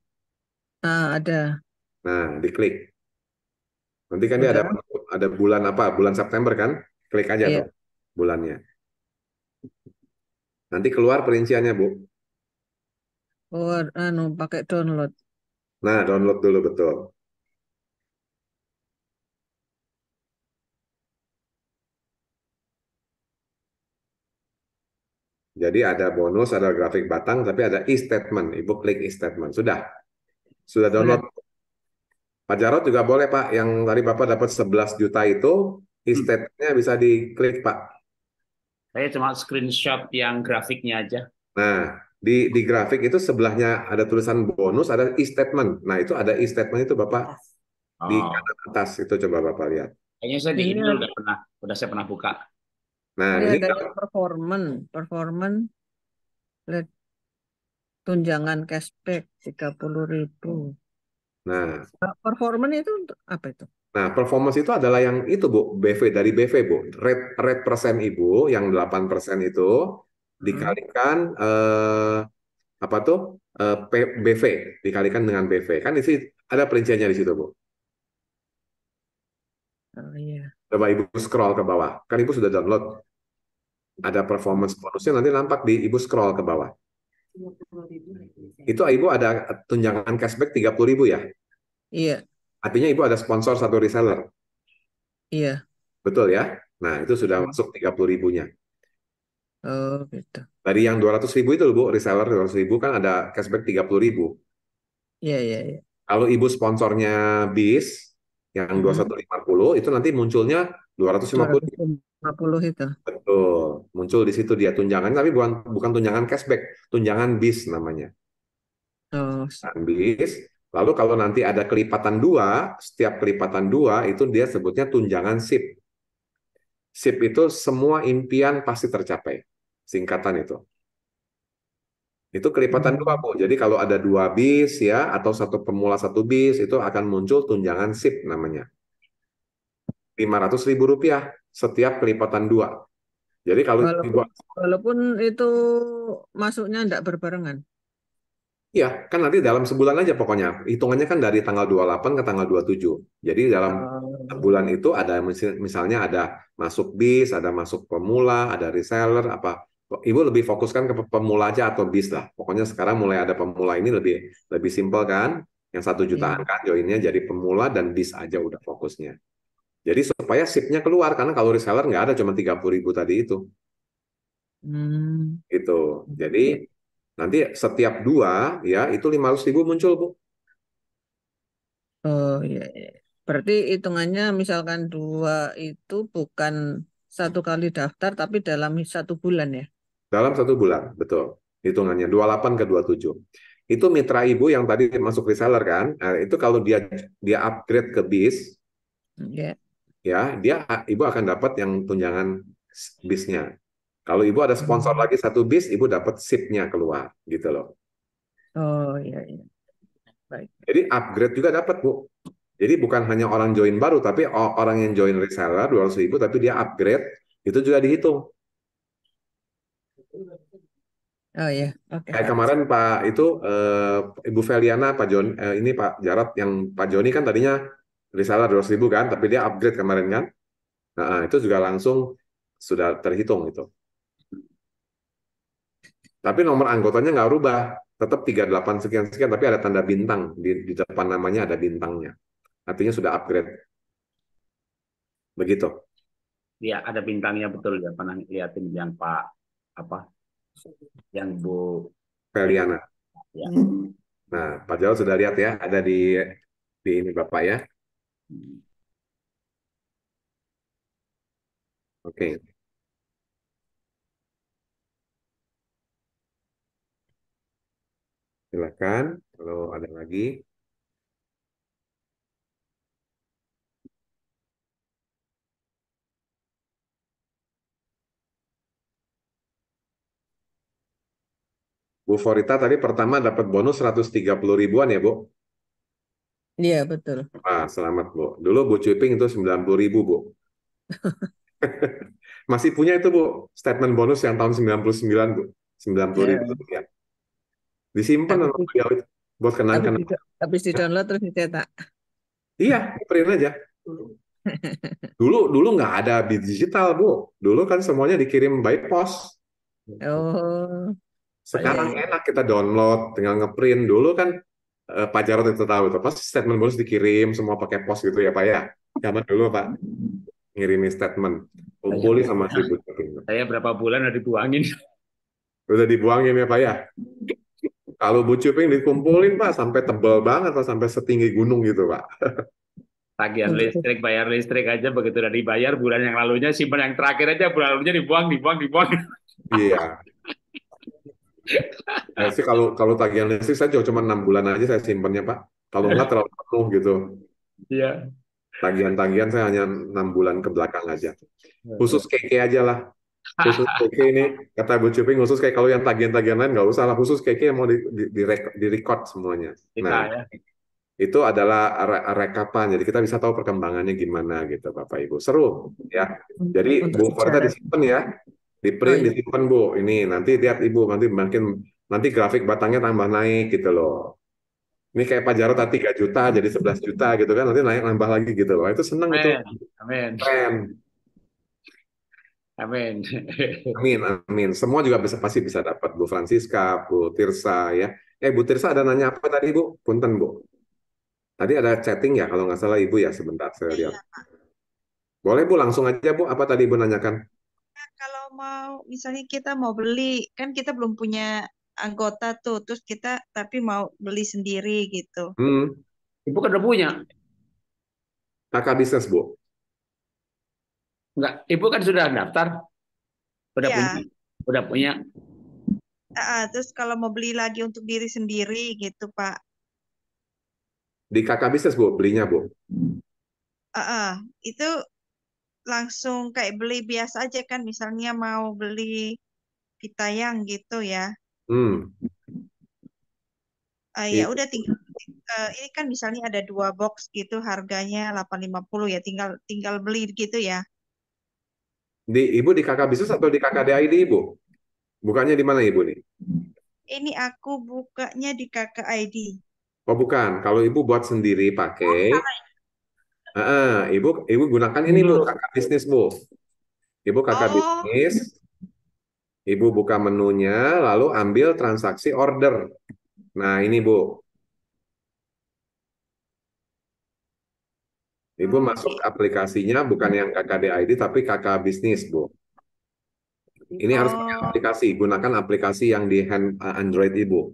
S4: Ah, ada.
S1: Nah, diklik. Nanti kan Udah. dia ada ada bulan apa? Bulan September kan? Klik aja yeah. tuh bulannya. Nanti keluar perinciannya, Bu.
S4: Keluar, anu pakai download.
S3: Nah, download dulu betul.
S1: Jadi ada bonus, ada grafik batang, tapi ada e-statement. Ibu klik e-statement. Sudah. Sudah download. Pak Jarot juga boleh, Pak. Yang tadi Bapak dapat 11 juta itu, e-statementnya bisa diklik, Pak.
S2: Saya cuma screenshot yang grafiknya aja.
S1: Nah, di di grafik itu sebelahnya ada tulisan bonus, ada e-statement. Nah, itu ada e-statement itu Bapak oh. di kanan atas itu coba Bapak lihat.
S2: Kayaknya saya di ini iya. udah pernah udah saya pernah buka. Nah, ini ada
S4: kalau... performance, performance lihat tunjangan cashback 30.000. Nah, performance itu apa
S3: itu?
S1: Nah, performance itu adalah yang itu, Bu, BV dari BV, Bu. red red persen Ibu yang 8% itu hmm. dikalikan hmm. eh, apa tuh? Eh, P, BV dikalikan dengan BV. Kan di sini ada perinciannya di situ, Bu. Oh iya. Coba Ibu scroll ke bawah. Kan Ibu sudah download. Ada performance bonusnya nanti nampak di Ibu scroll ke bawah. Itu Ibu ada tunjangan cashback 30.000 ya? Iya. Artinya Ibu ada sponsor satu reseller. Iya. Betul ya? Nah, itu sudah iya. masuk tiga puluh ribunya.
S3: Oh, gitu.
S1: Dari yang dua ratus ribu itu, Bu, reseller dua ratus ribu kan ada cashback tiga puluh ribu. Iya, iya, iya. Kalau Ibu sponsornya bis, yang hmm. dua lima puluh itu nanti munculnya dua ratus lima puluh.
S5: Lima puluh itu.
S1: Betul. Muncul di situ dia tunjangan, tapi bukan bukan tunjangan cashback, tunjangan bis namanya. Oh. Bis, Lalu kalau nanti ada kelipatan dua, setiap kelipatan dua itu dia sebutnya tunjangan SIP. SIP itu semua impian pasti tercapai, singkatan itu. Itu kelipatan dua, Bu. Jadi kalau ada dua bis ya, atau satu pemula satu bis, itu akan muncul tunjangan SIP namanya. 500 ribu rupiah setiap kelipatan dua. Jadi kalau walaupun,
S4: walaupun itu masuknya tidak berbarengan.
S1: Iya, kan nanti dalam sebulan aja pokoknya. Hitungannya kan dari tanggal 28 ke tanggal 27. Jadi dalam ah. bulan itu ada misalnya ada masuk bis, ada masuk pemula, ada reseller, apa. Ibu lebih fokuskan ke pemula aja atau bis lah. Pokoknya sekarang mulai ada pemula ini lebih lebih simpel kan. Yang satu iya. jutaan kan joinnya jadi pemula dan bis aja udah fokusnya. Jadi supaya sipnya keluar karena kalau reseller nggak ada cuma 30 ribu tadi itu.
S3: Hmm.
S1: Itu. Jadi iya. Nanti setiap dua ya itu lima ratus ribu muncul Bu.
S4: Oh iya, iya. Berarti hitungannya misalkan dua itu bukan satu kali daftar tapi dalam satu bulan ya?
S1: Dalam satu bulan, betul. Hitungannya dua delapan ke dua tujuh. Itu mitra ibu yang tadi masuk reseller kan, nah, itu kalau dia dia upgrade ke bis, yeah. ya dia ibu akan dapat yang tunjangan bisnya. Kalau ibu ada hmm. sponsor lagi satu bis, ibu dapat sipnya keluar gitu loh.
S3: Oh iya iya. Baik.
S1: Jadi upgrade juga dapat bu. Jadi bukan hanya orang join baru, tapi orang yang join reseller 200 ribu, tapi dia upgrade, itu juga dihitung.
S3: Oh iya, oke. Okay.
S1: Kayak kemarin Pak itu uh, Ibu Feliana, Pak Jon, uh, ini Pak Jarat yang Pak Joni kan tadinya reseller 200 ribu kan, tapi dia upgrade kemarin kan. Nah itu juga langsung sudah terhitung itu. Tapi nomor anggotanya nggak rubah, tetap 38 sekian sekian, tapi ada tanda bintang di, di depan namanya ada bintangnya. Artinya sudah upgrade. Begitu.
S2: ya ada bintangnya betul ya pernah liatin
S1: yang Pak apa? Yang Bu Feliana. Ya. Nah, Pak Jawa sudah lihat ya, ada di di ini Bapak ya. Hmm.
S3: Oke. Okay. Silakan kalau ada lagi.
S1: Bu Forita tadi pertama dapat bonus 130 ribuan ya, Bu? Iya, betul. Ah, selamat, Bu. Dulu Bu Cuiping itu 90 ribu, Bu. Masih punya itu, Bu, statement bonus yang tahun 99, Bu. 90 iya. ribu. Ya. Disimpan sama beliau buat kenangan kenang Habis, di,
S4: habis di-download terus dicetak.
S1: Iya, print aja. Dulu dulu nggak ada di digital, Bu. Dulu kan semuanya dikirim by
S3: pos. Oh.
S1: Sekarang oh, iya, iya. enak kita download, tinggal ngeprint. Dulu kan eh, Pak Jarod itu tahu itu pasti statement bonus dikirim semua pakai pos gitu ya Pak ya. Zaman dulu Pak ngirimi statement. Kumpulin sama iya, iya. ribut. Saya berapa bulan udah dibuangin. Udah dibuangin ya Pak ya. Kalau bu Cuping dikumpulin Pak sampai tebal banget Pak sampai setinggi gunung gitu Pak.
S2: Tagihan listrik, bayar listrik aja begitu udah dibayar bulan yang lalunya simpan yang terakhir aja bulan lalunya dibuang, dibuang,
S1: dibuang. Iya. Nah, sih kalau kalau tagihan listrik saya cuma enam bulan aja saya simpannya Pak. Kalau nggak terlalu penuh gitu. Iya. Tagihan-tagihan saya hanya enam bulan ke belakang aja. Khusus keke aja lah khusus KK ini kata Bu Cuping khusus kayak kalau yang tagihan-tagihan lain nggak usah lah khusus KK yang mau di, di, di, record, semuanya. Iya, nah, ya. itu adalah re rekapan. Jadi kita bisa tahu perkembangannya gimana gitu Bapak Ibu. Seru ya. Jadi Untuk Bu Farida disimpan ya. Di print oh, iya. disimpan Bu. Ini nanti lihat Ibu nanti makin nanti grafik batangnya tambah naik gitu loh. Ini kayak Pak Jarod tadi 3 juta jadi 11 juta gitu kan nanti naik nambah lagi gitu loh. Nah, itu seneng Amen. itu. Amin. Keren. Amin. Amin, amin. Semua juga bisa pasti bisa dapat Bu Francisca, Bu Tirsa ya. Eh Bu Tirsa ada nanya apa tadi Bu? Punten Bu. Tadi ada chatting ya kalau nggak salah Ibu ya sebentar saya iya, lihat. Boleh Bu langsung aja Bu apa tadi Bu nanyakan? Nah,
S5: kalau mau misalnya kita mau beli kan kita belum punya anggota tuh terus kita tapi mau beli sendiri gitu.
S2: Hmm. Ibu kan udah punya. Kakak bisnis Bu. Enggak, ibu kan sudah daftar, udah
S5: ya.
S1: punya, udah punya.
S5: Uh, terus kalau mau beli lagi untuk diri sendiri gitu pak.
S1: Di kakak bisnis bu, belinya bu.
S5: Uh, uh, itu langsung kayak beli biasa aja kan, misalnya mau beli pita yang gitu ya. Hmm. Uh, ya udah tinggal eh, ini kan misalnya ada dua box gitu harganya 850 ya tinggal tinggal beli gitu ya.
S1: Di ibu di kakak bisnis atau di kakak id ibu? Bukannya di mana ibu nih?
S5: Ini aku bukanya di kakak ID.
S1: Oh bukan, kalau ibu buat sendiri pakai. Oh, uh, ibu ibu gunakan ini bu kakak bisnis bu. Ibu kakak oh. bisnis. Ibu buka menunya, lalu ambil transaksi order. Nah ini bu, Ibu hmm. masuk aplikasinya bukan yang KKD ID tapi KK bisnis, Bu. Ini oh. harus pakai oh. aplikasi, gunakan aplikasi yang di hand eh, Android Ibu.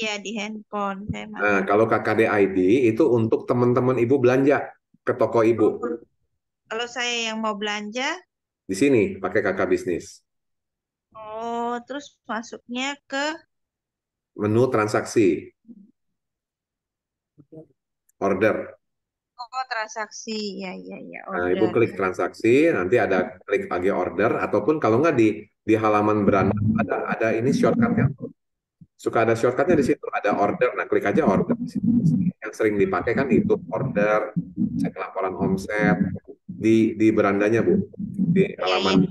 S5: Iya, di handphone. Nah, kalau
S1: KKD ID itu untuk teman-teman Ibu belanja ke toko Ibu. Oh,
S5: kalau saya yang mau belanja
S1: di sini pakai KK bisnis.
S5: Oh, terus masuknya ke
S1: menu transaksi. Order.
S5: Oh, transaksi. Ya, ya, ya. Order. Nah, Ibu klik
S1: transaksi, nanti ada klik lagi order ataupun kalau nggak di di halaman beranda ada ada ini shortcutnya. Suka ada shortcutnya di situ, ada order. Nah, klik aja order di situ. Yang sering dipakai kan itu order, cek laporan omset di di berandanya, Bu. Di halaman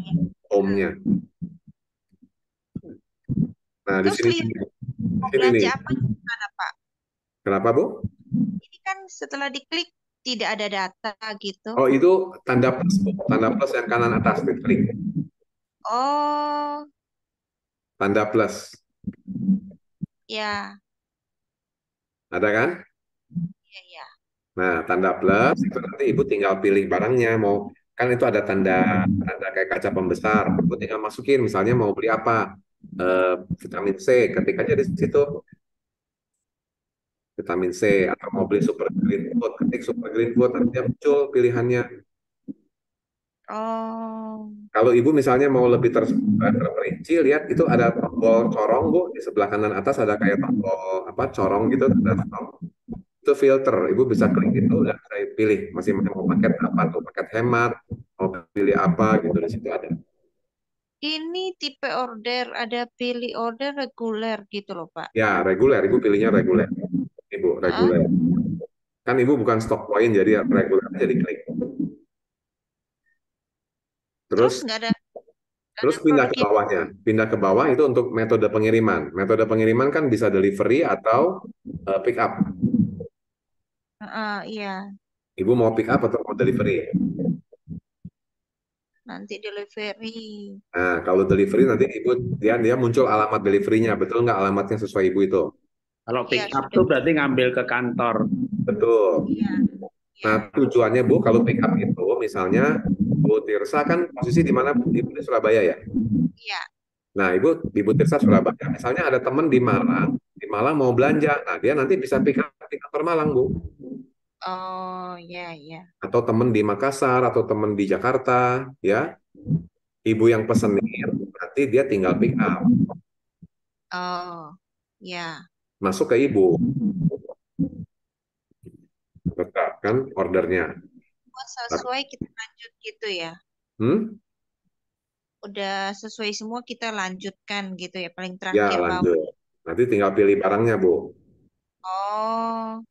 S1: home-nya. Nah, Terus di sini. di belanja apa Pak? Kenapa, Bu?
S5: Ini kan setelah diklik tidak ada data gitu. Oh, itu
S1: tanda plus, tanda plus yang kanan atas klik.
S5: Oh.
S1: Tanda plus. Ya. Ada kan? Iya, iya. Nah, tanda plus itu nanti Ibu tinggal pilih barangnya mau kan itu ada tanda tanda kayak kaca pembesar. Ibu tinggal masukin misalnya mau beli apa. Eh, vitamin C ketik aja di situ vitamin C atau mau beli super green food ketik super green food nanti muncul pilihannya
S5: Oh.
S1: Kalau ibu misalnya mau lebih ter terperinci, lihat itu ada tombol corong bu di sebelah kanan atas ada kayak tombol apa corong gitu ada tombol. Itu filter, ibu bisa klik itu dan saya pilih masih mau paket apa tuh paket hemat, mau pilih apa gitu di situ ada.
S5: Ini tipe order ada pilih order reguler gitu loh pak? Ya reguler, ibu
S1: pilihnya reguler. Ibu reguler. Ah. Kan Ibu bukan stock point jadi reguler jadi klik. Terus, terus ada Terus pindah ke ya? bawahnya. Pindah ke bawah itu untuk metode pengiriman. Metode pengiriman kan bisa delivery atau uh, pick up.
S5: Uh, iya.
S1: Ibu mau pick up atau mau delivery?
S5: Nanti delivery.
S1: Nah, kalau delivery nanti ibu dia dia muncul alamat deliverynya, betul nggak alamatnya sesuai ibu itu? Kalau iya, pick up itu berarti ngambil ke kantor. Betul. Iya. Nah, tujuannya Bu, kalau pick up itu misalnya Bu Tirsa kan posisi di mana di di Surabaya ya? Iya. Nah, Ibu di Ibu Tirsa Surabaya. Misalnya ada teman di Malang, di Malang mau belanja. Nah, dia nanti bisa pick up di kantor Malang, Bu.
S5: Oh, iya, iya.
S1: Atau teman di Makassar atau teman di Jakarta, ya. Ibu yang pesenin, berarti dia tinggal pick up.
S5: Oh, iya
S1: masuk ke ibu. Letakkan ordernya.
S5: Sesuai kita lanjut gitu ya. Hmm? Udah sesuai semua kita lanjutkan gitu ya paling ya, terakhir. Ya lanjut. Bawah.
S1: Nanti tinggal pilih barangnya bu.
S5: Oh.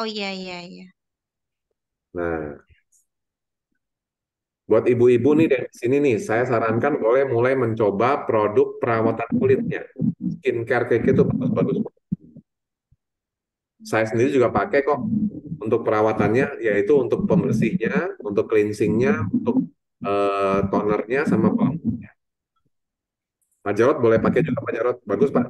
S5: Oh iya iya iya.
S1: Nah, Buat ibu-ibu nih dari sini nih, saya sarankan boleh mulai mencoba produk perawatan kulitnya. Skincare kayak gitu bagus-bagus. Saya sendiri juga pakai kok untuk perawatannya, yaitu untuk pembersihnya, untuk cleansingnya, untuk uh, tonernya, sama pelampungnya. Pak Jarot boleh pakai juga Pak Jarot, bagus Pak.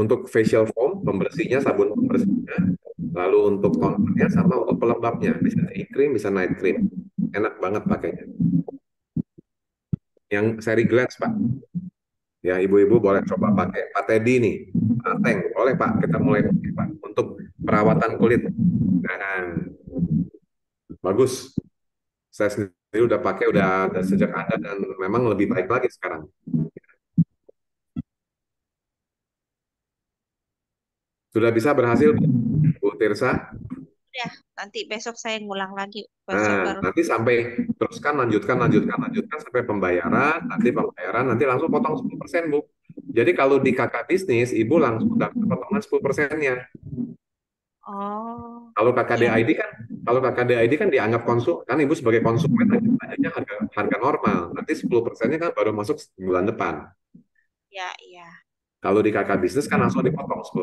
S1: Untuk facial foam, pembersihnya, sabun pembersihnya, Lalu untuk tonernya sama untuk pelembabnya, bisa tea cream, bisa night cream. Enak banget pakainya. Yang seri glass, Pak. Ya, ibu-ibu boleh coba pakai Pak Teddy nih. Ateng, boleh Pak, kita mulai Pak. Untuk perawatan kulit. Nah, bagus. Saya sendiri udah pakai udah, udah sejak ada dan memang lebih baik lagi sekarang. Sudah bisa berhasil Bu Tirsa?
S5: Ya, nanti besok saya ngulang lagi. Nah, baru. nanti sampai
S1: teruskan, lanjutkan, lanjutkan, lanjutkan sampai pembayaran, nanti pembayaran, nanti langsung potong 10% Bu. Jadi kalau di kakak bisnis, Ibu langsung dapat potongan 10 persennya.
S3: Oh.
S1: Kalau KKDID iya. kan, kalau KKDID kan dianggap konsum, kan ibu sebagai konsumen aja harga harga normal. Nanti 10 persennya kan baru masuk bulan depan.
S3: Ya,
S5: iya. iya.
S1: Kalau di kakak bisnis kan langsung dipotong 10%.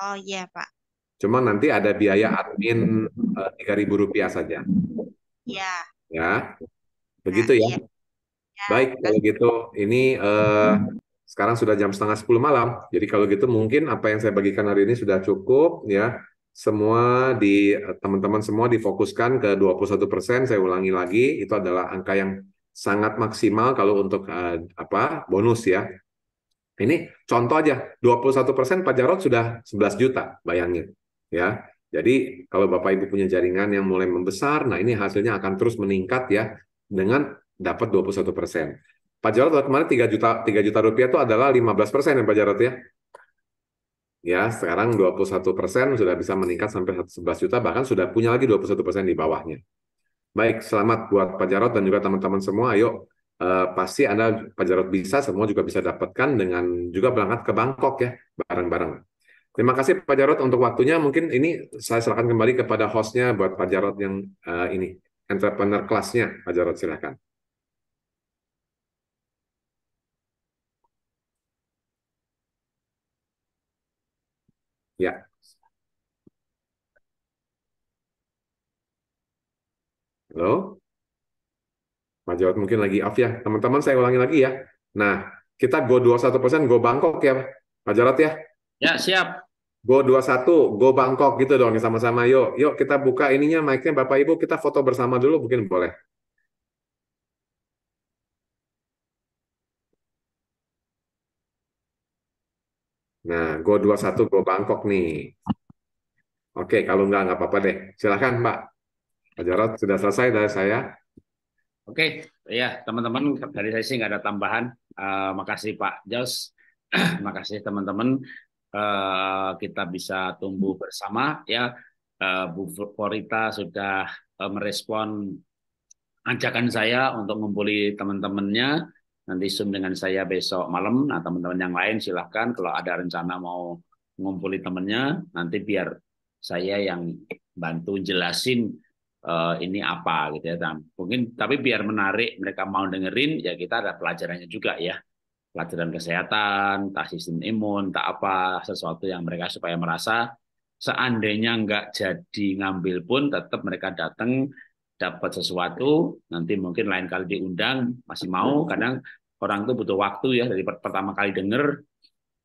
S5: Oh iya Pak.
S1: Cuma nanti ada biaya admin eh, tiga ribu rupiah saja. Iya. Ya, begitu nah, ya. Iya. ya. Baik kalau gitu ini uh, sekarang sudah jam setengah sepuluh malam. Jadi kalau gitu mungkin apa yang saya bagikan hari ini sudah cukup ya. Semua di eh, teman-teman semua difokuskan ke 21 persen. Saya ulangi lagi, itu adalah angka yang sangat maksimal kalau untuk uh, apa bonus ya ini contoh aja, 21 persen Jarod sudah 11 juta, bayangin. ya. Jadi kalau Bapak Ibu punya jaringan yang mulai membesar, nah ini hasilnya akan terus meningkat ya dengan dapat 21 persen. Pak Jarod kemarin 3 juta 3 juta rupiah itu adalah 15 persen ya Pak Jarod ya. Ya, sekarang 21 persen sudah bisa meningkat sampai 11 juta, bahkan sudah punya lagi 21 persen di bawahnya. Baik, selamat buat Pak Jarod dan juga teman-teman semua. Ayo Eh, pasti Anda Pak Jarod bisa, semua juga bisa dapatkan dengan juga berangkat ke Bangkok ya, bareng-bareng. Terima kasih Pak Jarod untuk waktunya. Mungkin ini saya serahkan kembali kepada hostnya buat Pak Jarod yang uh, ini, entrepreneur
S3: kelasnya. Pak Jarod silahkan. Ya. Halo?
S1: Pak Jarod mungkin lagi off ya. Teman-teman saya ulangi lagi ya. Nah, kita go 21%, go Bangkok ya, Pak Jarot ya. Ya, siap. Go 21, go Bangkok gitu dong ya, sama-sama. Yuk, yuk kita buka ininya mic-nya Bapak Ibu, kita foto bersama dulu mungkin boleh.
S3: Nah, go 21, go Bangkok nih.
S1: Oke, kalau nggak, nggak apa-apa deh. Silahkan, Pak. Pak Jarot, sudah selesai dari saya.
S2: Oke, okay. ya teman-teman dari saya sih nggak ada tambahan. Uh, makasih Pak Jos, makasih teman-teman. Uh, kita bisa tumbuh bersama ya. Uh, Bu Forita sudah uh, merespon ajakan saya untuk ngumpuli teman-temannya. Nanti zoom dengan saya besok malam. Nah teman-teman yang lain silahkan kalau ada rencana mau ngumpuli temannya nanti biar saya yang bantu jelasin uh, ini apa gitu ya. Dan mungkin tapi biar menarik mereka mau dengerin ya kita ada pelajarannya juga ya. Pelajaran kesehatan, tak sistem imun, tak apa, sesuatu yang mereka supaya merasa seandainya nggak jadi ngambil pun tetap mereka datang dapat sesuatu nanti mungkin lain kali diundang masih mau kadang orang tuh butuh waktu ya dari pertama kali denger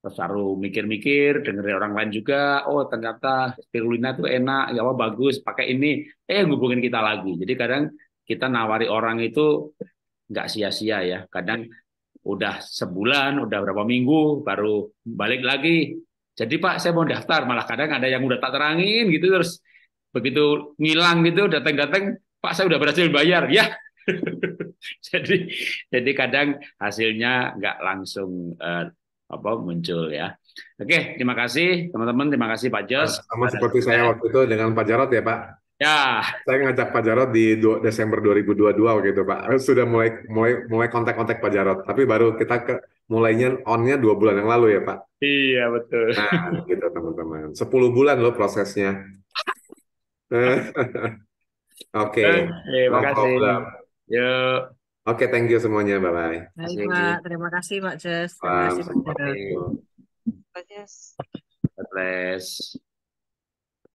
S2: terus mikir-mikir dengerin orang lain juga oh ternyata spirulina itu enak ya apa bagus pakai ini eh hubungin kita lagi jadi kadang kita nawari orang itu nggak sia-sia ya kadang udah sebulan udah berapa minggu baru balik lagi jadi pak saya mau daftar malah kadang ada yang udah tak terangin gitu terus begitu ngilang gitu datang-datang pak saya udah berhasil bayar ya jadi jadi kadang hasilnya nggak langsung uh, apa muncul ya. Oke, terima kasih teman-teman, terima kasih Pak Jos. Sama seperti
S1: saya waktu itu dengan Pak Jarot ya Pak. Ya. Saya ngajak Pak Jarot di Desember 2022 waktu itu Pak. Sudah mulai mulai mulai kontak-kontak Pak Jarot, tapi baru kita ke mulainya onnya dua bulan yang lalu ya Pak. Iya betul. Nah gitu teman-teman. 10 bulan loh prosesnya. Oke. Okay. Oke, okay, makasih. ya Oke, thank you semuanya. Bye-bye. Baik, Pak.
S3: Terima kasih, Pak Jess. Terima kasih, Pak Jess. Terima kasih.